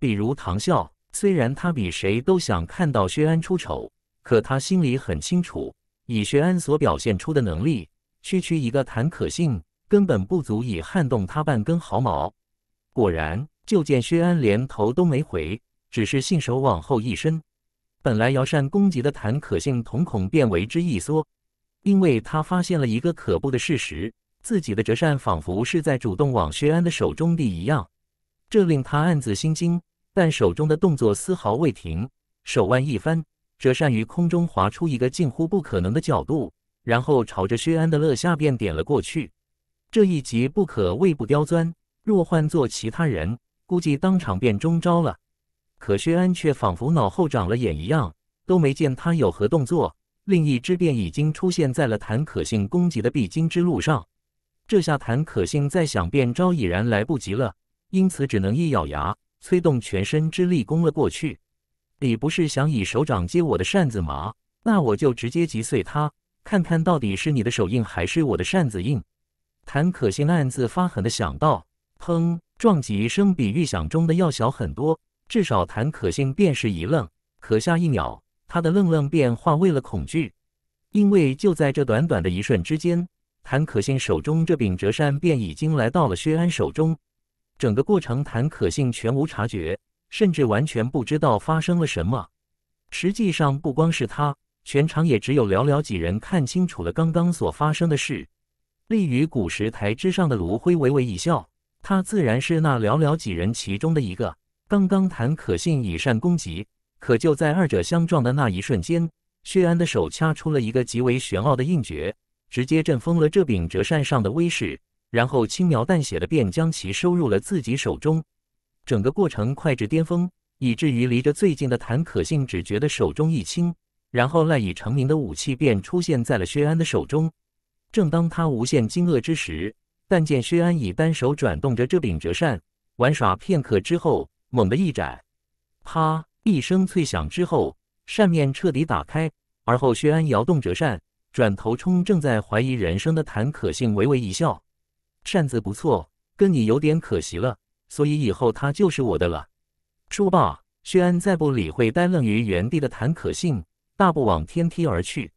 比如唐笑。虽然他比谁都想看到薛安出丑。可他心里很清楚，以薛安所表现出的能力，区区一个谭可信根本不足以撼动他半根毫毛。果然，就见薛安连头都没回，只是信手往后一伸。本来摇扇攻击的谭可信瞳孔便为之一缩，因为他发现了一个可怖的事实：自己的折扇仿佛是在主动往薛安的手中递一样。这令他暗自心惊，但手中的动作丝毫未停，手腕一翻。折扇于空中划出一个近乎不可能的角度，然后朝着薛安的肋下便点了过去。这一击不可谓不刁钻，若换做其他人，估计当场便中招了。可薛安却仿佛脑后长了眼一样，都没见他有何动作。另一只便已经出现在了谭可性攻击的必经之路上，这下谭可性再想变招已然来不及了，因此只能一咬牙，催动全身之力攻了过去。你不是想以手掌接我的扇子吗？那我就直接击碎它，看看到底是你的手硬还是我的扇子硬。谭可心暗自发狠的想到，砰，撞击声比预想中的要小很多，至少谭可心便是一愣。可下一秒，他的愣愣便化为了恐惧，因为就在这短短的一瞬之间，谭可心手中这柄折扇便已经来到了薛安手中，整个过程谭可信全无察觉。甚至完全不知道发生了什么。实际上，不光是他，全场也只有寥寥几人看清楚了刚刚所发生的事。立于古石台之上的卢辉微微一笑，他自然是那寥寥几人其中的一个。刚刚谈可信以善攻击，可就在二者相撞的那一瞬间，薛安的手掐出了一个极为玄奥的印诀，直接震封了这柄折扇上的威势，然后轻描淡写的便将其收入了自己手中。整个过程快至巅峰，以至于离着最近的谭可信只觉得手中一轻，然后赖以成名的武器便出现在了薛安的手中。正当他无限惊愕之时，但见薛安以单手转动着这柄折扇，玩耍片刻之后，猛地一展，啪一声脆响之后，扇面彻底打开。而后薛安摇动折扇，转头冲正在怀疑人生的谭可信微微一笑：“扇子不错，跟你有点可惜了。”所以以后他就是我的了。说罢，薛安再不理会呆愣于原地的谭可信，大步往天梯而去。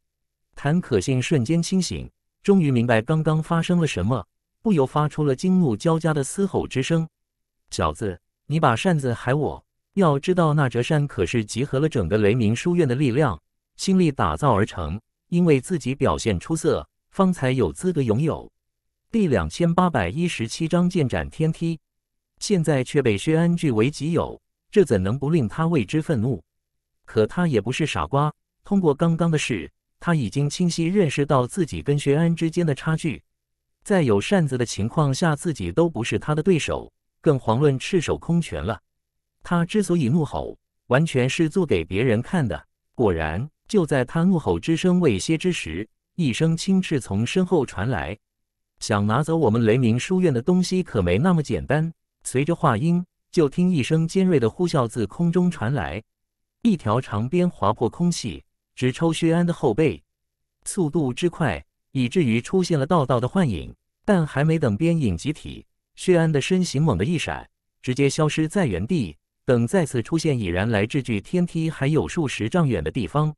谭可信瞬间清醒，终于明白刚刚发生了什么，不由发出了惊怒交加的嘶吼之声：“小子，你把扇子还我！要知道那折扇可是集合了整个雷鸣书院的力量、心力打造而成，因为自己表现出色，方才有资格拥有。”第两千八百一十七章剑斩天梯。现在却被薛安据为己有，这怎能不令他为之愤怒？可他也不是傻瓜，通过刚刚的事，他已经清晰认识到自己跟薛安之间的差距。在有扇子的情况下，自己都不是他的对手，更遑论赤手空拳了。他之所以怒吼，完全是做给别人看的。果然，就在他怒吼之声未歇之时，一声轻斥从身后传来：“想拿走我们雷鸣书院的东西，可没那么简单。”随着话音，就听一声尖锐的呼啸自空中传来，一条长鞭划破空气，直抽薛安的后背，速度之快，以至于出现了道道的幻影。但还没等鞭影集体，薛安的身形猛地一闪，直接消失在原地。等再次出现，已然来至距天梯还有数十丈远的地方。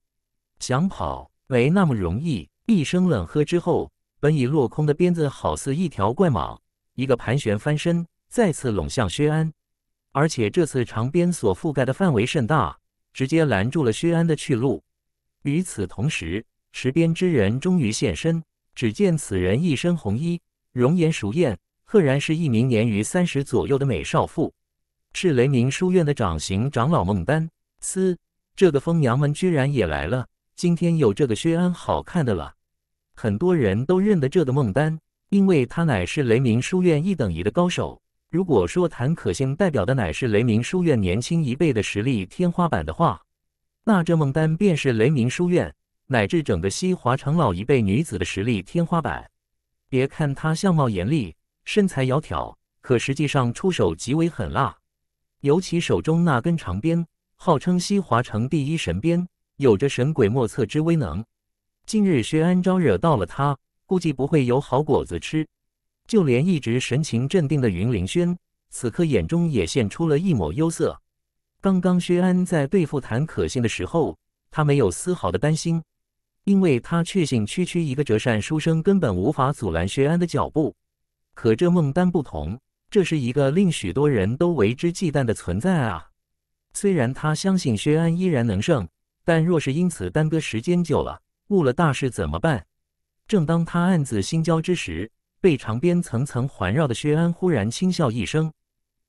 想跑没那么容易！一声冷喝之后，本已落空的鞭子好似一条怪蟒，一个盘旋翻身。再次拢向薛安，而且这次长鞭所覆盖的范围甚大，直接拦住了薛安的去路。与此同时，持鞭之人终于现身。只见此人一身红衣，容颜熟艳，赫然是一名年逾三十左右的美少妇，是雷鸣书院的掌刑长老孟丹。嘶，这个疯娘们居然也来了！今天有这个薛安好看的了。很多人都认得这个孟丹，因为他乃是雷鸣书院一等一的高手。如果说谭可欣代表的乃是雷鸣书院年轻一辈的实力天花板的话，那这孟丹便是雷鸣书院乃至整个西华城老一辈女子的实力天花板。别看她相貌严厉，身材窈窕，可实际上出手极为狠辣。尤其手中那根长鞭，号称西华城第一神鞭，有着神鬼莫测之威能。今日薛安招惹到了她，估计不会有好果子吃。就连一直神情镇定的云凌轩，此刻眼中也现出了一抹忧色。刚刚薛安在对付谭可心的时候，他没有丝毫的担心，因为他确信区区一个折扇书生根本无法阻拦薛安的脚步。可这孟丹不同，这是一个令许多人都为之忌惮的存在啊！虽然他相信薛安依然能胜，但若是因此耽搁时间久了，误了大事怎么办？正当他暗自心焦之时，被长鞭层层环绕的薛安忽然轻笑一声，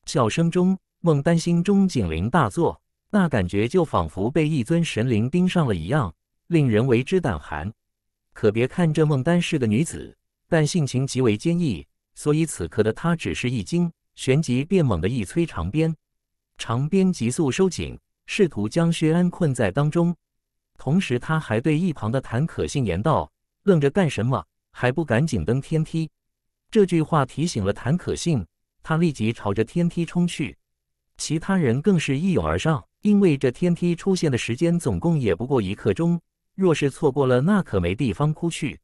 笑声中孟丹心中警铃大作，那感觉就仿佛被一尊神灵盯上了一样，令人为之胆寒。可别看这孟丹是个女子，但性情极为坚毅，所以此刻的她只是一惊，旋即便猛地一催长鞭，长鞭急速收紧，试图将薛安困在当中。同时，她还对一旁的谭可信言道：“愣着干什么？还不赶紧登天梯！”这句话提醒了谭可信，他立即朝着天梯冲去，其他人更是一拥而上。因为这天梯出现的时间总共也不过一刻钟，若是错过了，那可没地方哭去。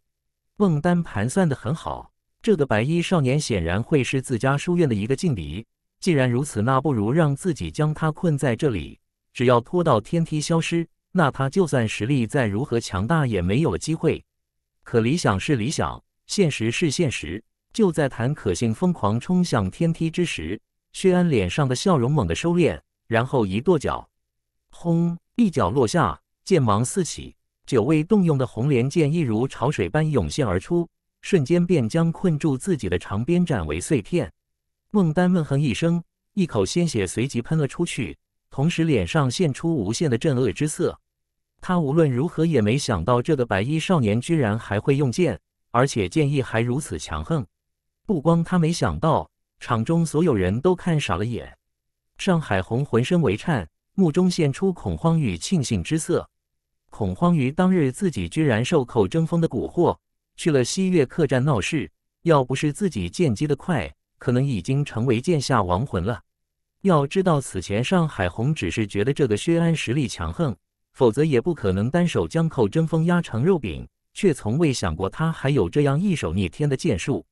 孟丹盘算的很好，这个白衣少年显然会是自家书院的一个劲敌。既然如此，那不如让自己将他困在这里，只要拖到天梯消失，那他就算实力再如何强大也没有了机会。可理想是理想，现实是现实。就在谭可信疯狂冲向天梯之时，薛安脸上的笑容猛地收敛，然后一跺脚，轰！一脚落下，剑芒四起，久未动用的红莲剑一如潮水般涌现而出，瞬间便将困住自己的长鞭斩为碎片。孟丹闷哼一声，一口鲜血随即喷了出去，同时脸上现出无限的震愕之色。他无论如何也没想到，这个白衣少年居然还会用剑，而且剑意还如此强横。不光他没想到，场中所有人都看傻了眼。上海红浑身微颤，目中现出恐慌与庆幸之色。恐慌于当日自己居然受寇争锋的蛊惑，去了西岳客栈闹事；要不是自己见机的快，可能已经成为剑下亡魂了。要知道，此前上海红只是觉得这个薛安实力强横，否则也不可能单手将寇争锋压成肉饼，却从未想过他还有这样一手逆天的剑术。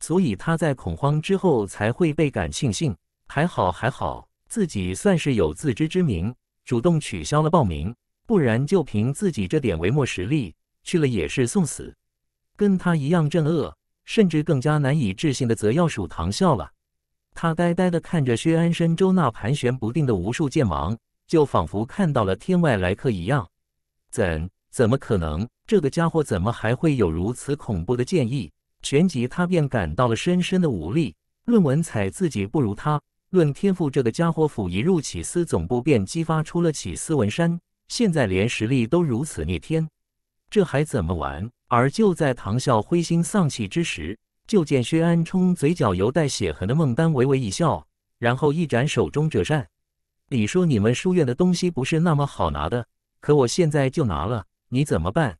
所以他在恐慌之后才会倍感庆幸，还好还好，自己算是有自知之明，主动取消了报名，不然就凭自己这点微末实力，去了也是送死。跟他一样正恶，甚至更加难以置信的，则要数唐啸了。他呆呆地看着薛安身周那盘旋不定的无数剑芒，就仿佛看到了天外来客一样。怎怎么可能？这个家伙怎么还会有如此恐怖的剑意？旋即，他便感到了深深的无力。论文采，自己不如他；论天赋，这个家伙甫一入起司总部，便激发出了起司文山。现在连实力都如此逆天，这还怎么玩？而就在唐啸灰心丧气之时，就见薛安冲嘴角犹带血痕的孟丹微微一笑，然后一展手中折扇。你说你们书院的东西不是那么好拿的，可我现在就拿了，你怎么办？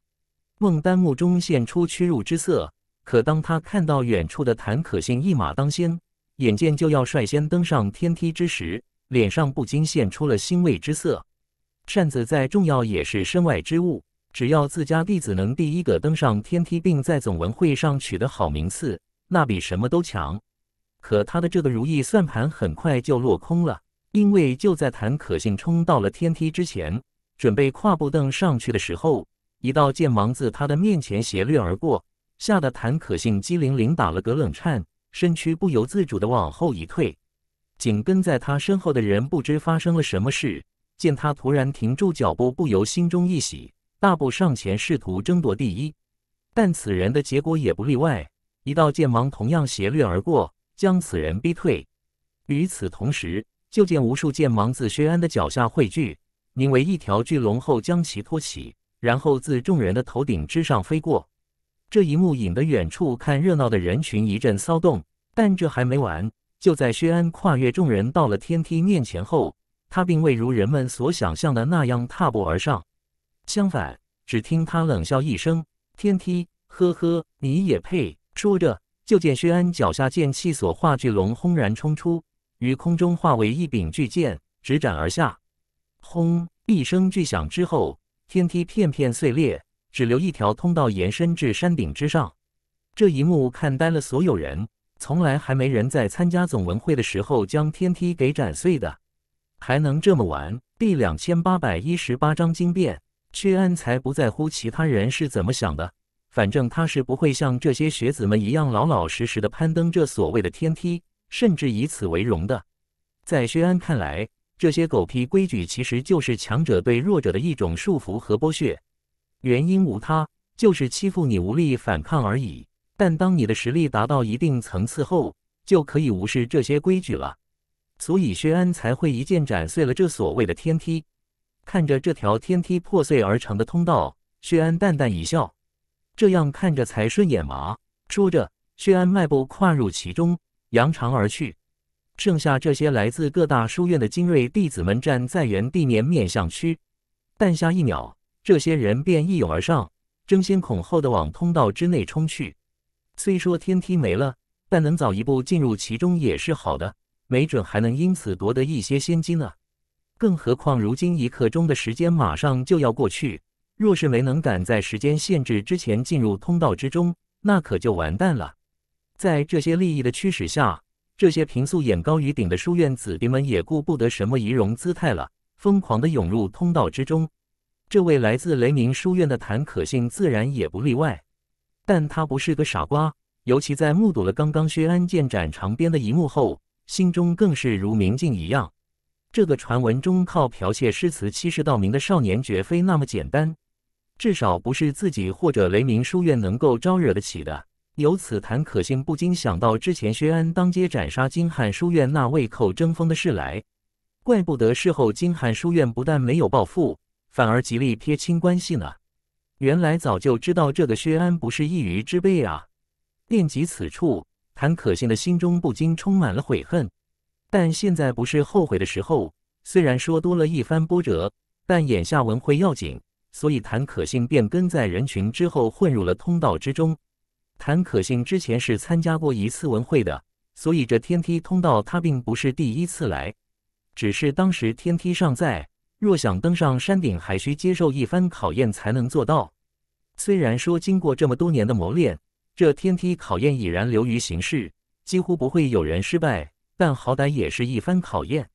孟丹目中现出屈辱之色。可当他看到远处的谭可信一马当先，眼见就要率先登上天梯之时，脸上不禁现出了欣慰之色。扇子再重要也是身外之物，只要自家弟子能第一个登上天梯，并在总文会上取得好名次，那比什么都强。可他的这个如意算盘很快就落空了，因为就在谭可信冲到了天梯之前，准备跨步登上去的时候，一道剑芒自他的面前斜掠而过。吓得谭可信机灵灵打了个冷颤，身躯不由自主的往后一退。紧跟在他身后的人不知发生了什么事，见他突然停住脚步，不由心中一喜，大步上前试图争夺第一。但此人的结果也不例外，一道剑芒同样斜掠而过，将此人逼退。与此同时，就见无数剑芒自薛安的脚下汇聚，凝为一条巨龙后将其托起，然后自众人的头顶之上飞过。这一幕引得远处看热闹的人群一阵骚动，但这还没完。就在薛安跨越众人到了天梯面前后，他并未如人们所想象的那样踏步而上，相反，只听他冷笑一声：“天梯，呵呵，你也配！”说着，就见薛安脚下剑气所化巨龙轰然冲出，于空中化为一柄巨剑，直斩而下。轰！一声巨响之后，天梯片片碎裂。只留一条通道延伸至山顶之上，这一幕看呆了所有人。从来还没人在参加总文会的时候将天梯给斩碎的，还能这么玩？第两千八百一十八章惊变。薛安才不在乎其他人是怎么想的，反正他是不会像这些学子们一样老老实实的攀登这所谓的天梯，甚至以此为荣的。在薛安看来，这些狗屁规矩其实就是强者对弱者的一种束缚和剥削。原因无他，就是欺负你无力反抗而已。但当你的实力达到一定层次后，就可以无视这些规矩了。所以薛安才会一剑斩碎了这所谓的天梯。看着这条天梯破碎而成的通道，薛安淡淡一笑：“这样看着才顺眼嘛。”说着，薛安迈步跨入其中，扬长而去。剩下这些来自各大书院的精锐弟子们站在原地面面相区，但下一秒。这些人便一涌而上，争先恐后的往通道之内冲去。虽说天梯没了，但能早一步进入其中也是好的，没准还能因此夺得一些仙机呢。更何况如今一刻钟的时间马上就要过去，若是没能赶在时间限制之前进入通道之中，那可就完蛋了。在这些利益的驱使下，这些平素眼高于顶的书院子弟们也顾不得什么仪容姿态了，疯狂的涌入通道之中。这位来自雷鸣书院的谭可信自然也不例外，但他不是个傻瓜。尤其在目睹了刚刚薛安剑斩长鞭的一幕后，心中更是如明镜一样。这个传闻中靠剽窃诗词欺世盗名的少年绝非那么简单，至少不是自己或者雷鸣书院能够招惹得起的。由此，谭可信不禁想到之前薛安当街斩杀金汉书院那位寇争锋的事来，怪不得事后金汉书院不但没有报复。反而极力撇清关系呢？原来早就知道这个薛安不是一隅之辈啊！念及此处，谭可心的心中不禁充满了悔恨。但现在不是后悔的时候。虽然说多了一番波折，但眼下文会要紧，所以谭可心便跟在人群之后，混入了通道之中。谭可心之前是参加过一次文会的，所以这天梯通道他并不是第一次来，只是当时天梯尚在。若想登上山顶，还需接受一番考验才能做到。虽然说经过这么多年的磨练，这天梯考验已然流于形式，几乎不会有人失败，但好歹也是一番考验。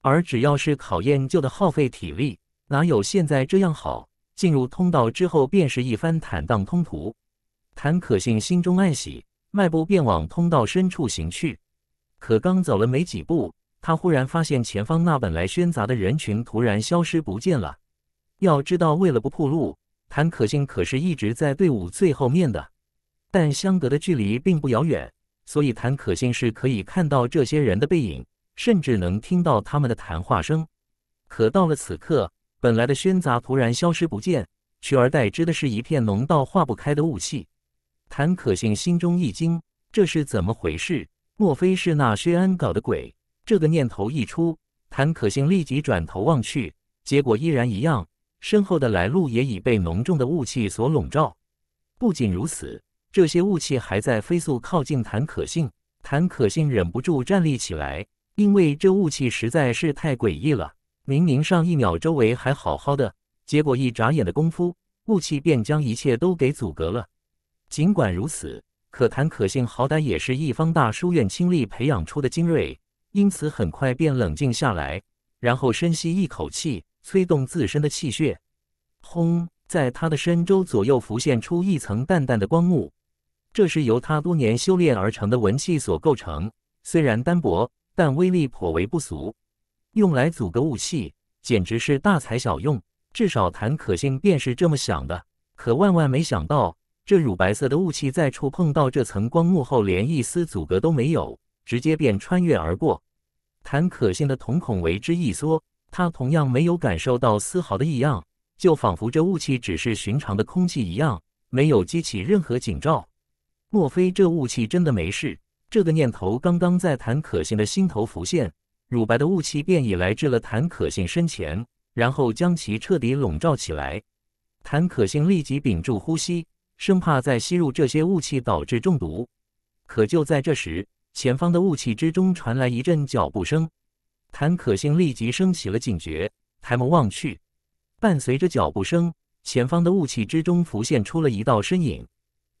而只要是考验，就得耗费体力，哪有现在这样好？进入通道之后，便是一番坦荡通途。谭可信心中暗喜，迈步便往通道深处行去。可刚走了没几步，他忽然发现，前方那本来喧杂的人群突然消失不见了。要知道，为了不铺路，谭可信可是一直在队伍最后面的，但相隔的距离并不遥远，所以谭可信是可以看到这些人的背影，甚至能听到他们的谈话声。可到了此刻，本来的喧杂突然消失不见，取而代之的是一片浓到化不开的雾气。谭可信心中一惊，这是怎么回事？莫非是那薛安搞的鬼？这个念头一出，谭可信立即转头望去，结果依然一样，身后的来路也已被浓重的雾气所笼罩。不仅如此，这些雾气还在飞速靠近谭可信，谭可信忍不住站立起来，因为这雾气实在是太诡异了。明明上一秒周围还好好的，结果一眨眼的功夫，雾气便将一切都给阻隔了。尽管如此，可谭可信好歹也是一方大书院倾力培养出的精锐。因此，很快便冷静下来，然后深吸一口气，催动自身的气血。轰，在他的身周左右浮现出一层淡淡的光幕，这是由他多年修炼而成的文气所构成。虽然单薄，但威力颇为不俗。用来阻隔雾气，简直是大材小用。至少谭可信便是这么想的。可万万没想到，这乳白色的雾气在触碰到这层光幕后，连一丝阻隔都没有。直接便穿越而过，谭可心的瞳孔为之一缩，他同样没有感受到丝毫的异样，就仿佛这雾气只是寻常的空气一样，没有激起任何警兆。莫非这雾气真的没事？这个念头刚刚在谭可心的心头浮现，乳白的雾气便已来至了谭可心身前，然后将其彻底笼罩起来。谭可心立即屏住呼吸，生怕再吸入这些雾气导致中毒。可就在这时，前方的雾气之中传来一阵脚步声，谭可欣立即升起了警觉，抬眸望去。伴随着脚步声，前方的雾气之中浮现出了一道身影。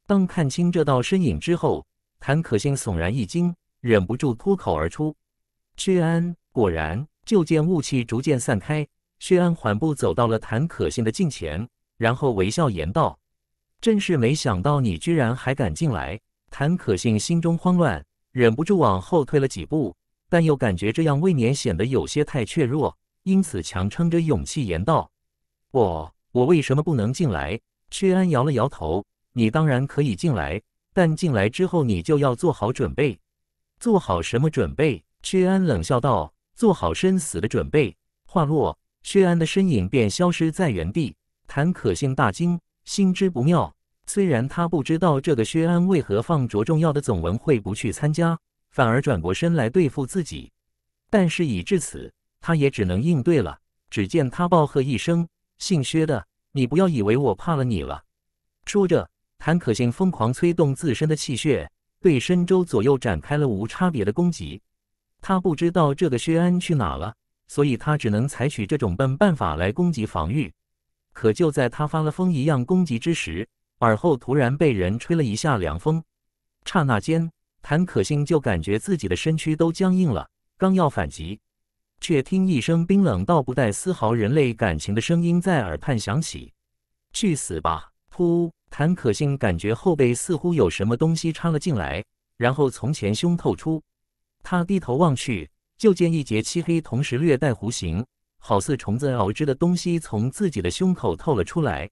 当看清这道身影之后，谭可欣悚然一惊，忍不住脱口而出：“薛安，果然！”就见雾气逐渐散开，薛安缓步走到了谭可欣的近前，然后微笑言道：“真是没想到，你居然还敢进来。”谭可欣心中慌乱。忍不住往后退了几步，但又感觉这样未免显得有些太怯弱，因此强撑着勇气言道：“我……我为什么不能进来？”薛安摇了摇头：“你当然可以进来，但进来之后你就要做好准备。做好什么准备？”薛安冷笑道：“做好生死的准备。”话落，薛安的身影便消失在原地。谭可性大惊，心知不妙。虽然他不知道这个薛安为何放着重要的总文会不去参加，反而转过身来对付自己，但事已至此，他也只能应对了。只见他暴喝一声：“姓薛的，你不要以为我怕了你了！”说着，谭可欣疯狂催动自身的气血，对深州左右展开了无差别的攻击。他不知道这个薛安去哪了，所以他只能采取这种笨办法来攻击防御。可就在他发了疯一样攻击之时，耳后突然被人吹了一下凉风，刹那间，谭可心就感觉自己的身躯都僵硬了。刚要反击，却听一声冰冷到不带丝毫人类感情的声音在耳畔响起：“去死吧！”噗！谭可心感觉后背似乎有什么东西插了进来，然后从前胸透出。他低头望去，就见一截漆黑，同时略带弧形，好似虫子熬制的东西从自己的胸口透了出来。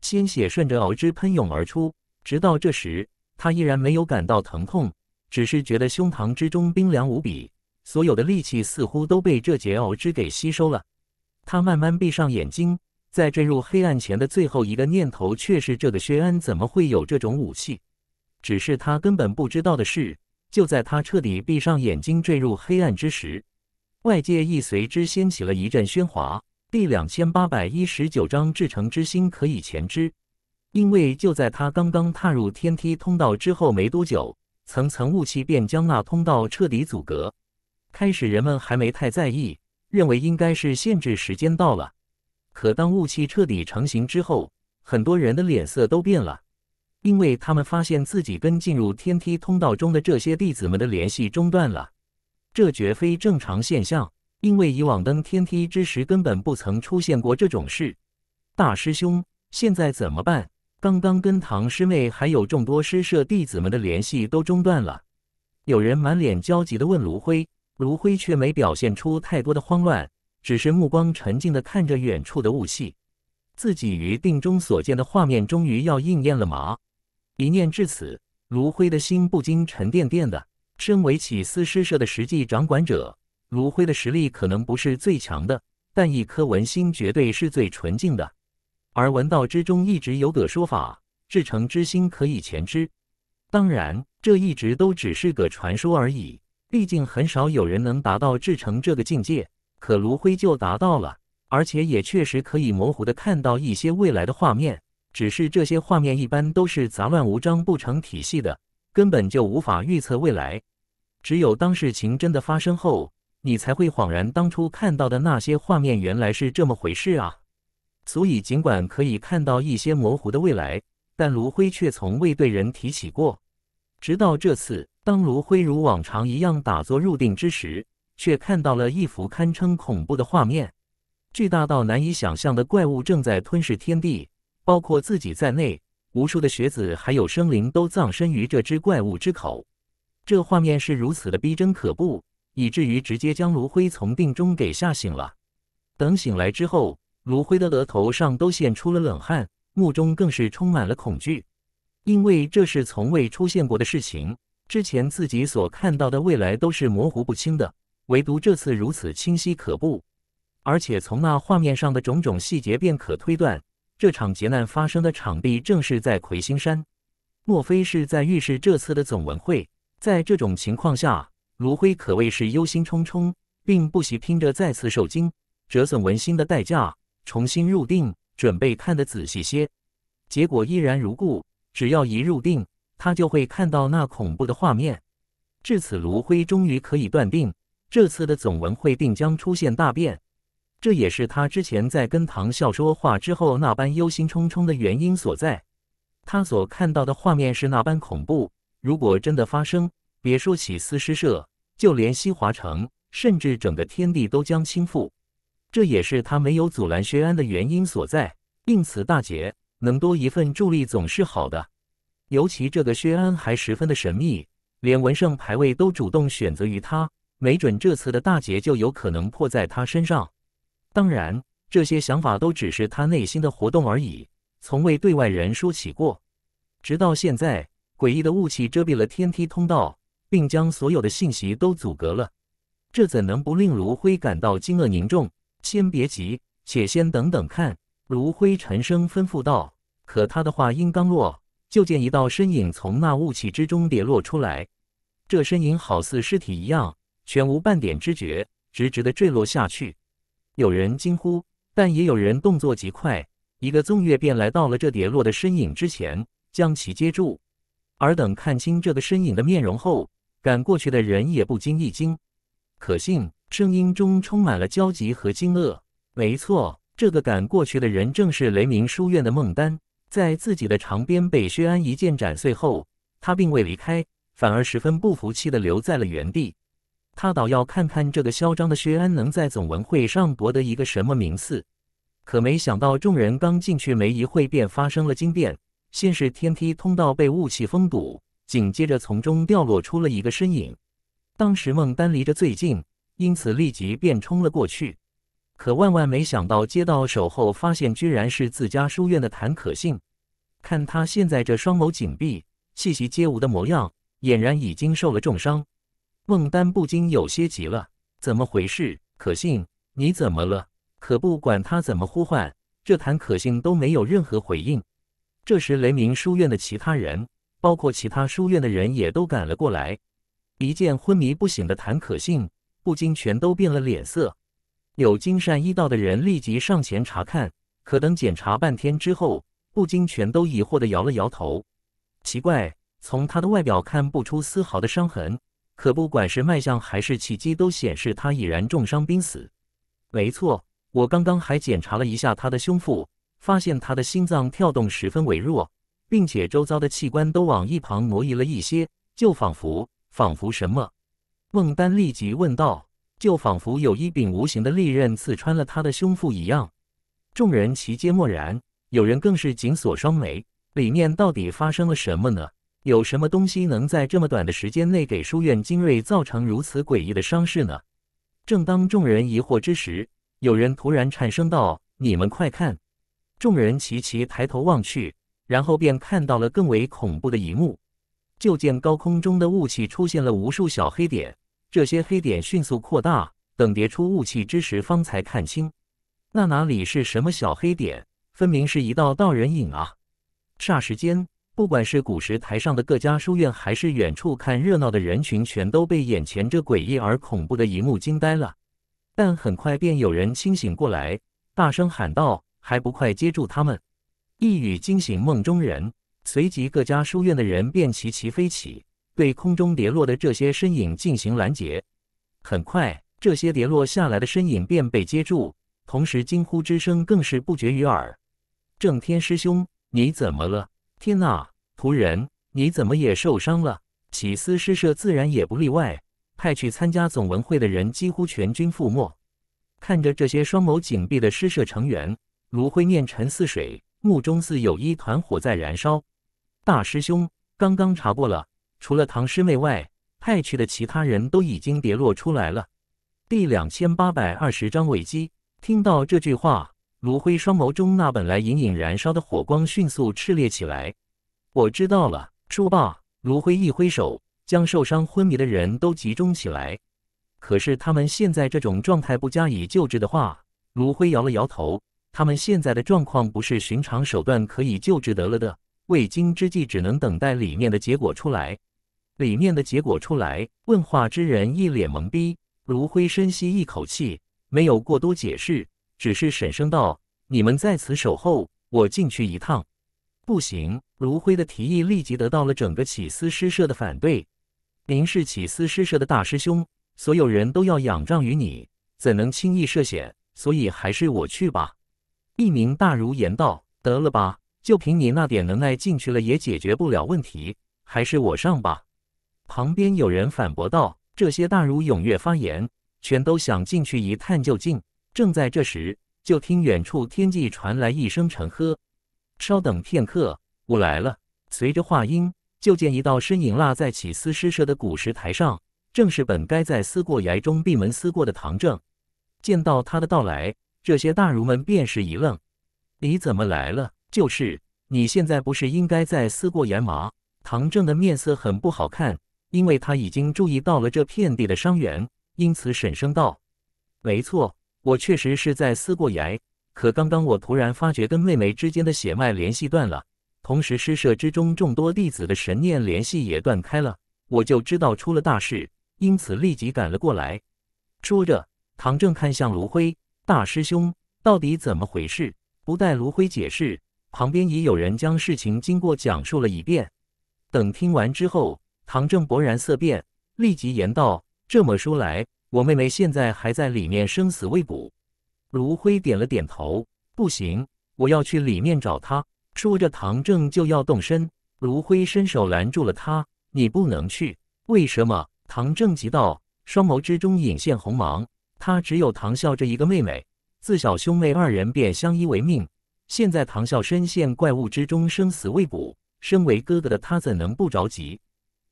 鲜血顺着藕汁喷涌而出，直到这时，他依然没有感到疼痛，只是觉得胸膛之中冰凉无比，所有的力气似乎都被这节藕汁给吸收了。他慢慢闭上眼睛，在坠入黑暗前的最后一个念头，却是这个薛安怎么会有这种武器？只是他根本不知道的是，就在他彻底闭上眼睛坠入黑暗之时，外界亦随之掀起了一阵喧哗。第两千八百一十九章，至诚之心可以前知。因为就在他刚刚踏入天梯通道之后没多久，层层雾气便将那通道彻底阻隔。开始人们还没太在意，认为应该是限制时间到了。可当雾气彻底成型之后，很多人的脸色都变了，因为他们发现自己跟进入天梯通道中的这些弟子们的联系中断了，这绝非正常现象。因为以往登天梯之时根本不曾出现过这种事，大师兄现在怎么办？刚刚跟唐师妹还有众多诗社弟子们的联系都中断了。有人满脸焦急地问卢辉，卢辉却没表现出太多的慌乱，只是目光沉静地看着远处的雾气。自己于定中所见的画面终于要应验了吗？一念至此，卢辉的心不禁沉甸甸的。身为起司诗社的实际掌管者。卢辉的实力可能不是最强的，但一颗文心绝对是最纯净的。而文道之中一直有个说法：至诚之心可以前知。当然，这一直都只是个传说而已。毕竟很少有人能达到至诚这个境界。可卢辉就达到了，而且也确实可以模糊的看到一些未来的画面。只是这些画面一般都是杂乱无章、不成体系的，根本就无法预测未来。只有当事情真的发生后，你才会恍然，当初看到的那些画面原来是这么回事啊！所以，尽管可以看到一些模糊的未来，但卢辉却从未对人提起过。直到这次，当卢辉如往常一样打坐入定之时，却看到了一幅堪称恐怖的画面：巨大到难以想象的怪物正在吞噬天地，包括自己在内，无数的学子还有生灵都葬身于这只怪物之口。这画面是如此的逼真可怖。以至于直接将卢辉从病中给吓醒了。等醒来之后，卢辉的额头上都现出了冷汗，目中更是充满了恐惧，因为这是从未出现过的事情。之前自己所看到的未来都是模糊不清的，唯独这次如此清晰可怖。而且从那画面上的种种细节便可推断，这场劫难发生的场地正是在魁星山。莫非是在预示这次的总文会？在这种情况下。卢辉可谓是忧心忡忡，并不惜拼着再次受惊、折损文心的代价，重新入定，准备看得仔细些。结果依然如故，只要一入定，他就会看到那恐怖的画面。至此，卢辉终于可以断定，这次的总文会定将出现大变。这也是他之前在跟唐笑说话之后那般忧心忡忡的原因所在。他所看到的画面是那般恐怖，如果真的发生，别说起司诗社。就连西华城，甚至整个天地都将倾覆，这也是他没有阻拦薛安的原因所在。因此大捷，能多一份助力总是好的。尤其这个薛安还十分的神秘，连文圣排位都主动选择于他，没准这次的大劫就有可能破在他身上。当然，这些想法都只是他内心的活动而已，从未对外人说起过。直到现在，诡异的雾气遮蔽了天梯通道。并将所有的信息都阻隔了，这怎能不令卢辉感到惊愕凝重？先别急，且先等等看。卢辉沉声吩咐道。可他的话音刚落，就见一道身影从那雾气之中跌落出来，这身影好似尸体一样，全无半点知觉，直直的坠落下去。有人惊呼，但也有人动作极快，一个纵跃便来到了这跌落的身影之前，将其接住。而等看清这个身影的面容后，赶过去的人也不禁一惊，可信，声音中充满了焦急和惊愕。没错，这个赶过去的人正是雷鸣书院的孟丹。在自己的长鞭被薛安一剑斩碎后，他并未离开，反而十分不服气地留在了原地。他倒要看看这个嚣张的薛安能在总文会上博得一个什么名次。可没想到，众人刚进去没一会，便发生了惊变。先是天梯通道被雾气封堵。紧接着，从中掉落出了一个身影。当时孟丹离着最近，因此立即便冲了过去。可万万没想到，接到手后发现居然是自家书院的谭可信。看他现在这双眸紧闭、气息皆无的模样，俨然已经受了重伤。孟丹不禁有些急了：“怎么回事？可信，你怎么了？”可不管他怎么呼唤，这谭可信都没有任何回应。这时，雷鸣书院的其他人。包括其他书院的人也都赶了过来，一见昏迷不醒的谭可信，不禁全都变了脸色。有金山医道的人立即上前查看，可等检查半天之后，不禁全都疑惑的摇了摇头。奇怪，从他的外表看不出丝毫的伤痕，可不管是脉象还是气机，都显示他已然重伤濒死。没错，我刚刚还检查了一下他的胸腹，发现他的心脏跳动十分微弱。并且周遭的器官都往一旁挪移了一些，就仿佛仿佛什么。孟丹立即问道：“就仿佛有一柄无形的利刃刺穿了他的胸腹一样。”众人齐皆默然，有人更是紧锁双眉。里面到底发生了什么呢？有什么东西能在这么短的时间内给书院精锐造成如此诡异的伤势呢？正当众人疑惑之时，有人突然颤声道：“你们快看！”众人齐齐抬头望去。然后便看到了更为恐怖的一幕，就见高空中的雾气出现了无数小黑点，这些黑点迅速扩大，等叠出雾气之时，方才看清，那哪里是什么小黑点，分明是一道道人影啊！霎时间，不管是古石台上的各家书院，还是远处看热闹的人群，全都被眼前这诡异而恐怖的一幕惊呆了。但很快便有人清醒过来，大声喊道：“还不快接住他们！”一语惊醒梦中人，随即各家书院的人便齐齐飞起，对空中跌落的这些身影进行拦截。很快，这些跌落下来的身影便被接住，同时惊呼之声更是不绝于耳。正天师兄，你怎么了？天呐，仆人，你怎么也受伤了？起司诗社自然也不例外，派去参加总文会的人几乎全军覆没。看着这些双眸紧闭的诗社成员，卢辉念沉似水。墓中似有一团火在燃烧。大师兄刚刚查过了，除了唐师妹外，派去的其他人都已经跌落出来了。第两千八百二十章危机。听到这句话，卢辉双眸中那本来隐隐燃烧的火光迅速炽烈起来。我知道了。说罢，卢辉一挥手，将受伤昏迷的人都集中起来。可是他们现在这种状态，不加以救治的话，卢辉摇了摇头。他们现在的状况不是寻常手段可以救治得了的，未经之计只能等待里面的结果出来。里面的结果出来，问话之人一脸懵逼。卢辉深吸一口气，没有过多解释，只是沈声道：“你们在此守候，我进去一趟。”不行，卢辉的提议立即得到了整个起司诗社的反对。您是起司诗社的大师兄，所有人都要仰仗于你，怎能轻易涉险？所以还是我去吧。一名大儒言道：“得了吧，就凭你那点能耐，进去了也解决不了问题，还是我上吧。”旁边有人反驳道：“这些大儒踊跃发言，全都想进去一探究竟。”正在这时，就听远处天际传来一声沉喝：“稍等片刻，我来了！”随着话音，就见一道身影落在起司诗社的古石台上，正是本该在思过崖中闭门思过的唐正。见到他的到来。这些大儒们便是一愣：“你怎么来了？就是你现在不是应该在思过崖吗？”唐正的面色很不好看，因为他已经注意到了这片地的伤员，因此沈声道：“没错，我确实是在思过崖。可刚刚我突然发觉跟妹妹之间的血脉联系断了，同时诗社之中众多弟子的神念联系也断开了，我就知道出了大事，因此立即赶了过来。”说着，唐正看向卢辉。大师兄，到底怎么回事？不待卢辉解释，旁边已有人将事情经过讲述了一遍。等听完之后，唐正勃然色变，立即言道：“这么说来，我妹妹现在还在里面，生死未卜。”卢辉点了点头：“不行，我要去里面找她。”说着，唐正就要动身，卢辉伸手拦住了他：“你不能去。”为什么？唐正急道，双眸之中隐现红芒。他只有唐笑这一个妹妹，自小兄妹二人便相依为命。现在唐笑身陷怪物之中，生死未卜。身为哥哥的他怎能不着急？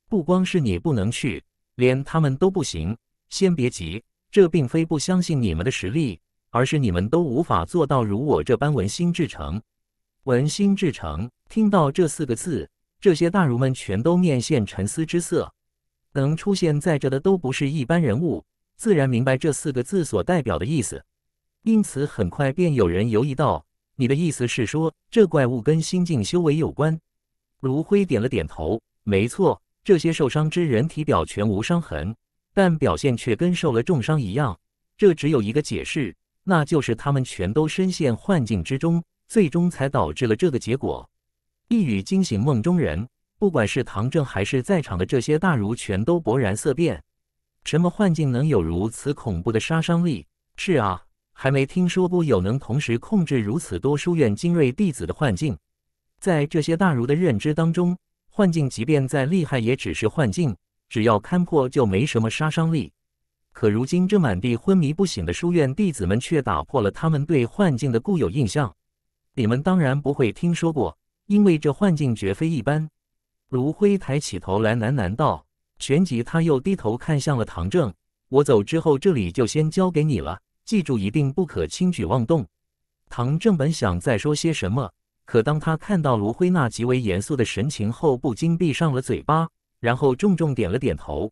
不光是你不能去，连他们都不行。先别急，这并非不相信你们的实力，而是你们都无法做到如我这般文心至诚。文心至诚，听到这四个字，这些大儒们全都面现沉思之色。能出现在这的都不是一般人物。自然明白这四个字所代表的意思，因此很快便有人犹疑道：“你的意思是说，这怪物跟心境修为有关？”卢辉点了点头：“没错，这些受伤之人体表全无伤痕，但表现却跟受了重伤一样。这只有一个解释，那就是他们全都深陷幻境之中，最终才导致了这个结果。”一语惊醒梦中人，不管是唐正还是在场的这些大儒，全都勃然色变。什么幻境能有如此恐怖的杀伤力？是啊，还没听说过有能同时控制如此多书院精锐弟子的幻境。在这些大儒的认知当中，幻境即便再厉害，也只是幻境，只要看破就没什么杀伤力。可如今这满地昏迷不醒的书院弟子们，却打破了他们对幻境的固有印象。你们当然不会听说过，因为这幻境绝非一般。卢辉抬起头来喃喃道。旋即，他又低头看向了唐正。我走之后，这里就先交给你了，记住，一定不可轻举妄动。唐正本想再说些什么，可当他看到卢辉那极为严肃的神情后，不禁闭上了嘴巴，然后重重点了点头。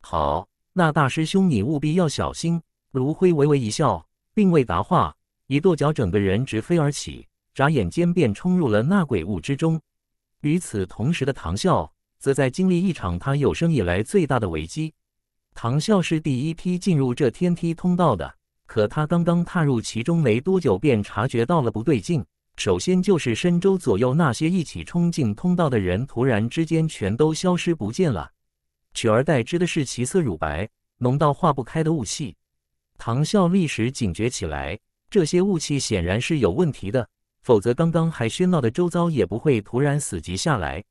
好，那大师兄，你务必要小心。卢辉微微一笑，并未答话，一跺脚，整个人直飞而起，眨眼间便冲入了那鬼雾之中。与此同时的唐啸。则在经历一场他有生以来最大的危机。唐啸是第一批进入这天梯通道的，可他刚刚踏入其中没多久，便察觉到了不对劲。首先就是深州左右那些一起冲进通道的人，突然之间全都消失不见了，取而代之的是其色乳白、浓到化不开的雾气。唐啸立时警觉起来，这些雾气显然是有问题的，否则刚刚还喧闹的周遭也不会突然死寂下来。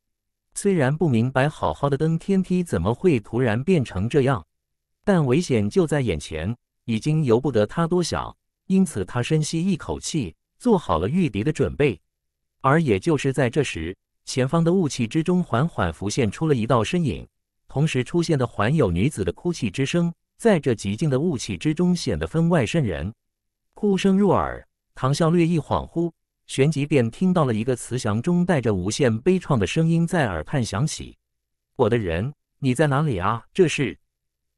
虽然不明白好好的登天梯怎么会突然变成这样，但危险就在眼前，已经由不得他多想。因此，他深吸一口气，做好了御敌的准备。而也就是在这时，前方的雾气之中缓缓浮现出了一道身影，同时出现的还有女子的哭泣之声，在这寂静的雾气之中显得分外瘆人。哭声入耳，唐笑略一恍惚。旋即便听到了一个慈祥中带着无限悲怆的声音在耳畔响起：“我的人，你在哪里啊？”这是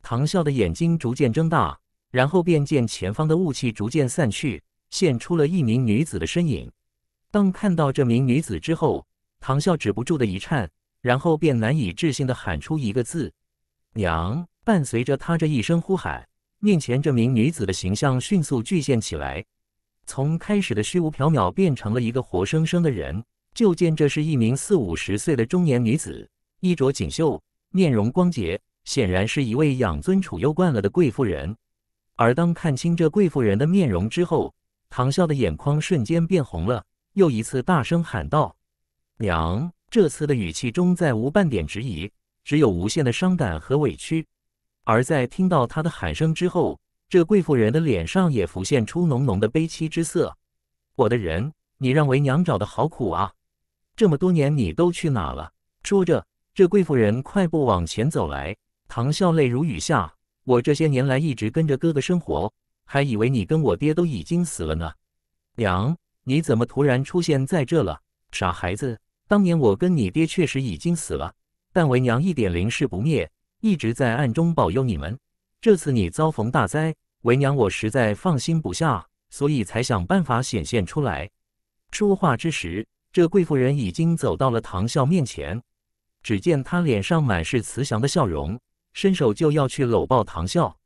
唐笑的眼睛逐渐睁大，然后便见前方的雾气逐渐散去，现出了一名女子的身影。当看到这名女子之后，唐笑止不住的一颤，然后便难以置信的喊出一个字：“娘！”伴随着他这一声呼喊，面前这名女子的形象迅速具现起来。从开始的虚无缥缈变成了一个活生生的人，就见这是一名四五十岁的中年女子，衣着锦绣，面容光洁，显然是一位养尊处优惯了的贵妇人。而当看清这贵妇人的面容之后，唐笑的眼眶瞬间变红了，又一次大声喊道：“娘！”这次的语气中再无半点质疑，只有无限的伤感和委屈。而在听到她的喊声之后，这贵妇人的脸上也浮现出浓浓的悲戚之色。我的人，你让为娘找的好苦啊！这么多年，你都去哪了？说着，这贵妇人快步往前走来。唐笑泪如雨下。我这些年来一直跟着哥哥生活，还以为你跟我爹都已经死了呢。娘，你怎么突然出现在这了？傻孩子，当年我跟你爹确实已经死了，但为娘一点灵势不灭，一直在暗中保佑你们。这次你遭逢大灾，为娘我实在放心不下，所以才想办法显现出来。说话之时，这贵妇人已经走到了唐笑面前，只见她脸上满是慈祥的笑容，伸手就要去搂抱唐笑。